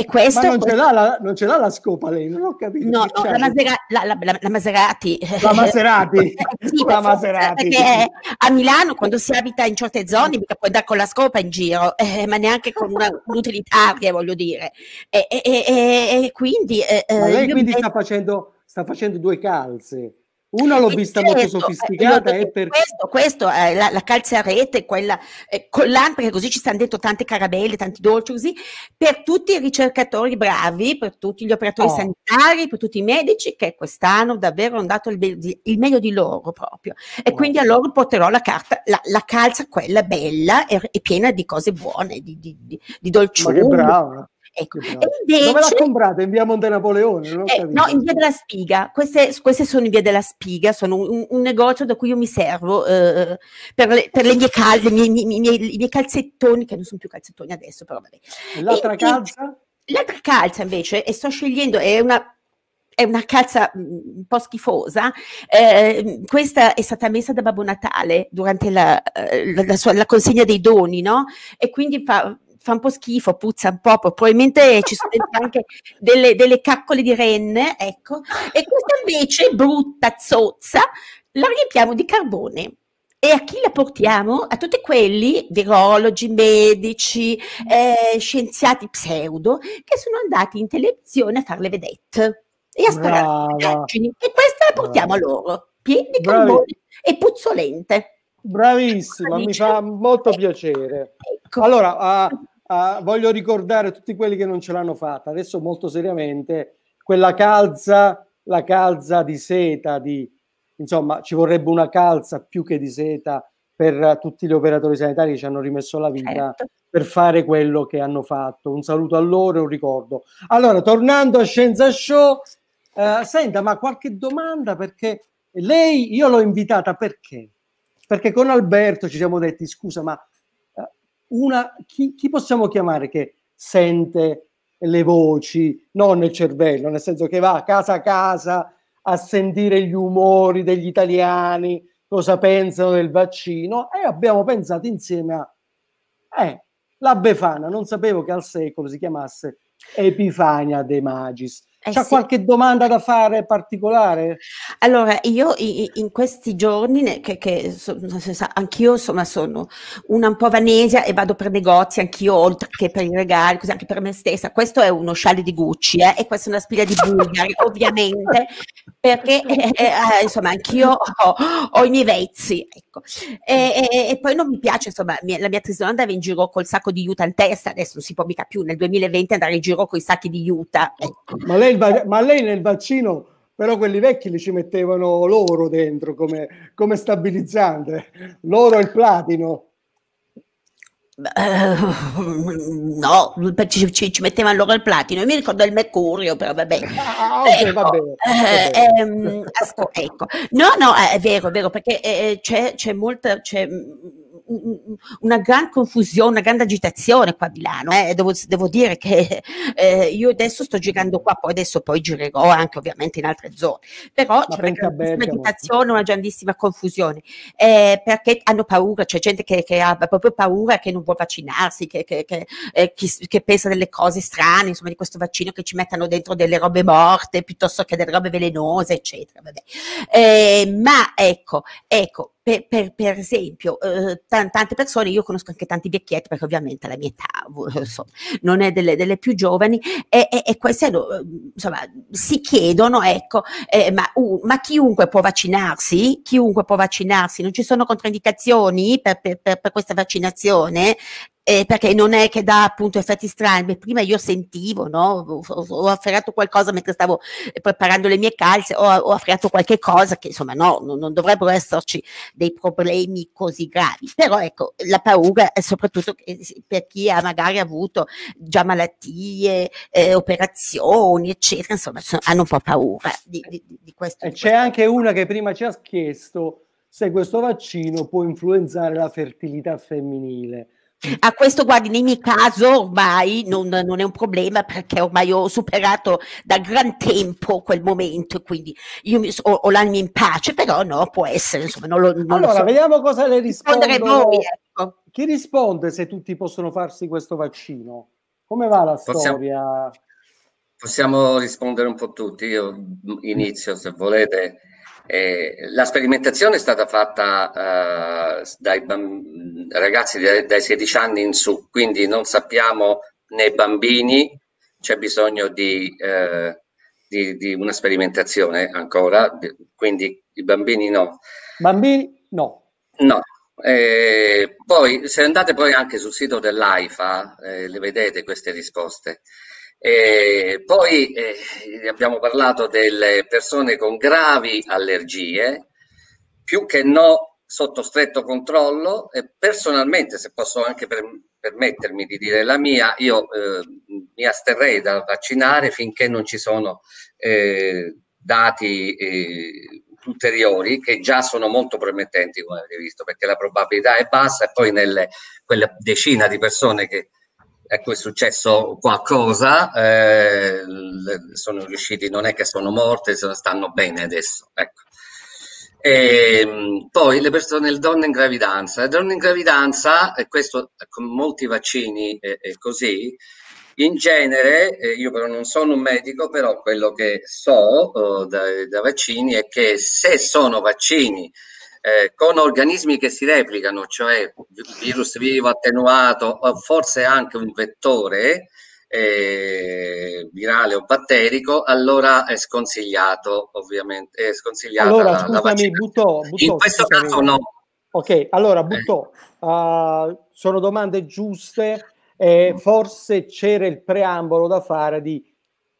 e questo, Ma non, questo... Ce l'ha la, non ce l'ha la scopa lei, non ho capito. No, no la, Masera,
la, la, la, Maserati. La Maserati. [LAUGHS] sì, [LAUGHS] la Maserati. Perché a Milano quando si abita in certe zone mica puoi andare con la scopa in giro, eh, ma neanche con un'utilitaria, voglio dire. E, e, e, e quindi quindi, eh, eh lei quindi sta, facendo, sta facendo due calze. Una l'ho eh, vista certo, molto eh, sofisticata. Eh, per... Questo, questo è la, la calza a rete, quella eh, collante, perché così ci stanno detto tante carabelle, tanti dolci, così, per tutti i ricercatori bravi, per tutti gli operatori oh. sanitari, per tutti i medici che quest'anno davvero hanno dato il, il meglio di loro proprio. E oh. quindi a loro porterò la, carta, la, la calza, quella bella e, piena di cose buone, di, di, di, di dolciura. Ma che brava! Ecco. Invece, Dove l'ha comprata? In via Monte Napoleone? Eh, no, in via della Spiga. Queste, queste, sono in via della Spiga, sono un, un negozio da cui io mi servo eh, per, le, per le mie calze, le mie, mie, mie, i miei calzettoni, che non sono più calzettoni adesso, però vabbè. l'altra e, calza? E, l'altra calza invece, e sto scegliendo, è una è una calza mm, un po' schifosa. Eh, questa è stata messa da Babbo Natale durante la, eh, la, la, sua, la consegna dei doni, no? E quindi fa, fa un po' schifo, puzza un po', probabilmente ci sono anche delle, delle caccole di renne, ecco, e questa invece brutta, zozza, la riempiamo di carbone. E a chi la portiamo? A tutti quelli, virologi, medici, eh, scienziati pseudo, che sono andati in televisione a fare le vedette e a sparare E questa la portiamo Brava. a loro, pieni di carbone e puzzolente. Bravissima,
mi fa molto piacere. Ecco. Allora, uh, Uh, voglio ricordare a tutti quelli che non ce l'hanno fatta, adesso molto seriamente, quella calza, la calza di seta, di, insomma ci vorrebbe una calza più che di seta per tutti gli operatori sanitari che ci hanno rimesso la vita certo. per fare quello che hanno fatto. Un saluto a loro e un ricordo. Allora, tornando a Scienza Show, uh, senta, ma qualche domanda perché lei, io l'ho invitata perché? Perché con Alberto ci siamo detti, scusa, ma una, chi, chi possiamo chiamare che sente le voci, non nel cervello, nel senso che va casa a casa a sentire gli umori degli italiani, cosa pensano del vaccino e abbiamo pensato insieme a eh, la Befana, non sapevo che al secolo si chiamasse
Epifania De Magis. Eh C'è sì. qualche domanda da fare particolare? Allora, io in questi giorni, che, che anch'io insomma sono una un po' vanesia e vado per negozi, anch'io oltre che per i regali, così anche per me stessa. Questo è uno scialle di Gucci eh, e questa è una spiglia di Bulgari, [LAUGHS] ovviamente, perché eh, eh ah, insomma anch'io ho, ho, i miei vezzi. Ecco. E, e, e, poi non mi piace, insomma, mia, la mia trisnonna andava in giro col sacco di Utah in testa, adesso non si può mica più nel 2020 andare in giro con i sacchi di Utah. Ecco.
Ma lei lei, ma lei nel vaccino però quelli vecchi li ci mettevano loro dentro come, come stabilizzante, l'oro e il platino.
no, ci, ci, ci, mettevano loro il platino, mi ricordo il mercurio, però vabbè. Ah, ah okay, ecco, va bene, va bene. ehm, asco, ecco. No, no, eh, è vero, è vero, perché eh, eh c'è, c'è molta... C'è, una gran confusione, una grande agitazione qua a Milano. Eh. Devo, devo, dire che eh, io adesso sto girando qua, poi adesso poi girerò anche ovviamente in altre zone, però c'è una grandissima agitazione, una grandissima confusione, eh, perché hanno paura, c'è gente che, che, ha proprio paura che non vuole vaccinarsi, che, che, eh, che, pensa delle cose strane, insomma di questo vaccino che ci mettano dentro delle robe morte piuttosto che delle robe velenose, eccetera. Eh, ma ecco, ecco, per, per, per esempio, eh, t- tante persone, io conosco anche tanti vecchietti, perché ovviamente la mia età eh, insomma, non è delle, delle più giovani, e, e, e queste eh, insomma, si chiedono, ecco, eh, ma, uh, ma, chiunque può vaccinarsi? Chiunque può vaccinarsi? Non ci sono controindicazioni per, per questa vaccinazione? eh, perché non è che dà appunto effetti strani. Prima io sentivo, no? ho, ho afferrato qualcosa mentre stavo eh, preparando le mie calze, ho, ho afferrato qualche cosa che insomma no, non, non, dovrebbero esserci dei problemi così gravi. Però ecco, la paura è soprattutto eh, per chi ha magari avuto già malattie, eh, operazioni, eccetera, insomma hanno un po' paura di, di, di questo.
C'è questo. anche una che prima ci ha chiesto se questo vaccino può influenzare la
fertilità femminile. A questo guardi, nel mio caso ormai non, non, è un problema perché ormai ho superato da gran tempo quel momento, quindi io mi, ho, ho l'anima in pace, però no, può essere, insomma, non lo, non allora, lo so. vediamo
cosa le risponde. ecco. Chi risponde se tutti possono farsi questo vaccino? Come va la possiamo, storia?
Possiamo rispondere un po' tutti, io inizio se volete. Eh, la sperimentazione è stata fatta eh, dai ragazzi dai, dai 16 anni in su, quindi non sappiamo nei bambini c'è bisogno di, eh, di, di una sperimentazione ancora, quindi i bambini no.
Bambini no.
No, eh, poi, se andate poi anche sul sito dell'AIFA, eh, le vedete queste risposte. E poi eh, abbiamo parlato delle persone con gravi allergie, più che no sotto stretto controllo e personalmente, se posso anche per, permettermi di dire la mia, io eh, mi asterrei dal vaccinare finché non ci sono eh, dati eh, ulteriori che già sono molto promettenti, come avete visto, perché la probabilità è bassa e poi nelle quella decina di persone che ecco è successo qualcosa, eh, sono riusciti, non è che sono morte, stanno bene adesso. Ecco. E, ehm, poi le persone, le donne in gravidanza. Le donne in gravidanza, e questo con molti vaccini è, è così, in genere, eh, io però non sono un medico, però quello che so oh, da, da, vaccini è che se sono vaccini eh, con organismi che si replicano, cioè virus vivo attenuato, forse anche un vettore eh, virale o batterico, allora è sconsigliato ovviamente. È sconsigliata allora, la, scusami,
la butto, butto, In questo scusami. caso no. Ok, allora butto, eh. uh, sono domande giuste. Eh, forse c'era il preambolo da fare di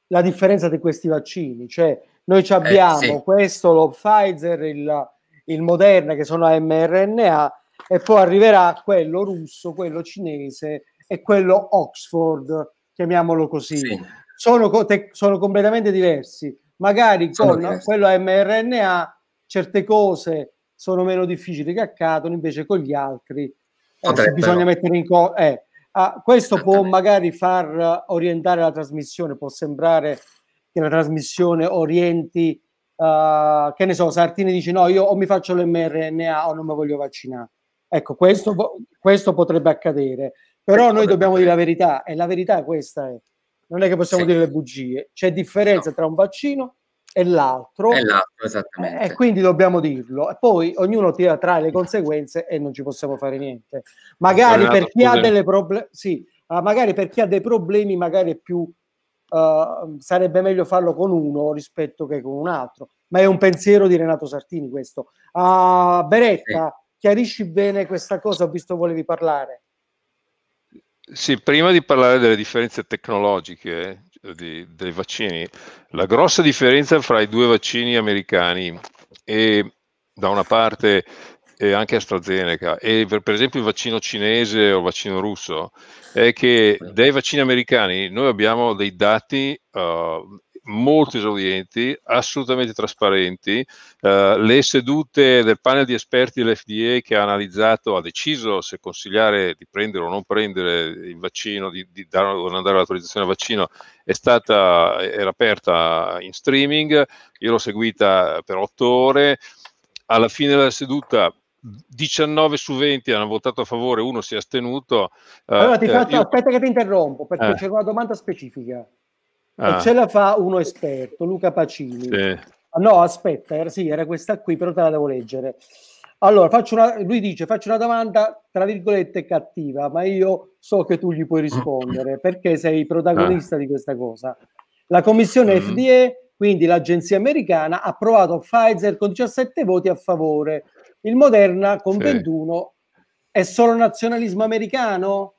la differenza di questi vaccini, cioè noi abbiamo eh, sì. questo, lo Pfizer, il, il Moderna che sono a mRNA e poi arriverà quello russo, quello cinese e quello Oxford, chiamiamolo così. Sì. Sono, co- te- sono, completamente diversi. Magari sono con diversi. quello a mRNA certe cose sono meno difficili che accadono, invece con gli altri eh, bisogna mettere in conto. Eh, ah, questo può magari far orientare la trasmissione, può sembrare che la trasmissione orienti uh, che ne so, Sartini dice no, io o mi faccio l'mRNA o non mi voglio vaccinare. Ecco, questo, questo potrebbe accadere, però noi dobbiamo dire la verità e la verità questa è, eh. non è che possiamo sì. dire le bugie, c'è differenza no. tra un vaccino e l'altro, e
l'altro esattamente.
e quindi dobbiamo dirlo e poi ognuno tira tra le conseguenze e non ci possiamo fare niente magari per chi problemi. ha delle proble- sì, ah, magari per chi ha dei problemi magari è più Ehm, sarebbe meglio farlo con uno rispetto che con un altro. Ma è un pensiero di Renato Sartini questo. Uh, Beretta, sì. chiarisci bene questa cosa, ho visto volevi parlare.
Sì, prima di parlare delle differenze tecnologiche eh, di, dei vaccini, la grossa differenza fra i due vaccini americani e da una parte e anche AstraZeneca e per, esempio il vaccino cinese o il vaccino russo è che dai vaccini americani noi abbiamo dei dati uh, molto esaurienti, assolutamente trasparenti. Uh, le sedute del panel di esperti dell'FDA che ha analizzato, ha deciso se consigliare di prendere o non prendere il vaccino, di, di dare o non dare l'autorizzazione al vaccino, è stata, era aperta in streaming, io l'ho seguita per otto ore. Alla fine della seduta 19 su 20 hanno votato a favore, uno si è astenuto. Eh, allora ti eh, faccio, io...
aspetta che ti interrompo perché eh. c'è una domanda specifica. Ah. E ce la fa uno esperto, Luca Pacini. Sì. Ah, no, aspetta, era, sì, era questa qui, però te la devo leggere. Allora, una, lui dice, faccio una domanda, tra virgolette, cattiva, ma io so che tu gli puoi rispondere perché sei protagonista ah. di questa cosa. La commissione mm. Mm-hmm. FDA, quindi l'agenzia americana, ha approvato Pfizer con 17 voti a favore, il Moderna con sì. 21 è solo nazionalismo americano?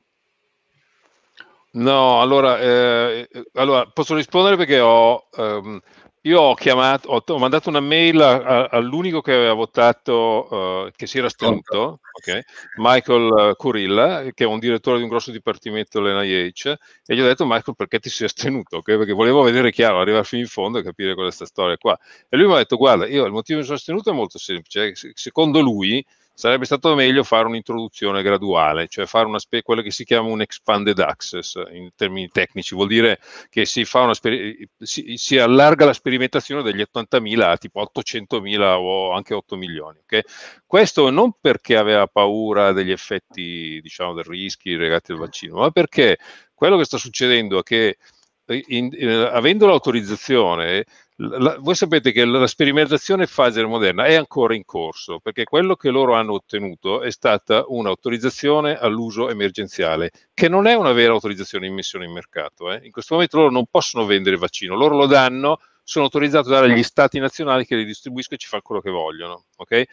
No, allora, eh, eh allora posso rispondere perché ho... Ehm, io ho chiamato, ho, ho mandato una mail all'unico che aveva votato, uh, che si era astenuto, okay, Michael Curilla, eh, che è un direttore di un grosso dipartimento dell'NIH, e gli ho detto, Michael, perché ti sei astenuto? Okay? Perché volevo vedere chiaro, arrivare fino in fondo e capire questa storia qua. E lui mi ha detto, guarda, io il motivo che mi sono astenuto è molto semplice. Eh, secondo lui, sarebbe stato meglio fare un'introduzione graduale, cioè fare una spe- quello che si chiama un expanded access in termini tecnici, vuol dire che si, sper- si, si allarga la sperimentazione degli 80.000 a tipo 800.000 o anche 8 milioni. Okay? Questo non perché aveva paura degli effetti, diciamo, dei rischi legati al vaccino, ma perché quello che sta succedendo è che eh, in, in, eh, avendo l'autorizzazione la, voi sapete che la sperimentazione Pfizer Moderna è ancora in corso perché quello che loro hanno ottenuto è stata un'autorizzazione all'uso emergenziale, che non è una vera autorizzazione in missione in mercato. Eh. In questo momento loro non possono vendere il vaccino, loro lo danno, sono autorizzati a dare agli stati nazionali che li distribuiscono e ci fanno quello che vogliono. Okay?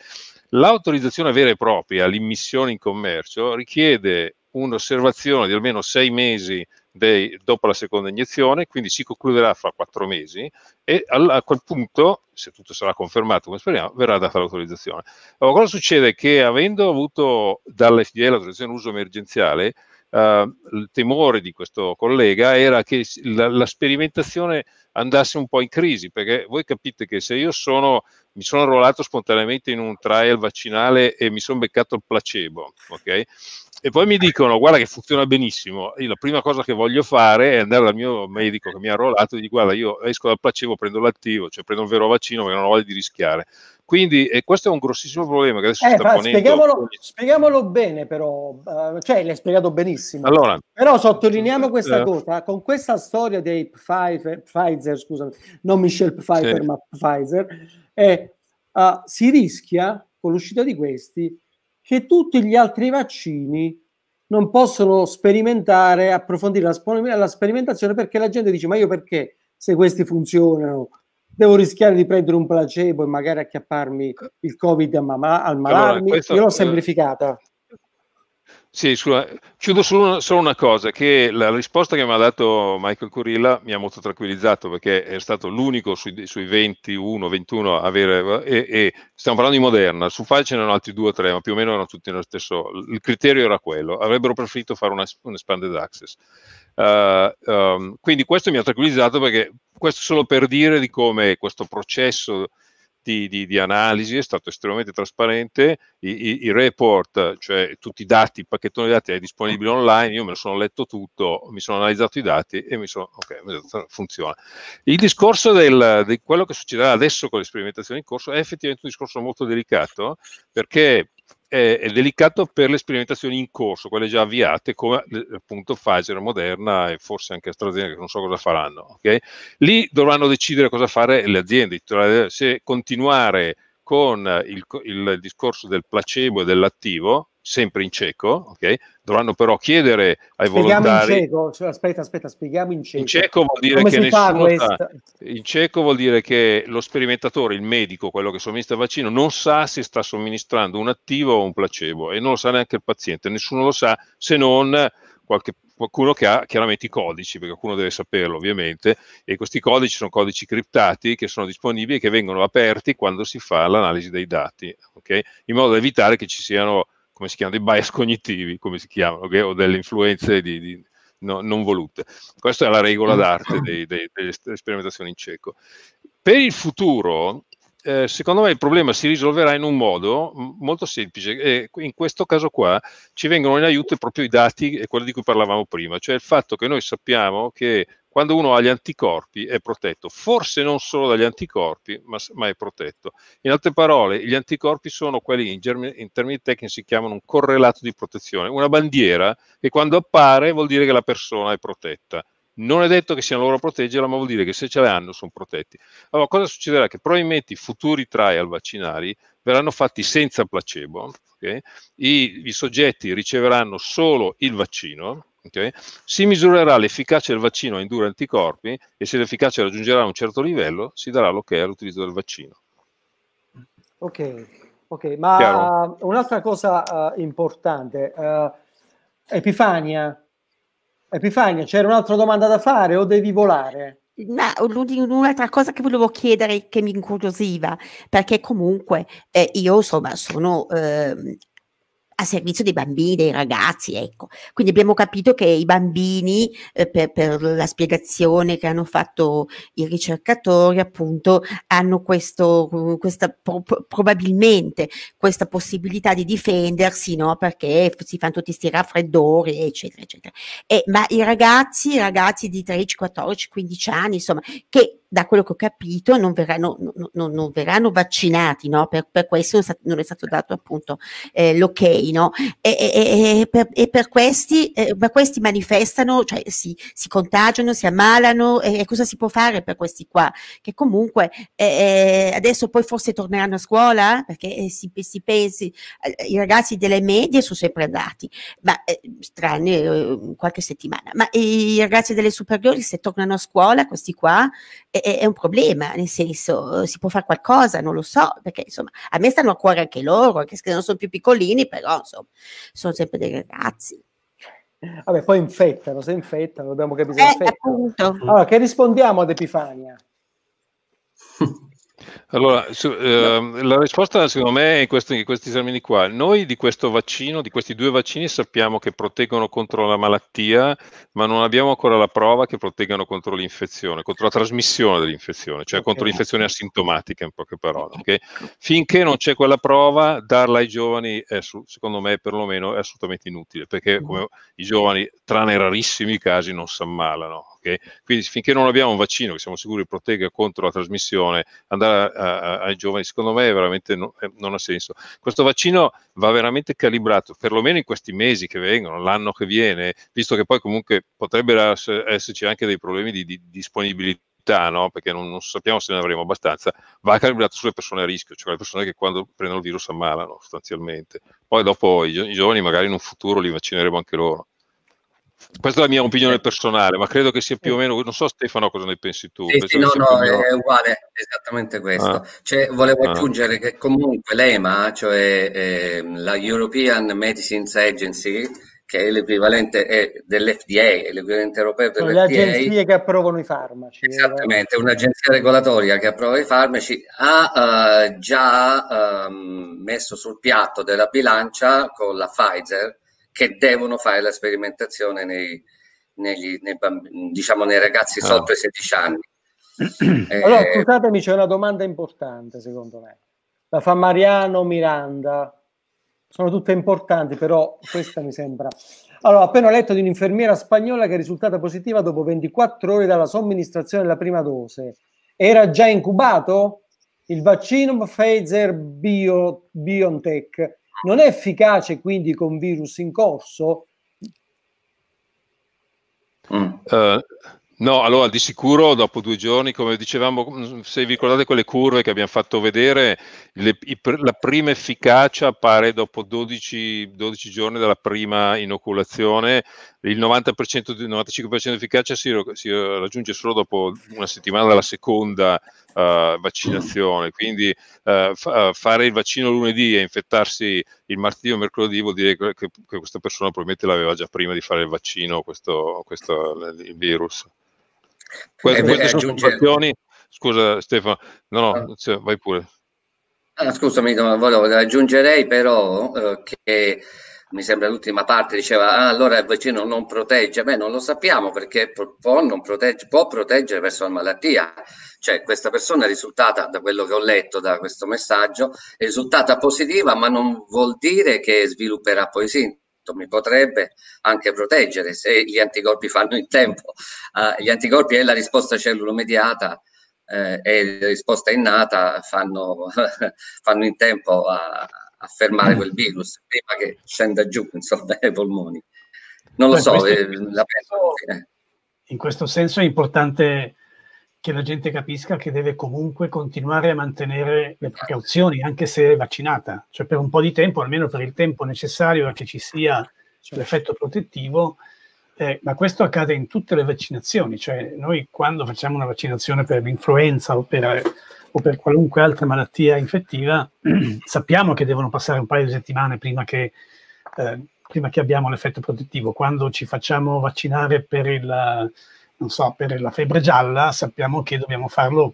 L'autorizzazione vera e propria, l'immissione in commercio, richiede un'osservazione di almeno sei mesi dei, dopo la seconda iniezione, quindi si concluderà fra quattro mesi e all, a quel punto, se tutto sarà confermato come speriamo, verrà data l'autorizzazione. Allora, cosa succede? Che avendo avuto dall'FDA l'autorizzazione uso emergenziale, Uh, il temore di questo collega era che la, la, sperimentazione andasse un po' in crisi, perché voi capite che se io sono, mi sono arruolato spontaneamente in un trial vaccinale e mi sono beccato il placebo, ok? e poi mi dicono guarda che funziona benissimo, io la prima cosa che voglio fare è andare dal mio medico che mi ha arruolato e gli guarda io esco dal placebo, prendo l'attivo, cioè prendo il vero vaccino perché non ho voglia di rischiare. Quindi eh, questo è un grossissimo problema che adesso eh, si sta fa, ponendo. Spieghiamolo,
spieghiamolo, bene però, uh, cioè l'hai spiegato benissimo. Allora, però sottolineiamo eh, questa eh, cosa, con questa storia dei Pfizer, Pfizer scusami, non Michel Pfizer sì. ma Pfizer, eh, uh, si rischia con l'uscita di questi che tutti gli altri vaccini non possono sperimentare, approfondire la, la sperimentazione perché la gente dice ma io perché se questi funzionano devo rischiare di prendere un placebo e magari acchiapparmi il covid ma, ma al malarmi allora, questo, io l'ho eh, semplificata
sì, scusa, chiudo solo una, solo una, cosa, che la risposta che mi ha dato Michael Curilla mi ha molto tranquillizzato perché è stato l'unico sui, sui 21, 21 a avere, e, e, stiamo parlando di Moderna, su File ce n'erano altri due o tre, ma più o meno erano tutti nello stesso, il criterio era quello, avrebbero preferito fare una, un expanded access. Uh, um, quindi questo mi ha tranquillizzato perché questo solo per dire di come questo processo di, di, di, analisi, è stato estremamente trasparente, I, i, i report, cioè tutti i dati, il pacchettone di dati è disponibile online, io me lo sono letto tutto, mi sono analizzato i dati e mi sono, ok, funziona. Il discorso del, di quello che succederà adesso con le sperimentazioni in corso è effettivamente un discorso molto delicato perché è, è delicato per le sperimentazioni in corso, quelle già avviate, come eh, appunto Pfizer, Moderna e forse anche AstraZeneca, che non so cosa faranno. Okay? Lì dovranno decidere cosa fare le aziende, se continuare con il, il discorso del placebo e dell'attivo, sempre in cieco, ok? Dovranno però chiedere ai spieghiamo volontari... in
cieco, cioè, aspetta, aspetta, spieghiamo in cieco. In cieco vuol dire Come che nessuno sa...
In cieco vuol dire che lo sperimentatore, il medico, quello che somministra il vaccino, non sa se sta somministrando un attivo o un placebo e non lo sa neanche il paziente, nessuno lo sa se non qualche qualcuno che ha chiaramente i codici, perché qualcuno deve saperlo ovviamente, e questi codici sono codici criptati che sono disponibili e che vengono aperti quando si fa l'analisi dei dati, okay? in modo da evitare che ci siano come si chiama, dei bias cognitivi, come si chiamano, okay? o delle influenze di, di, no, non volute. Questa è la regola mm. d'arte dei, dei, delle sperimentazioni in cieco. Per il futuro, eh, secondo me il problema si risolverà in un modo molto semplice e in questo caso qua ci vengono in aiuto proprio i dati e quello di cui parlavamo prima, cioè il fatto che noi sappiamo che quando uno ha gli anticorpi è protetto, forse non solo dagli anticorpi, ma, ma è protetto. In altre parole, gli anticorpi sono quelli, in, germi, in termini tecnici si chiamano un correlato di protezione, una bandiera che quando appare vuol dire che la persona è protetta. Non è detto che siano loro a proteggerla, ma vuol dire che se ce l'hanno sono protetti. Allora, cosa succederà? Che probabilmente i futuri trial vaccinari verranno fatti senza placebo, okay? I, i soggetti riceveranno solo il vaccino, Okay? Si misurerà l'efficacia del vaccino a indurre anticorpi e se l'efficacia raggiungerà un certo livello si darà l'ok all'utilizzo del vaccino.
Ok, ok, ma Chiaro? un'altra cosa uh, importante, uh, Epifania, Epifania, c'era un'altra domanda da fare o devi
volare? Ma un'altra cosa che volevo chiedere che mi incuriosiva, perché comunque eh, io insomma sono eh, a servizio dei bambini, dei ragazzi, ecco. Quindi abbiamo capito che i bambini, eh, per, per, la spiegazione che hanno fatto i ricercatori, appunto, hanno questo, questa, pro, probabilmente questa possibilità di difendersi, no? Perché si fanno tutti questi raffreddori, eccetera, eccetera. E, eh, ma i ragazzi, i ragazzi di 13, 14, 15 anni, insomma, che da quello che ho capito, non verranno, no, no, non verranno vaccinati, no? per, per, questo non è stato dato appunto eh, l'ok. No? E, e, e, per, e per, questi, eh, per, questi, manifestano, cioè si, si, contagiano, si ammalano, e, cosa si può fare per questi qua? Che comunque eh, eh adesso poi forse torneranno a scuola, perché eh, si, si pensi, eh, i ragazzi delle medie sono sempre andati, ma tranne qualche settimana, ma i ragazzi delle superiori se tornano a scuola, questi qua, è, è, un problema, nel senso si può fare qualcosa, non lo so, perché insomma a me stanno a cuore anche loro, anche se non sono più piccolini, però insomma sono sempre
dei ragazzi.
Vabbè, poi infettano, se infettano, dobbiamo capire. Eh, infettano. Allora, che rispondiamo ad Epifania?
[LAUGHS] Allora, su, eh, la risposta secondo me è in questi, in questi termini qua. Noi di questo vaccino, di questi due vaccini, sappiamo che proteggono contro la malattia, ma non abbiamo ancora la prova che proteggano contro l'infezione, contro la trasmissione dell'infezione, cioè okay. contro l'infezione asintomatica in poche parole. Okay? Finché non c'è quella prova, darla ai giovani è, secondo me perlomeno è assolutamente inutile, perché mm. come, i giovani, tranne rarissimi casi, non si ammalano. Okay? Quindi finché non abbiamo un vaccino che siamo sicuri protegga contro la trasmissione, andare a, a, ai giovani secondo me veramente no, eh, non ha senso. Questo vaccino va veramente calibrato, perlomeno in questi mesi che vengono, l'anno che viene, visto che poi comunque potrebbero esserci anche dei problemi di, di disponibilità No? perché non, non, sappiamo se ne avremo abbastanza, va calibrato sulle persone a rischio, cioè le persone che quando prendono il virus ammalano sostanzialmente. Poi dopo i, i giovani magari in un futuro li vaccineremo anche loro. Questa è la mia opinione eh. personale, ma credo che sia più o meno, non so Stefano cosa ne pensi tu. Sì, sì, no, no, meno... è uguale, esattamente questo. Ah.
Cioè, volevo ah. aggiungere ah. che comunque l'EMA, cioè eh, la European Medicines Agency, che è l'equivalente dell'FDA, l'equivalente europeo dell'FDA. Le agenzie
che approvano i farmaci.
Eh. Esattamente, eh. un'agenzia regolatoria che approva i farmaci ha eh, già ehm, messo sul piatto della bilancia con la Pfizer che devono fare la sperimentazione nei, negli, nei, diciamo, nei ragazzi ah. sotto oh. i 16 anni. [CLEARS THROAT] Eh, allora, eh,
scusatemi, c'è una domanda importante secondo me. La fa Mariano Miranda. Sono tutte importanti, però questa mi sembra. Allora, appena letto di un'infermiera spagnola che è risultata positiva dopo 24 ore dalla somministrazione della prima dose. Era già incubato? Il vaccino Pfizer Bio, BioNTech non è efficace quindi con virus in corso?
Uh, no, allora di sicuro dopo due giorni, come dicevamo, mm, se vi ricordate quelle curve che abbiamo fatto vedere, le, i, la prima efficacia appare dopo 12, 12 giorni dalla prima inoculazione, il 90%, il 95% di efficacia si, si raggiunge solo dopo una settimana dalla seconda uh, vaccinazione. Quindi uh, fare il vaccino lunedì e infettarsi il martedì o mercoledì vuol dire che, che, questa persona probabilmente l'aveva già prima di fare il vaccino, questo, questo il virus. Que- eh, queste sono aggiungere... situazioni. Scusa Stefano, no, no, cioè, vai pure.
Ah, scusami, no, volevo aggiungerei però eh, che mi sembra l'ultima parte, diceva ah, allora il vaccino non protegge, beh non lo sappiamo perché può, protegge, può proteggere verso la malattia, cioè questa persona è risultata, da quello che ho letto da questo messaggio, è risultata positiva ma non vuol dire che svilupperà poi sintomi. Potrebbe anche proteggere se gli anticorpi fanno in tempo. Uh, gli anticorpi e la risposta cellulomediata eh, e la risposta innata fanno, [LAUGHS] fanno in tempo a, a fermare mm. quel virus prima che scenda giù [LAUGHS] insomma, dai polmoni. Non lo Beh, so, questo, eh, la penso,
in questo senso è importante che la gente capisca che deve comunque continuare a mantenere le esatto. precauzioni anche se è vaccinata, cioè per un po' di tempo, almeno per il tempo necessario a che ci sia certo. l'effetto protettivo, eh, ma questo accade in tutte le vaccinazioni, cioè noi quando facciamo una vaccinazione per l'influenza o per o per qualunque altra malattia infettiva, [CLEARS THROAT] sappiamo che devono passare un paio di settimane prima che, eh, prima che abbiamo l'effetto protettivo. Quando ci facciamo vaccinare per, il, so, per la febbre gialla, sappiamo che dobbiamo farlo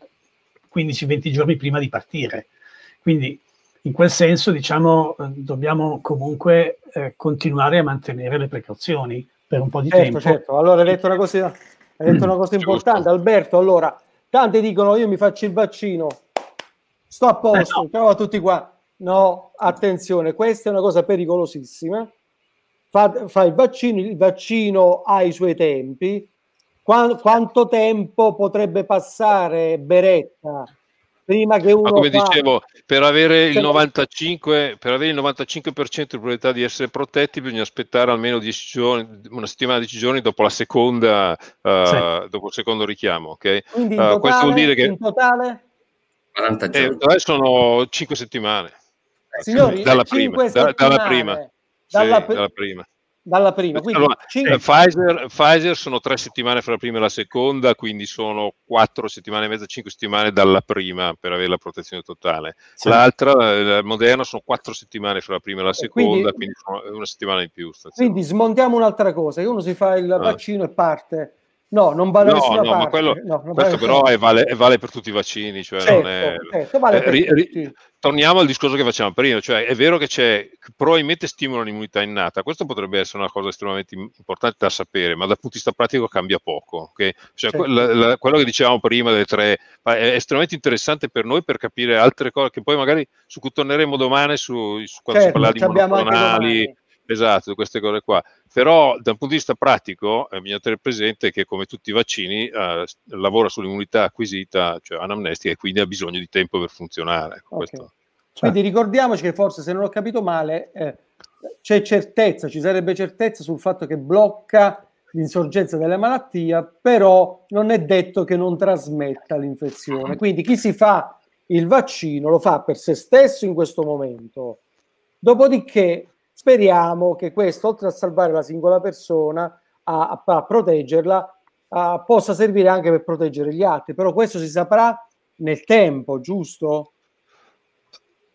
15-20 giorni prima di partire. Quindi in quel senso, diciamo, eh, dobbiamo comunque eh, continuare a mantenere le precauzioni per un po' di certo, tempo. Certo,
allora hai detto una cosa, hai detto una mm. cosa importante, Alberto. Allora, Tanti dicono io mi faccio il vaccino, sto a posto, eh no. ciao a tutti qua. No, attenzione, questa è una cosa pericolosissima. Fai il vaccino, il vaccino ha i suoi tempi. quanto tempo potrebbe passare Beretta prima che uno. Ma come fa... dicevo,
per avere, il 95, cioè, per avere il 95% di probabilità di essere protetti, bisogna aspettare almeno 10 giorni, una settimana, 10 giorni dopo la seconda, uh, sì. dopo il secondo richiamo. Okay? Quindi in totale, uh, questo vuol dire che. In
totale?
40 eh, giorni. Eh, sono 5 settimane.
Signori, dalla, prima, dalla prima,
dalla, pr- dalla prima
dalla prima. Quindi, allora, eh, Pfizer,
Pfizer, sono tre settimane fra la prima e la seconda, quindi sono quattro settimane e mezza, cinque settimane dalla prima per avere la protezione totale. Sì. L'altra, la eh, Moderna, sono quattro settimane fra la prima e la eh, seconda, quindi, quindi una settimana in più. Quindi
smontiamo un'altra cosa, che uno si fa il ah. vaccino ah. e parte. No, non vale da no, nessuna no, parte. Quello, no, questo però È vale, è
vale, per tutti i vaccini. Cioè certo, è, certo, vale eh, ri, ri, torniamo al discorso che facevamo prima, cioè è vero che c'è, probabilmente stimolano l'immunità innata, questo potrebbe essere una cosa estremamente importante da sapere, ma dal punto di vista pratico cambia poco. Okay? Cioè, certo. la, la, quello che dicevamo prima delle tre è estremamente interessante per noi per capire altre cose che poi magari su cui torneremo domani, su, su quando si certo, parla di monoclonali Esatto, queste cose qua. Però dal punto di vista pratico eh, bisogna tenere presente che come tutti i vaccini eh, lavora sull'immunità acquisita, cioè anamnestica, e quindi ha bisogno di tempo per funzionare. Ecco, okay.
Cioè. Quindi ricordiamoci che forse, se non ho capito male, eh, c'è certezza, ci sarebbe certezza sul fatto che blocca l'insorgenza della malattia, però non è detto che non trasmetta l'infezione. Quindi chi si fa il vaccino lo fa per se stesso in questo momento. Dopodiché Speriamo che questo, oltre a salvare la singola persona, a, a proteggerla, a, possa servire anche per proteggere gli altri, però questo si saprà nel tempo, giusto?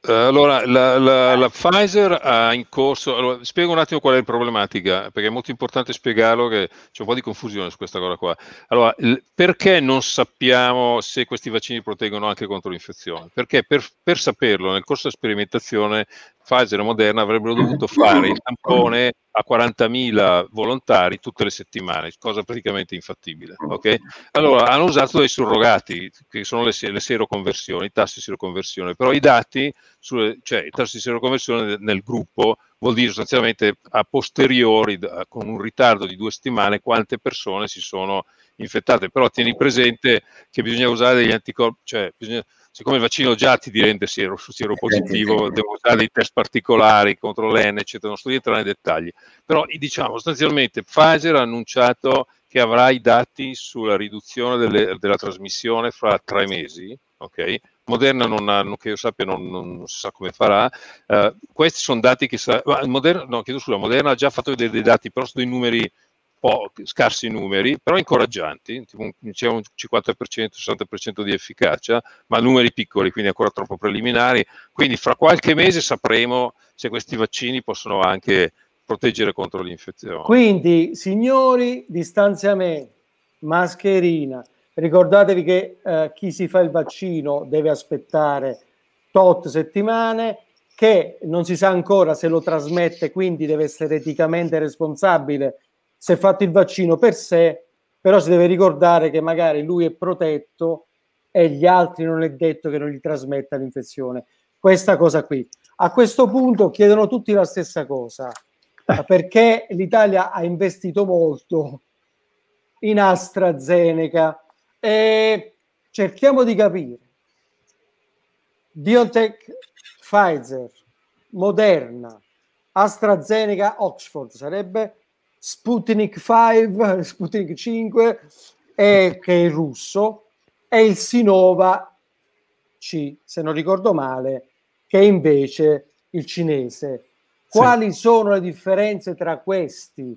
Eh, allora, la, la, la, Pfizer ha in corso, allora, spiego un attimo qual è la problematica, perché è molto importante spiegarlo, che c'è un po' di confusione su questa cosa qua. Allora, perché non sappiamo se questi vaccini proteggono anche contro l'infezione? Perché per, per saperlo, nel corso della sperimentazione, Pfizer e Moderna avrebbero dovuto fare il tampone a 40.000 volontari tutte le settimane, cosa praticamente infattibile. Okay? Allora, hanno usato dei surrogati, che sono le, le seroconversioni, i tassi di seroconversione, però i dati, sulle, cioè i tassi di seroconversione nel gruppo, vuol dire sostanzialmente a posteriori, con un ritardo di due settimane, quante persone si sono infettate. Però tieni presente che bisogna usare degli anticorpi, cioè bisogna siccome il vaccino già ti rende siero, eh, positivo, devo usare dei test particolari contro l'N, eccetera, non sto di entrare nei dettagli, però diciamo sostanzialmente Pfizer ha annunciato che avrà i dati sulla riduzione delle, della trasmissione fra tre mesi, ok? Moderna non ha, non che io sappia, non, non si sa come farà. Uh, questi sono dati che sarà, Moderna, no, chiedo scusa, Moderna ha già fatto vedere dei dati, però sono dei numeri po- scarsi numeri, però incoraggianti, c'è un 50%, 60% di efficacia, ma numeri piccoli, quindi ancora troppo preliminari. Quindi fra qualche mese sapremo se questi vaccini possono anche proteggere contro l'infezione.
Quindi, signori, distanziamento, mascherina. Ricordatevi che eh, chi si fa il vaccino deve aspettare tot settimane, che non si sa ancora se lo trasmette, quindi deve essere eticamente responsabile si è fatto il vaccino per sé, però si deve ricordare che magari lui è protetto e gli altri non è detto che non gli trasmetta l'infezione. Questa cosa qui. A questo punto chiedono tutti la stessa cosa, eh. perché l'Italia ha investito molto in AstraZeneca e cerchiamo di capire. BioNTech, Pfizer, Moderna, AstraZeneca, Oxford sarebbe Sputnik 5, Sputnik 5 è, che è russo, e il Sinova C, se non ricordo male, che è invece il cinese. Quali sì. sono le differenze tra questi?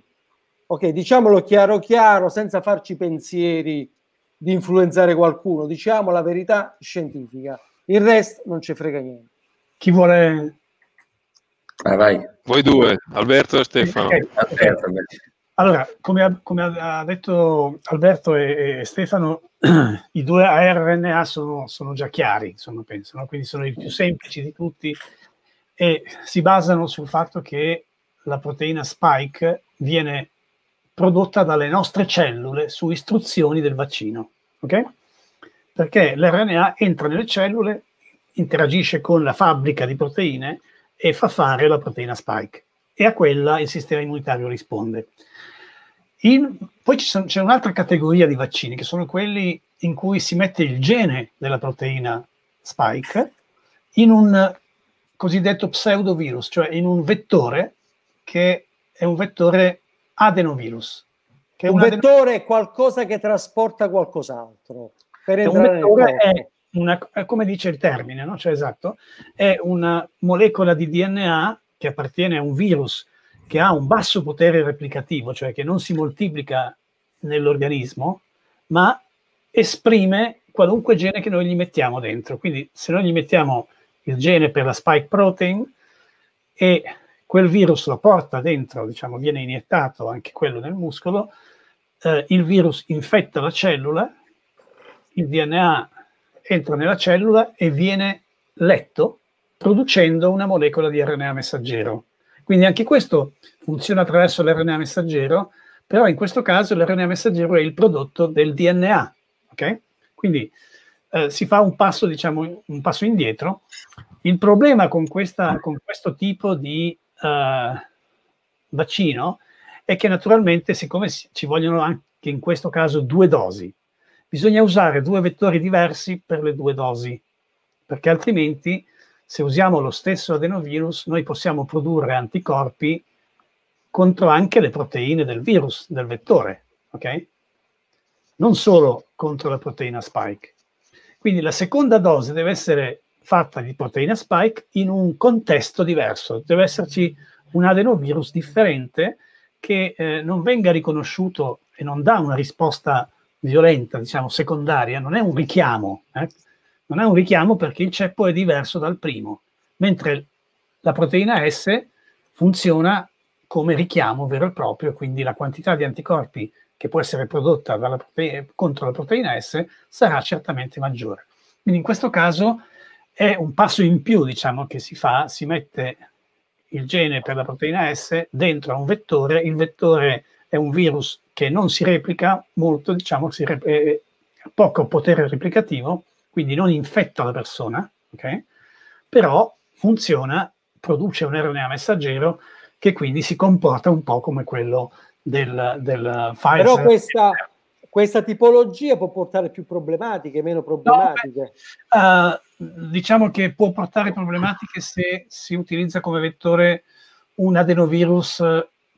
Ok, diciamolo chiaro chiaro, senza farci pensieri di influenzare qualcuno, diciamo la verità scientifica. Il resto non ci frega niente. Chi vuole
Vai, ah, vai. Voi due, Alberto e Stefano. Eh,
allora, come ha, come ha, detto Alberto e, e Stefano, [CLEARS THROAT] i due ARNA sono, sono già chiari, insomma, penso, no? quindi sono i più semplici di tutti e si basano sul fatto che la proteina spike viene prodotta dalle nostre cellule su istruzioni del vaccino, ok? Perché l'RNA entra nelle cellule, interagisce con la fabbrica di proteine e fa fare la proteina spike e a quella il sistema immunitario risponde. In, poi c'è un'altra categoria di vaccini che sono quelli in cui si mette il gene della proteina spike in un cosiddetto pseudovirus, cioè in un vettore che è un
vettore adenovirus. Che un, un vettore adenovirus. è qualcosa che trasporta qualcos'altro. Per cioè, un vettore
è una, eh, come dice il termine, no? cioè esatto, è una molecola di DNA che appartiene a un virus che ha un basso potere replicativo, cioè che non si moltiplica nell'organismo, ma esprime qualunque gene che noi gli mettiamo dentro. Quindi se noi gli mettiamo il gene per la spike protein e quel virus lo porta dentro, diciamo, viene iniettato anche quello nel muscolo, eh, il virus infetta la cellula, il DNA entra nella cellula e viene letto producendo una molecola di RNA messaggero. Quindi anche questo funziona attraverso l'RNA messaggero, però in questo caso l'RNA messaggero è il prodotto del DNA. Okay? Quindi eh, si fa un passo, diciamo, un passo indietro. Il problema con, questa, con questo tipo di uh, vaccino è che naturalmente, siccome ci vogliono anche in questo caso due dosi, bisogna usare due vettori diversi per le due dosi, perché altrimenti se usiamo lo stesso adenovirus noi possiamo produrre anticorpi contro anche le proteine del virus, del vettore, ok? Non solo contro la proteina spike. Quindi la seconda dose deve essere fatta di proteina spike in un contesto diverso, deve esserci un adenovirus differente che eh, non venga riconosciuto e non dà una risposta violenta, diciamo, secondaria, non è un richiamo, eh? non è un richiamo perché il ceppo è diverso dal primo, mentre la proteina S funziona come richiamo vero e proprio, quindi la quantità di anticorpi che può essere prodotta prote- contro la proteina S sarà certamente maggiore. Quindi in questo caso è un passo in più, diciamo, che si fa, si mette il gene per la proteina S dentro a un vettore, il vettore è un virus che non si replica molto, diciamo, si rep- eh, poco potere replicativo, quindi non infetta la persona, okay? però funziona, produce un RNA messaggero che quindi si comporta un po' come quello del, del Pfizer. Però questa,
questa tipologia può portare più problematiche, meno problematiche? No, beh, uh, diciamo che può portare
problematiche se si utilizza come vettore un adenovirus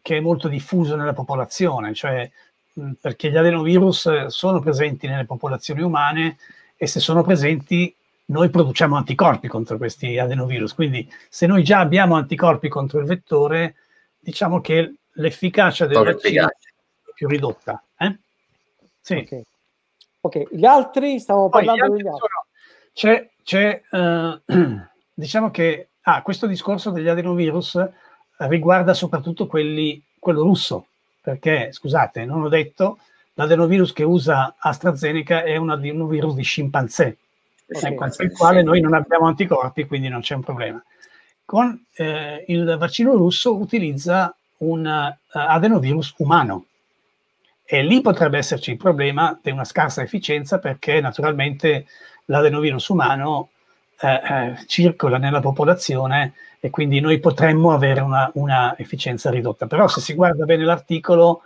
che è molto diffuso nella popolazione, cioè perché gli adenovirus sono presenti nelle popolazioni umane e se sono presenti noi produciamo anticorpi contro questi adenovirus, quindi se noi già abbiamo anticorpi contro il vettore, diciamo che l'efficacia del vaccino
è
più ridotta. Eh? Sì. Okay.
ok, gli altri, stavo parlando Poi, gli altri degli altri. Sono, c'è, c'è uh, [CLEARS THROAT]
diciamo che ah, questo discorso degli adenovirus riguarda soprattutto quelli, quello russo, perché, scusate, non ho detto, l'adenovirus che usa AstraZeneca è un adenovirus di scimpanzé, sì, in quanto il quale noi non abbiamo anticorpi, quindi non c'è un problema. Con eh, il vaccino russo utilizza un uh, adenovirus umano e lì potrebbe esserci il problema di una scarsa efficienza perché naturalmente l'adenovirus umano eh, eh, circola nella popolazione e quindi noi potremmo avere una, una efficienza ridotta. Però se si guarda bene l'articolo,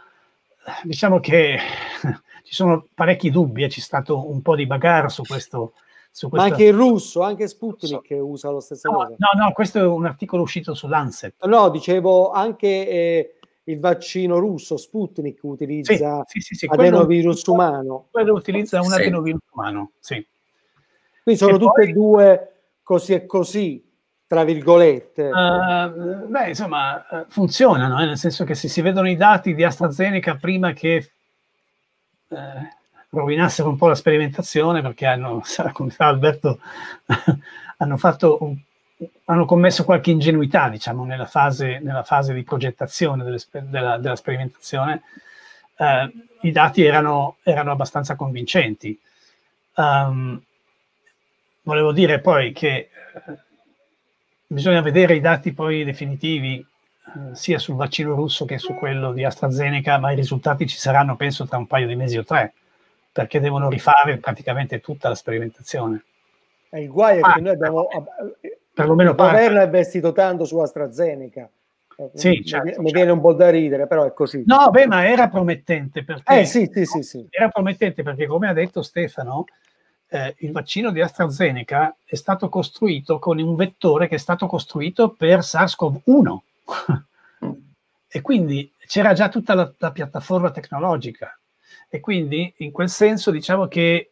diciamo che [LAUGHS] ci sono parecchi dubbi e eh. c'è stato un po' di bagarre su questo. Su questa... Ma anche il
russo, anche Sputnik so. usa lo stesso no,
No, no, questo è un articolo uscito su Lancet.
No, dicevo anche eh, il vaccino russo Sputnik utilizza sì, sì, sì, sì. adenovirus quello, umano. Quello utilizza un sì. adenovirus umano, sì. Quindi sono e tutte poi... e due così e così tra virgolette?
Uh,
beh, insomma, eh,
funzionano, eh? nel senso che se si vedono i dati di AstraZeneca prima che eh, rovinassero un po' la sperimentazione, perché hanno, [LAUGHS] come sa Alberto, [LAUGHS] hanno, fatto un, hanno commesso qualche ingenuità, diciamo, nella fase, nella fase di progettazione delle, della, della, sperimentazione, eh, i dati erano, erano abbastanza convincenti. Um, volevo dire poi che eh, Bisogna vedere i dati poi definitivi eh, sia sul vaccino russo che su quello di AstraZeneca, ma i risultati ci saranno penso tra un paio di mesi o tre, perché devono rifare praticamente tutta la sperimentazione.
E il guaio è che ah, noi abbiamo... Eh, eh,
perlomeno il governo
è vestito tanto su AstraZeneca. Sì, certo, mi, certo. viene certo. un po' da ridere, però è così. No,
beh, ma era promettente perché, eh, sì, sì, sì, era promettente perché come ha detto Stefano, eh, il vaccino di AstraZeneca è stato costruito con un vettore che è stato costruito per SARS-CoV-1 mm. [LAUGHS] e quindi c'era già tutta la, la, piattaforma tecnologica e quindi in quel senso diciamo che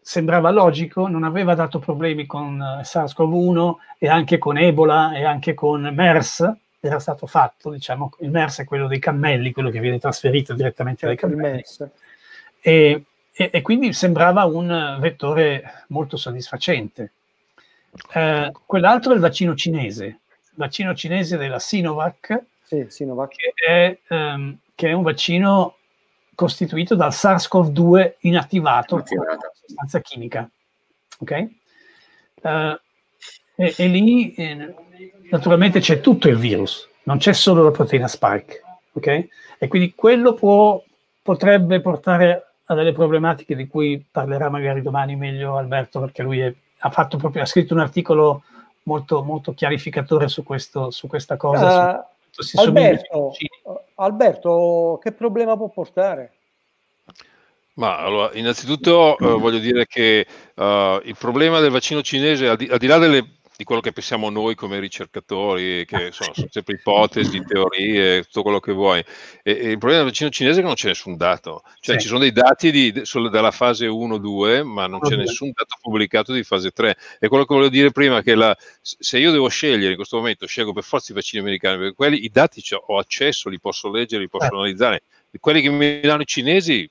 sembrava logico, non aveva dato problemi con eh, SARS-CoV-1 e anche con Ebola e anche con MERS, era stato fatto, diciamo, il MERS è quello dei cammelli, quello che viene trasferito direttamente dai ecco, cammelli. E, e, e quindi sembrava un vettore molto soddisfacente. Eh, ecco. quell'altro è il vaccino cinese, il vaccino cinese della Sinovac, sì, Sinovac. Che, è, ehm, che, è, un vaccino costituito dal SARS-CoV-2 inattivato una sostanza chimica. Okay? Eh, e, e, lì eh, naturalmente c'è tutto il virus, non c'è solo la proteina spike. Okay? E quindi quello può, potrebbe portare a delle problematiche di cui parlerà magari domani meglio Alberto, perché lui è, ha, proprio, ha, scritto un articolo molto, molto chiarificatore su, questo, su, questa cosa. Uh, su, eh, Alberto,
Alberto, che problema può portare?
Ma allora, innanzitutto eh, voglio dire che eh, il problema del vaccino cinese, al di, al di là delle di quello che pensiamo noi come ricercatori, che ah, sono, sono sempre ipotesi, teorie, tutto quello che vuoi. E, e il problema del vaccino cinese è che non c'è nessun dato, cioè sì. ci sono dei dati di, solo della fase 1-2, ma non c'è nessun dato pubblicato di fase 3. E quello che volevo dire prima è che la, se io devo scegliere in questo momento, scelgo per forza i vaccini americani, perché quelli i dati ho accesso, li posso leggere, li posso sì. Certo. analizzare. Quelli che mi danno i cinesi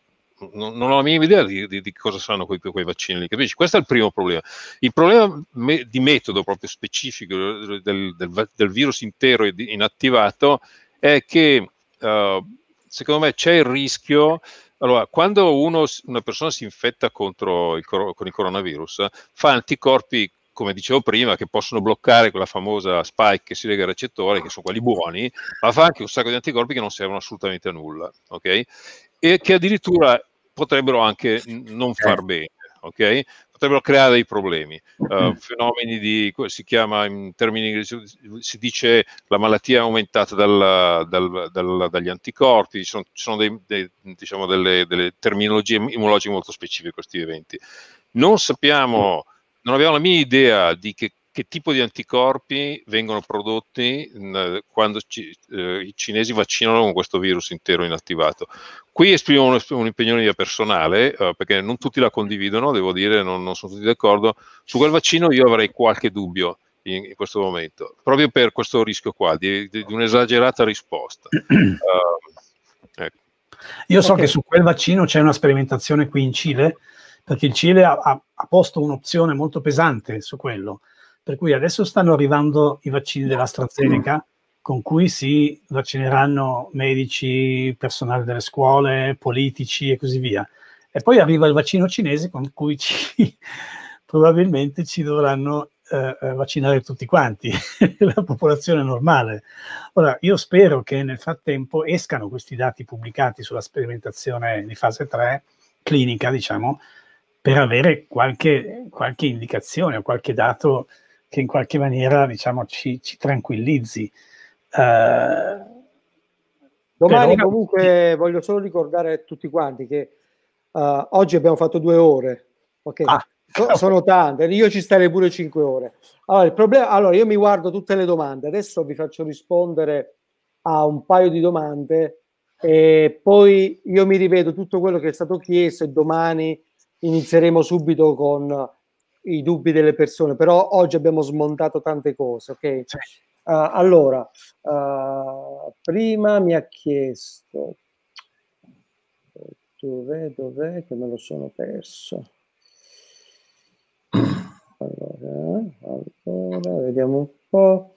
non, non, ho la minima idea di, di, di cosa saranno quei, quei, vaccini lì, capisci? Questo è il primo problema. Il problema me, di metodo proprio specifico del, del, del virus intero inattivato è che uh, secondo me c'è il rischio. Allora, quando uno, una persona si infetta contro il, con il coronavirus, fa anticorpi come dicevo prima, che possono bloccare quella famosa spike che si lega al recettore, che sono quelli buoni, ma fa anche un sacco di anticorpi che non servono assolutamente a nulla, ok? E che addirittura potrebbero anche non certo. far bene. ok? Potrebbero creare dei problemi, uh, fenomeni di, si chiama in termini inglesi, si dice la malattia è aumentata dal, dal, dal, dagli anticorpi, ci sono, sono dei, dei, diciamo delle, delle, terminologie immunologiche molto specifiche questi eventi. Non sappiamo, non abbiamo la mia idea di che che tipo di anticorpi vengono prodotti mm, quando ci, eh, i cinesi vaccinano con questo virus intero inattivato. Qui esprimo un'opinione un personale, eh, perché non tutti la condividono, devo dire, non, non sono tutti d'accordo. Su quel vaccino io avrei qualche dubbio in, in questo momento, proprio per questo rischio qua, di, di un'esagerata risposta. uh, [CLEARS THROAT] ecco.
Io so okay. che su quel vaccino c'è una sperimentazione qui in Cile, perché il Cile ha, ha posto un'opzione molto pesante su quello per cui adesso stanno arrivando i vaccini dell'AstraZeneca mm. con cui si vaccineranno medici, personale delle scuole, politici e così via. E poi arriva il vaccino cinese con cui ci, [LAUGHS] probabilmente ci dovranno eh, vaccinare tutti quanti, [LAUGHS] la popolazione normale. Ora, io spero che nel frattempo escano questi dati pubblicati sulla sperimentazione di fase 3, clinica, diciamo, per avere qualche, qualche indicazione o qualche dato che in qualche maniera diciamo, ci, ci tranquillizzi. Eh, Domani però...
comunque voglio solo ricordare a tutti quanti che uh, oggi abbiamo fatto due ore, okay? ah. sono tante, io ci starei pure cinque ore. Allora, il problema, allora, io mi guardo tutte le domande, adesso vi faccio rispondere a un paio di domande e poi io mi rivedo tutto quello che è stato chiesto e domani inizieremo subito con i dubbi delle persone, però oggi abbiamo smontato tante cose, ok? Sì. Uh, allora, uh, prima mi ha chiesto dov'è, dov'è che me lo sono perso. Allora, allora vediamo un po'.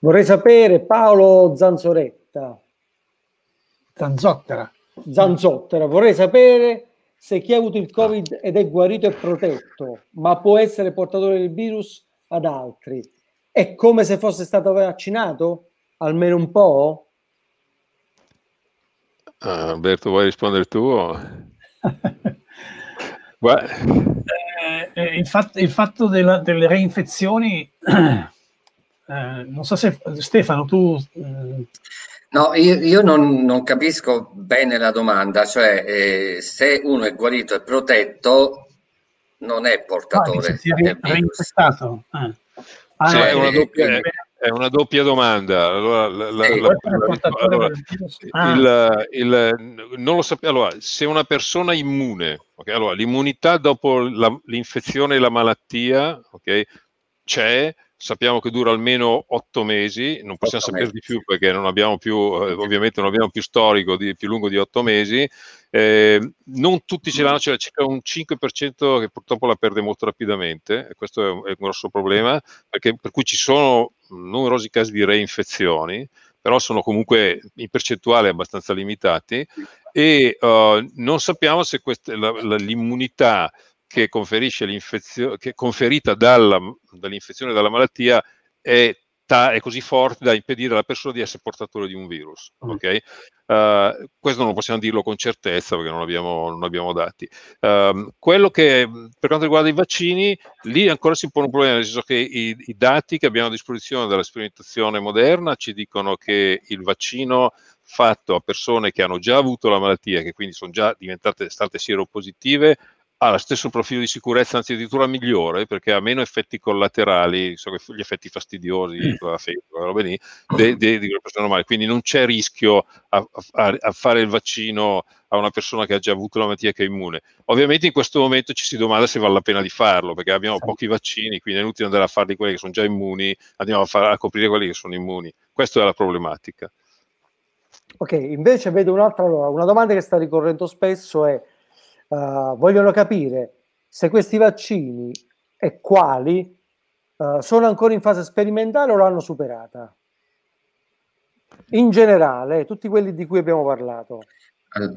Vorrei sapere Paolo Zanzoretta. Zanzottera. Zanzottera, vorrei sapere se chi ha avuto il Covid ah. ed è guarito e protetto, ma può essere portatore del virus ad altri. È come se fosse stato vaccinato? Almeno un po'?
Ah, Alberto, vuoi rispondere tu? [LAUGHS]
Eh, eh, il, fatto,
il
fatto della, delle reinfezioni, [CLEARS THROAT] eh, non so se Stefano,
tu... Eh,
No, io, io non, non, capisco bene la domanda, cioè eh, se uno è guarito e protetto non è portatore. Ah, si
è reinfestato. Eh. Ah. Ah, cioè, è, una eh, doppia, eh,
è, è, una doppia, domanda. Allora, se una persona immune, okay, allora, l'immunità dopo la, l'infezione e la malattia okay, c'è, sappiamo che dura almeno otto mesi, non possiamo sapere di più perché non abbiamo più, eh, ovviamente non abbiamo più storico di, più lungo di otto mesi, eh, non tutti ce l'hanno, mm. c'è circa un 5% che purtroppo la perde molto rapidamente, e questo è un, è un grosso problema, perché, per cui ci sono numerosi casi di reinfezioni, però sono comunque in percentuale abbastanza limitati e uh, non sappiamo se queste, la, la, l'immunità che, che conferita dalla, dall'infezione dalla malattia è, ta, è, così forte da impedire alla persona di essere portatore di un virus. Mm. Okay? Uh, questo non possiamo dirlo con certezza perché non abbiamo, non abbiamo dati. Uh, quello che per quanto riguarda i vaccini, lì ancora si pone un problema, nel senso che i, i dati che abbiamo a disposizione dalla sperimentazione moderna ci dicono che il vaccino fatto a persone che hanno già avuto la malattia, che quindi sono già diventate state sieropositive, ha lo stesso profilo di sicurezza, anzi addirittura migliore, perché ha meno effetti collaterali, so gli effetti fastidiosi, mm. la febbre, roba di, quella persona normale. Quindi non c'è rischio a, a, a, fare il vaccino a una persona che ha già avuto la malattia che è immune. Ovviamente in questo momento ci si domanda se vale la pena di farlo, perché abbiamo pochi vaccini, quindi è inutile andare a farli quelli che sono già immuni, andiamo a, far, a coprire quelli che sono immuni. Questa è la problematica.
Ok, invece vedo un'altra una domanda che sta ricorrendo spesso è uh, vogliono capire se questi vaccini e quali uh, sono ancora in fase sperimentale o l'hanno superata. In generale, tutti quelli di cui abbiamo parlato.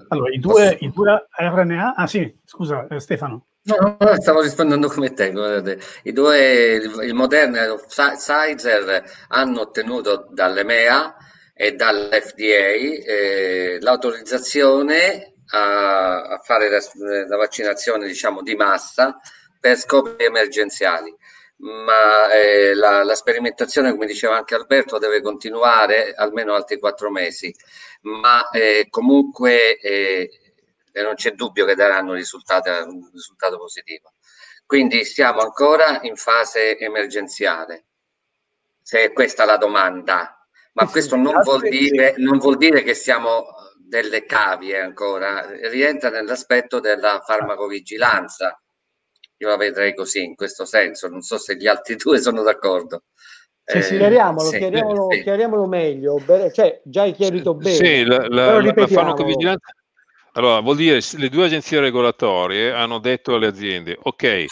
Allora, i due,
i due RNA... Ah sì, scusa eh, Stefano.
No, stavo rispondendo come te. Guardate. I due, il Moderna e il Pfizer hanno ottenuto dall'EMEA e dall'FDA eh, l'autorizzazione a, a fare la, la, vaccinazione diciamo, di massa per scopi emergenziali ma eh, la, la, sperimentazione, come diceva anche Alberto, deve continuare almeno altri quattro mesi, ma eh, comunque eh, eh non c'è dubbio che daranno risultati, un risultato positivo. Quindi siamo ancora in fase emergenziale, se è questa la domanda, ma questo non vuol dire, non vuol dire che siamo delle cavie eh, ancora, rientra nell'aspetto della farmacovigilanza. Io la vedrei così, in questo senso. Non so se gli altri [LAUGHS] due sono d'accordo. Sì, eh, sì, chiariamolo, sì, chiariamolo,
sì. chiariamolo meglio, cioè già hai chiarito bene. Sì, la, la, la farmacovigilanza
allora, vuol dire le due agenzie regolatorie hanno detto alle aziende, ok,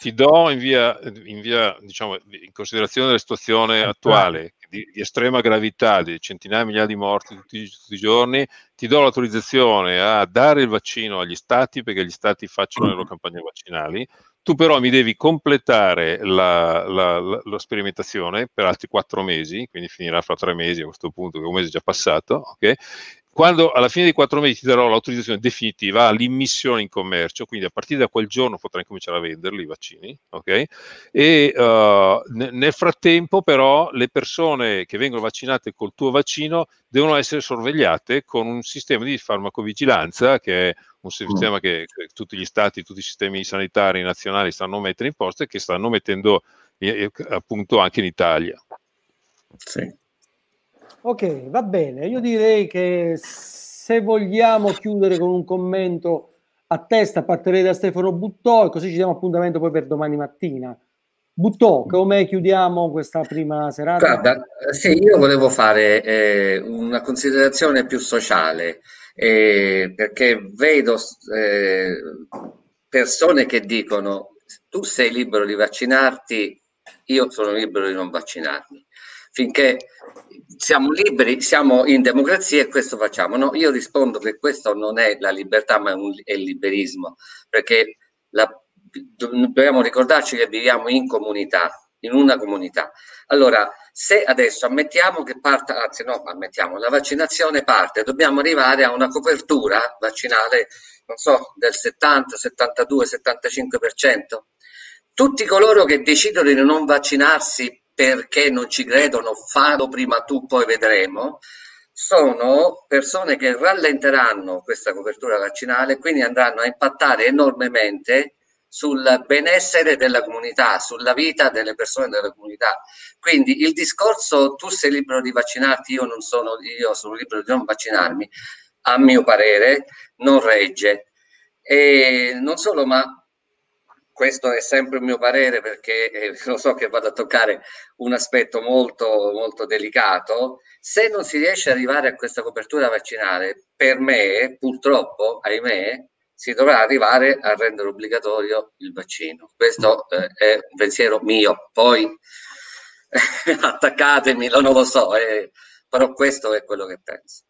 ti do in, via, in, via, diciamo, in considerazione della situazione attuale, di, di, estrema gravità, di centinaia di migliaia di morti tutti, tutti, i giorni, ti do l'autorizzazione a dare il vaccino agli stati perché gli stati facciano le loro campagne vaccinali, tu però mi devi completare la, la, la, la sperimentazione per altri quattro mesi, quindi finirà fra tre mesi a questo punto, che un mese è già passato, okay? quando alla fine dei quattro mesi ti darò l'autorizzazione definitiva all'immissione in commercio, quindi a partire da quel giorno potrai cominciare a venderli i vaccini, ok? E uh, nel frattempo però le persone che vengono vaccinate col tuo vaccino devono essere sorvegliate con un sistema di farmacovigilanza che è un mm. sistema che, tutti gli stati, tutti i sistemi sanitari nazionali stanno mettendo in posto e che stanno mettendo eh, appunto anche in Italia. Sì.
Ok, va bene. Io direi che se vogliamo chiudere con un commento a testa, partirei da Stefano Buttò e così ci diamo appuntamento poi per domani mattina. Buttò, come chiudiamo questa prima serata? Guarda, sì, io volevo
fare eh, una considerazione più sociale, eh, perché vedo eh, persone che dicono tu sei libero di vaccinarti, io sono libero di non vaccinarmi finché siamo liberi, siamo in democrazia e questo facciamo. No, io rispondo che questo non è la libertà, ma è, il liberismo, perché la, dobbiamo ricordarci che viviamo in comunità, in una comunità. Allora, se adesso ammettiamo che parta, anzi no, ammettiamo, la vaccinazione parte, dobbiamo arrivare a una copertura vaccinale, non so, del 70, 72, 75%. Tutti coloro che decidono di non vaccinarsi perché non ci credono, fallo prima tu, poi vedremo, sono persone che rallenteranno questa copertura vaccinale quindi andranno a impattare enormemente sul benessere della comunità, sulla vita delle persone della comunità. Quindi il discorso tu sei libero di vaccinarti, io non sono, io sono libero di non vaccinarmi, a mio parere non regge. E non solo, ma questo è sempre il mio parere perché eh, lo so che vado a toccare un aspetto molto, molto delicato, se non si riesce ad arrivare a questa copertura vaccinale, per me, purtroppo, ahimè, si dovrà arrivare a rendere obbligatorio il vaccino. Questo eh, è un pensiero mio, poi [LAUGHS] attaccatemi, non lo so, eh, però questo è quello che penso.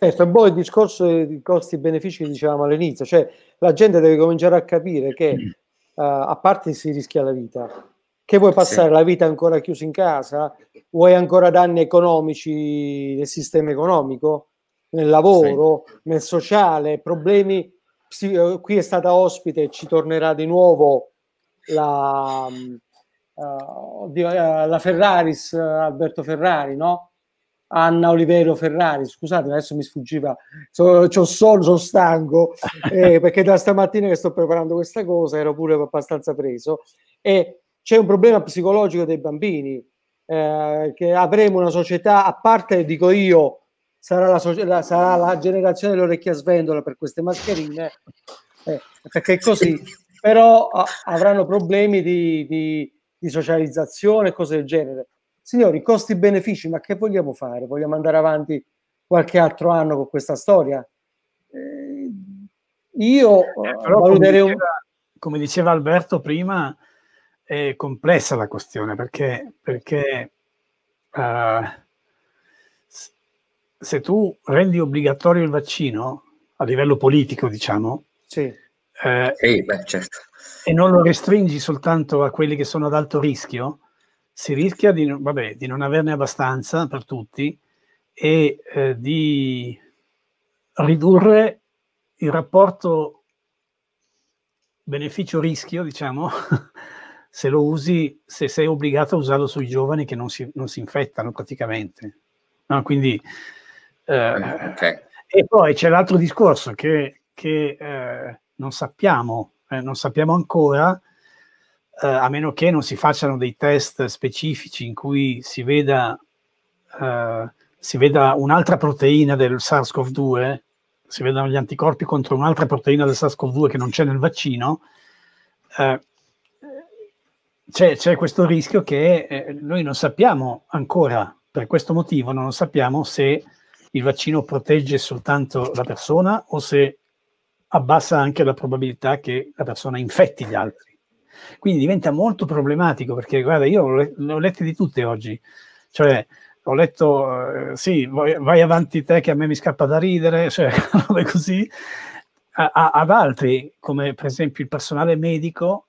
Certo, poi il discorso di costi-benefici che dicevamo all'inizio, cioè la gente deve cominciare a capire che [CLEARS THROAT] Eh, a parte si rischia la vita. Che vuoi passare sì. la vita ancora chiusa in casa? Vuoi ancora danni economici nel sistema economico, nel lavoro, sì. nel sociale, problemi? Eh, qui è stata ospite ci tornerà di nuovo la, uh, la Ferraris, Alberto Ferrari, no? Anna Olivero Ferrari, scusate, adesso mi sfuggiva, sono, solo, sono stanco, [LAUGHS] eh, perché da stamattina che sto preparando questa cosa ero pure abbastanza preso, e c'è un problema psicologico dei bambini, eh, che avremo una società, a parte, dico io, sarà la, so- la, sarà la generazione dell'orecchia svendola per queste mascherine, eh, perché è così, però a- avranno problemi di, di, di socializzazione e cose del genere signori, costi-benefici, ma che vogliamo fare? Vogliamo andare avanti qualche altro anno con questa storia? Eh, io eh, eh come, diceva, un...
come diceva Alberto prima, è complessa la questione perché, perché uh, se tu rendi obbligatorio il vaccino a livello politico, diciamo, sì.
Eh, sì, beh, certo.
e non lo restringi soltanto a quelli che sono ad alto rischio, si rischia di, vabbè, di non averne abbastanza per tutti e eh, di ridurre il rapporto beneficio-rischio, diciamo, [LAUGHS] se lo usi, se sei obbligato a usarlo sui giovani che non si, non si infettano praticamente. No, quindi, eh, okay. E poi c'è l'altro discorso che, che eh, non sappiamo, eh, non sappiamo ancora eh, a meno che non si facciano dei test specifici in cui si veda, eh, si veda un'altra proteina del SARS-CoV-2, si vedano gli anticorpi contro un'altra proteina del SARS-CoV-2 che non c'è nel vaccino, eh, c'è, c'è, questo rischio che eh, noi non sappiamo ancora, per questo motivo non sappiamo se il vaccino protegge soltanto la persona o se abbassa anche la probabilità che la persona infetti gli altri. Quindi diventa molto problematico perché, guarda, io le, le ho lette di tutte oggi. Cioè, ho letto, eh, sì, vai, vai, avanti te che a me mi scappa da ridere, cioè, [LAUGHS] così. A, a, ad altri, come per esempio il personale medico,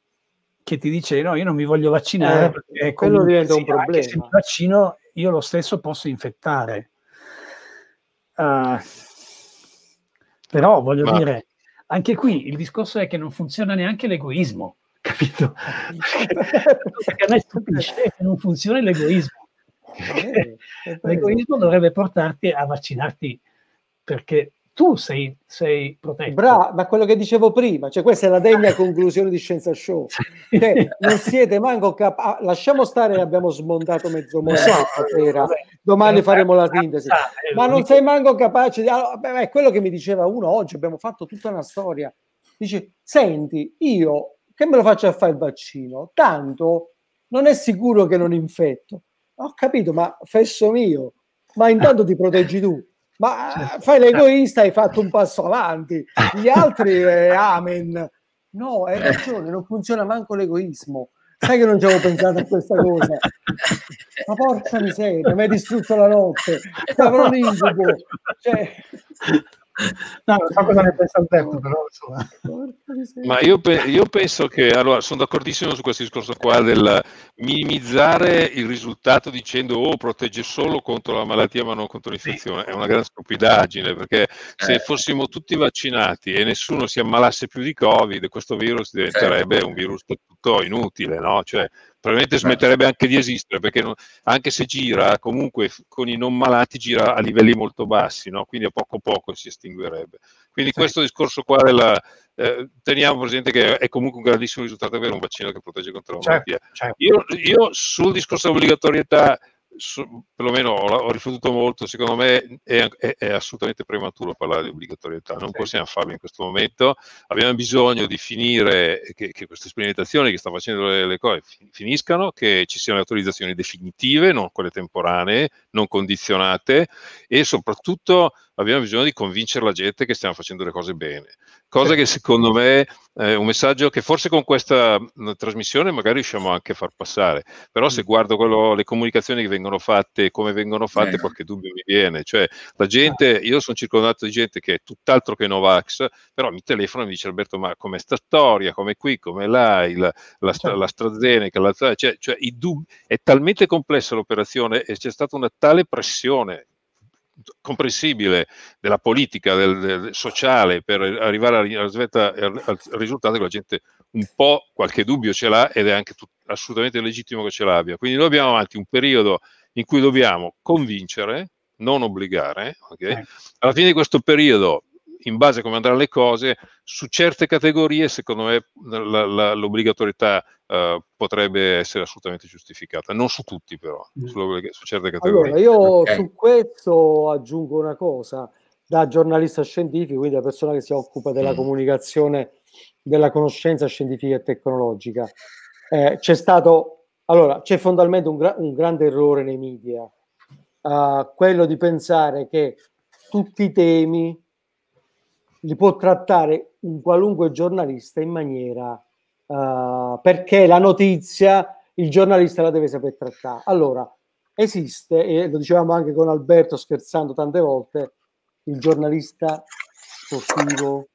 che ti dice no, io non mi voglio vaccinare, eh, quello diventa un problema. Se mi vaccino, io lo stesso posso infettare. Uh,
però voglio Ma... dire,
anche qui il discorso è che non funziona neanche l'egoismo capito? Perché a me stupisce [LAUGHS] che non funziona l'egoismo. Eh, [LAUGHS] l'egoismo
dovrebbe portarti a vaccinarti perché tu sei, sei protetto. Bravo, ma quello che dicevo prima, cioè questa è la degna conclusione di Scienza Show. [LAUGHS] Che non siete manco capaci. Ah, lasciamo stare, abbiamo smontato mezzo eh, mondo stasera. Domani faremo la eh, sintesi. Ma non sei manco capace di. Allora, beh, è quello che mi diceva uno oggi. Abbiamo fatto tutta una storia. Dice: Senti, io che me lo faccia fare il vaccino? Tanto non è sicuro che non infetto. Ho capito, ma fesso mio, ma intanto ti proteggi tu. Ma eh, certo. fai l'egoista, hai fatto un passo avanti, gli altri, eh, amen. No, hai eh. ragione, non funziona manco l'egoismo. Sai che non ci avevo pensato a questa cosa. Ma porca miseria, mi hai distrutto la notte. Stavo un incubo. Cioè, No, cosa ne pensa Alberto,
però Ma io, pe- io, penso che, allora, sono d'accordissimo su questo discorso qua del minimizzare il risultato dicendo oh, protegge solo contro la malattia ma non contro l'infezione. È una grande stupidaggine, perché se eh. fossimo tutti vaccinati e nessuno si ammalasse più di Covid, questo virus diventerebbe certo. un virus tutto inutile, no? Cioè, probabilmente certo. smetterebbe anche di esistere, perché non, anche se gira, comunque con i non malati gira a livelli molto bassi, no? quindi a poco a poco si estinguerebbe. Quindi sì. questo discorso qua della, eh, teniamo presente che è comunque un grandissimo risultato avere un vaccino che protegge contro la certo, malattia. Certo. Io, io sul discorso dell'obbligatorietà su, perlomeno ho, ho riflettuto molto, secondo me è, è, è, assolutamente prematuro parlare di obbligatorietà, non sì. possiamo farlo in questo momento, abbiamo bisogno di finire che, che queste sperimentazioni che stanno facendo le, le cose finiscano, che ci siano le autorizzazioni definitive, non quelle temporanee, non condizionate e soprattutto abbiamo bisogno di convincere la gente che stiamo facendo le cose bene. Cosa che secondo me è un messaggio che forse con questa mm, trasmissione magari riusciamo anche a far passare, però se mm. guardo quello, le comunicazioni che vengono vengono fatte, come vengono fatte, eh. qualche dubbio mi viene. Cioè, la certo. gente, io sono circondato di gente che è tutt'altro che Novax, però mi telefono e mi dice Alberto, ma come sta storia, come qui, come là, il, la, certo. la, certo. l'AstraZeneca, la, cioè, cioè dubbi, è talmente complessa l'operazione e c'è stata una tale pressione comprensibile della politica del, del, sociale per arrivare al, al, al risultato che la gente un po' qualche dubbio ce l'ha ed è anche tutto assolutamente legittimo che ce l'abbia. Quindi noi abbiamo avanti un periodo in cui dobbiamo convincere, non obbligare. Okay? Alla fine di questo periodo, in base a come andranno le cose, su certe categorie, secondo me, la, la, l'obbligatorietà eh, potrebbe essere assolutamente giustificata. Non su tutti, però, mm. su, su, certe categorie. Allora, io okay.
su questo aggiungo una cosa. Da giornalista scientifico, quindi da persona che si occupa della mm. comunicazione della conoscenza scientifica e tecnologica eh, c'è stato, allora, c'è fondamentalmente un, gra- un grande errore nei media, uh, quello di pensare che tutti i temi li può trattare un qualunque giornalista in maniera uh, perché la notizia il giornalista la deve saper trattare. Allora, esiste, e lo dicevamo anche con Alberto scherzando tante volte, il giornalista sportivo,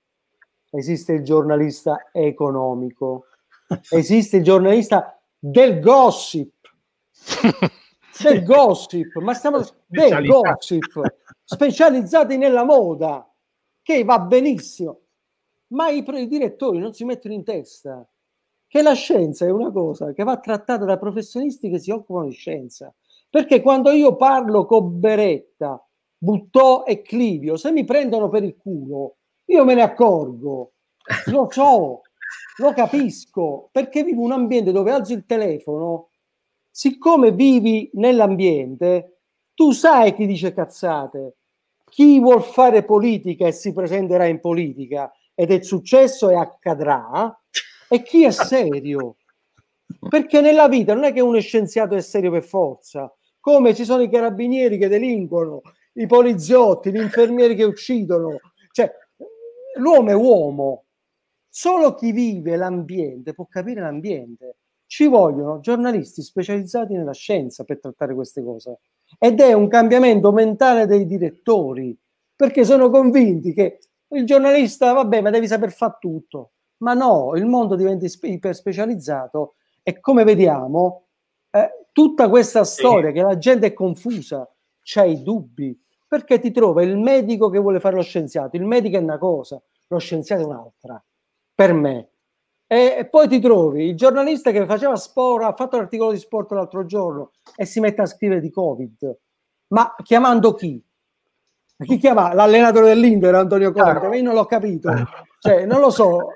esiste il giornalista economico, esiste il giornalista del gossip. [LAUGHS] del gossip, ma stiamo del gossip, specializzati nella moda, che va benissimo, ma i, i direttori non si mettono in testa che la scienza è una cosa che va trattata da professionisti che si occupano di scienza. Perché quando io parlo con Beretta, Buttò e Clivio, se mi prendono per il culo, io me ne accorgo, lo so, lo capisco perché vivo un ambiente dove alzo il telefono, siccome vivi nell'ambiente, tu sai chi dice cazzate, chi vuol fare politica e si presenterà in politica ed è successo e accadrà, e chi è serio. Perché nella vita non è che uno è scienziato è serio per forza, come ci sono i carabinieri che delinquono, i poliziotti, gli infermieri che uccidono, cioè l'uomo è uomo Solo chi vive l'ambiente può capire l'ambiente. Ci vogliono giornalisti specializzati nella scienza per trattare queste cose. Ed è un cambiamento mentale dei direttori, perché sono convinti che il giornalista, vabbè, ma devi saper fare tutto. Ma no, il mondo diventa iperspecializzato e come vediamo, eh, tutta questa storia che la gente è confusa, c'è i dubbi, perché ti trova il medico che vuole fare lo scienziato, il medico è una cosa, lo scienziato è un'altra per me. E poi ti trovi il giornalista che faceva sport, ha fatto l'articolo di sport l'altro giorno e si mette a scrivere di Covid. Ma chiamando chi? Chi chiama? L'allenatore dell'Inter, Antonio Conte. Ma io non l'ho capito. Cioè, non lo so,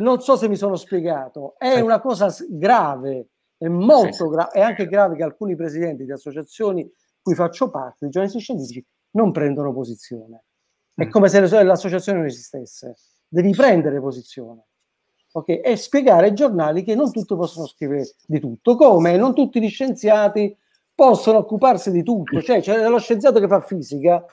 non so se mi sono spiegato. È una cosa grave, è molto grave. È anche grave che alcuni presidenti di associazioni cui faccio parte, di giornalisti scientifici, non prendono posizione. È mm. come se l'associazione non esistesse devi prendere posizione. Okay? E spiegare ai giornali che non tutti possono scrivere di tutto, come non tutti gli scienziati possono occuparsi di tutto. Cioè, c'è lo scienziato che fa fisica,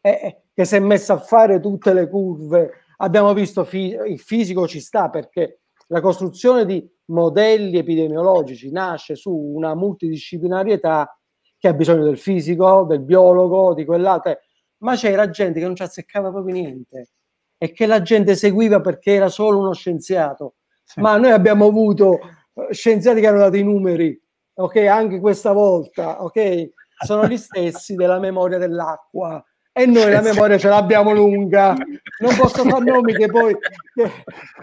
eh, eh, che si è messo a fare tutte le curve. Abbiamo visto fi- il fisico ci sta perché la costruzione di modelli epidemiologici nasce su una multidisciplinarietà che ha bisogno del fisico, del biologo, di quell'altro, ma c'era gente che non ci azzeccava proprio niente e che la gente seguiva perché era solo uno scienziato. Sì. Ma noi abbiamo avuto eh, scienziati che hanno dato i numeri, ok? Anche questa volta, ok? Sono gli stessi della memoria dell'acqua e noi la memoria ce l'abbiamo lunga. Non posso fare nomi che poi, che,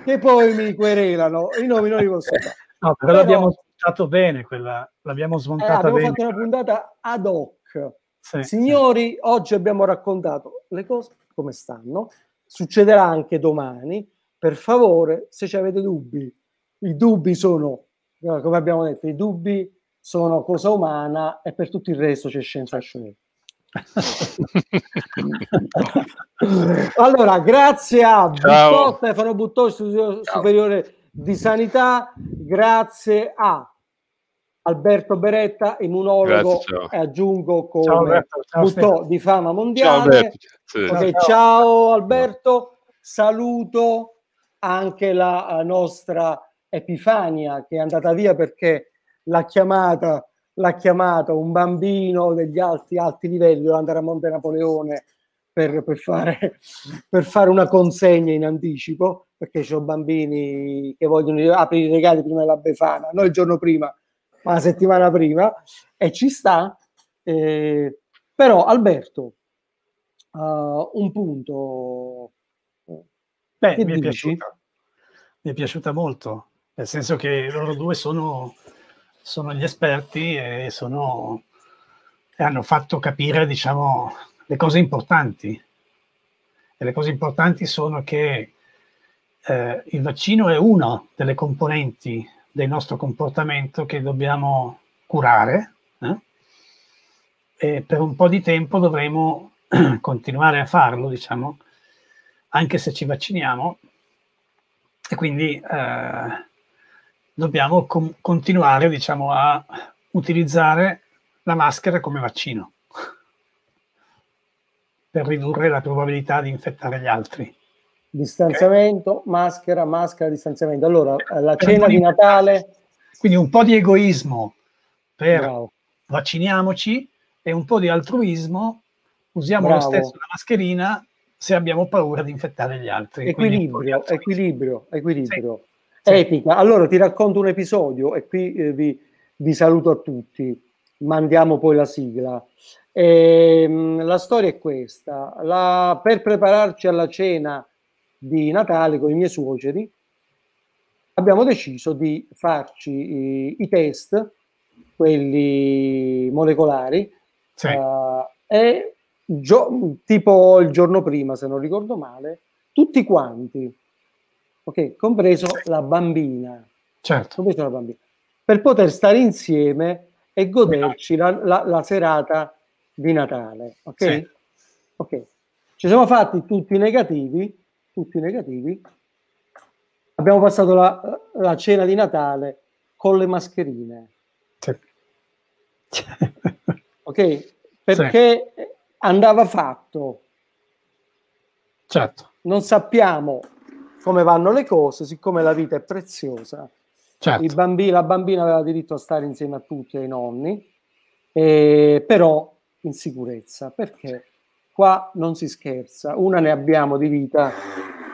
che poi mi querelano, i nomi non li posso fare. No, però, però l'abbiamo
smontato bene quella, l'abbiamo eh, smontata eh, abbiamo bene. fatto
una puntata ad hoc. Sì, Signori, sì. oggi abbiamo raccontato le cose come stanno, succederà anche domani, per favore, se ci avete dubbi, i dubbi sono, eh, come abbiamo detto, i dubbi sono cosa umana e per tutto il resto c'è scienza scientifica. [LAUGHS] allora, grazie a Stefano Buttò, Studio Ciao. Superiore di Sanità, grazie a Alberto Beretta, immunologo, Grazie, aggiungo come ciao di fama mondiale. Ciao Alberto, sì. okay, ciao Alberto. saluto anche la nostra Epifania che è andata via perché l'ha chiamata, l'ha chiamata un bambino degli alti, alti livelli, doveva andare a Monte Napoleone per, per, fare, [LAUGHS] per fare una consegna in anticipo perché ci sono bambini che vogliono aprire i regali prima della Befana, noi il giorno prima ma la settimana prima, e ci sta. Eh, però Alberto, uh, un punto. Beh,
mi è, piaciuta. mi è piaciuta molto, nel senso che loro due sono, sono gli esperti e, sono, e hanno fatto capire, diciamo, le cose importanti. E le cose importanti sono che eh, il vaccino è una delle componenti del nostro comportamento che dobbiamo curare, eh? e per un po' di tempo dovremo [CLEARS THROAT] continuare a farlo, diciamo, anche se ci vacciniamo, e quindi eh, dobbiamo continuare, diciamo, a utilizzare la maschera come vaccino [LAUGHS] per ridurre la probabilità di infettare gli altri
distanziamento, okay. maschera, maschera, distanziamento. Allora, eh, la cena di Natale...
Quindi un po' di egoismo per Bravo. vacciniamoci e un po' di altruismo,
usiamo Bravo. lo stesso la
mascherina se abbiamo paura di infettare gli altri. Equilibrio, altri.
equilibrio, equilibrio. Sì. Etica. Sì. Allora ti racconto un episodio e qui eh, vi, vi, saluto a tutti, mandiamo poi la sigla. E, ehm, mh, la storia è questa, la, per prepararci alla cena di Natale con i miei suoceri, abbiamo deciso di farci i, eh, i test, quelli molecolari, sì. uh, e gio- tipo il giorno prima, se non ricordo male, tutti quanti, ok, compreso la bambina. Certo. Compreso la bambina. Per poter stare insieme e goderci la, la, la serata di Natale, ok? Sì. Ok. Ci siamo fatti tutti negativi, tutti negativi. Abbiamo passato la, la cena di Natale con le mascherine. Sì. [LAUGHS] ok? Perché sì. andava fatto. Certo. Non sappiamo come vanno le cose, siccome la vita è preziosa. Certo. Bambini, la bambina aveva diritto a stare insieme a tutti, e ai nonni, eh, però in sicurezza, perché qua non si scherza, una ne abbiamo di vita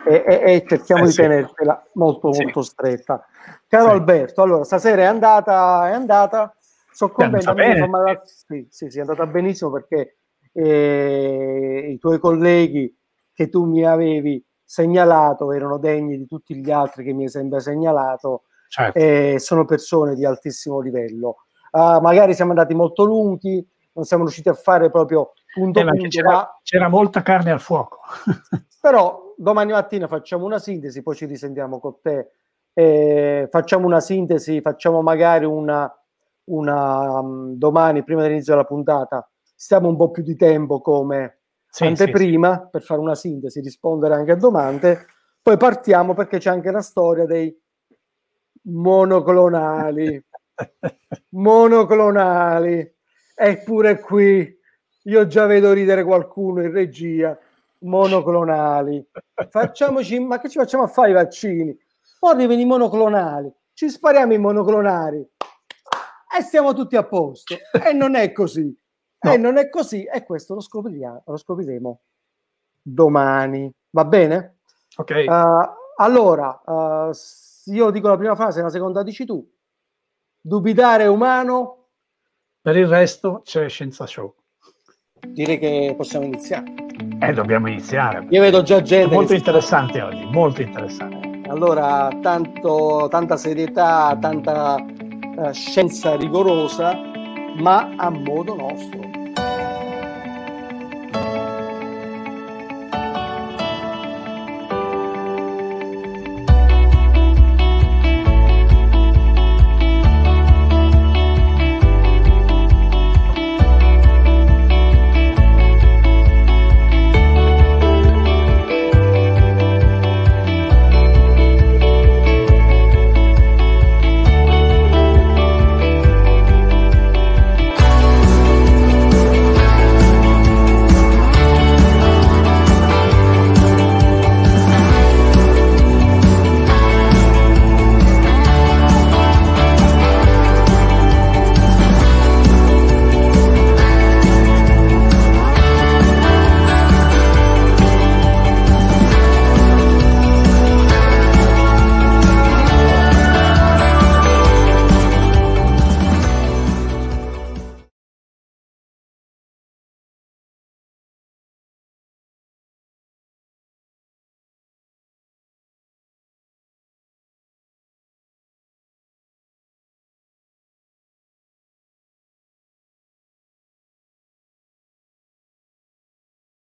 e, e, e cerchiamo eh, di sì. tenerla molto sì. molto stretta. Caro sì. Alberto, allora stasera è andata, è andata, sono contento, ma, sì, sì, sì, è andata benissimo perché eh, i tuoi colleghi che tu mi avevi segnalato erano degni di tutti gli altri che mi hai sempre segnalato certo. e eh, sono persone di altissimo livello. Uh, magari siamo andati molto lunghi, non siamo riusciti a fare proprio punto, eh, punto c'era, c'era molta carne al fuoco. [LAUGHS] Però domani mattina facciamo una sintesi, poi ci risentiamo con te. Eh, facciamo una sintesi, facciamo magari una, una um, domani, prima dell'inizio della puntata, stiamo un po' più di tempo come sì, anteprima sì, sì. per fare una sintesi, rispondere anche a domande. Poi partiamo perché c'è anche la storia dei monoclonali. [LAUGHS] monoclonali. Eppure qui io già vedo ridere qualcuno in regia, monoclonali. Facciamoci, ma che ci facciamo a fare i vaccini? Poi arrivano i monoclonali, ci spariamo i monoclonali e siamo tutti a posto. E non è così. No. E non è così. E questo lo scopriremo, lo scopriremo domani. Va bene?
Ok. Uh,
allora, uh, io dico la prima frase, la seconda dici tu. Dubitare è umano.
Per il resto c'è Scienza Show direi che possiamo iniziare. Eh, dobbiamo iniziare. Io vedo già gente. Molto interessante sta... oggi, molto
interessante. Allora, tanto, tanta serietà, tanta uh, scienza rigorosa, ma a modo nostro.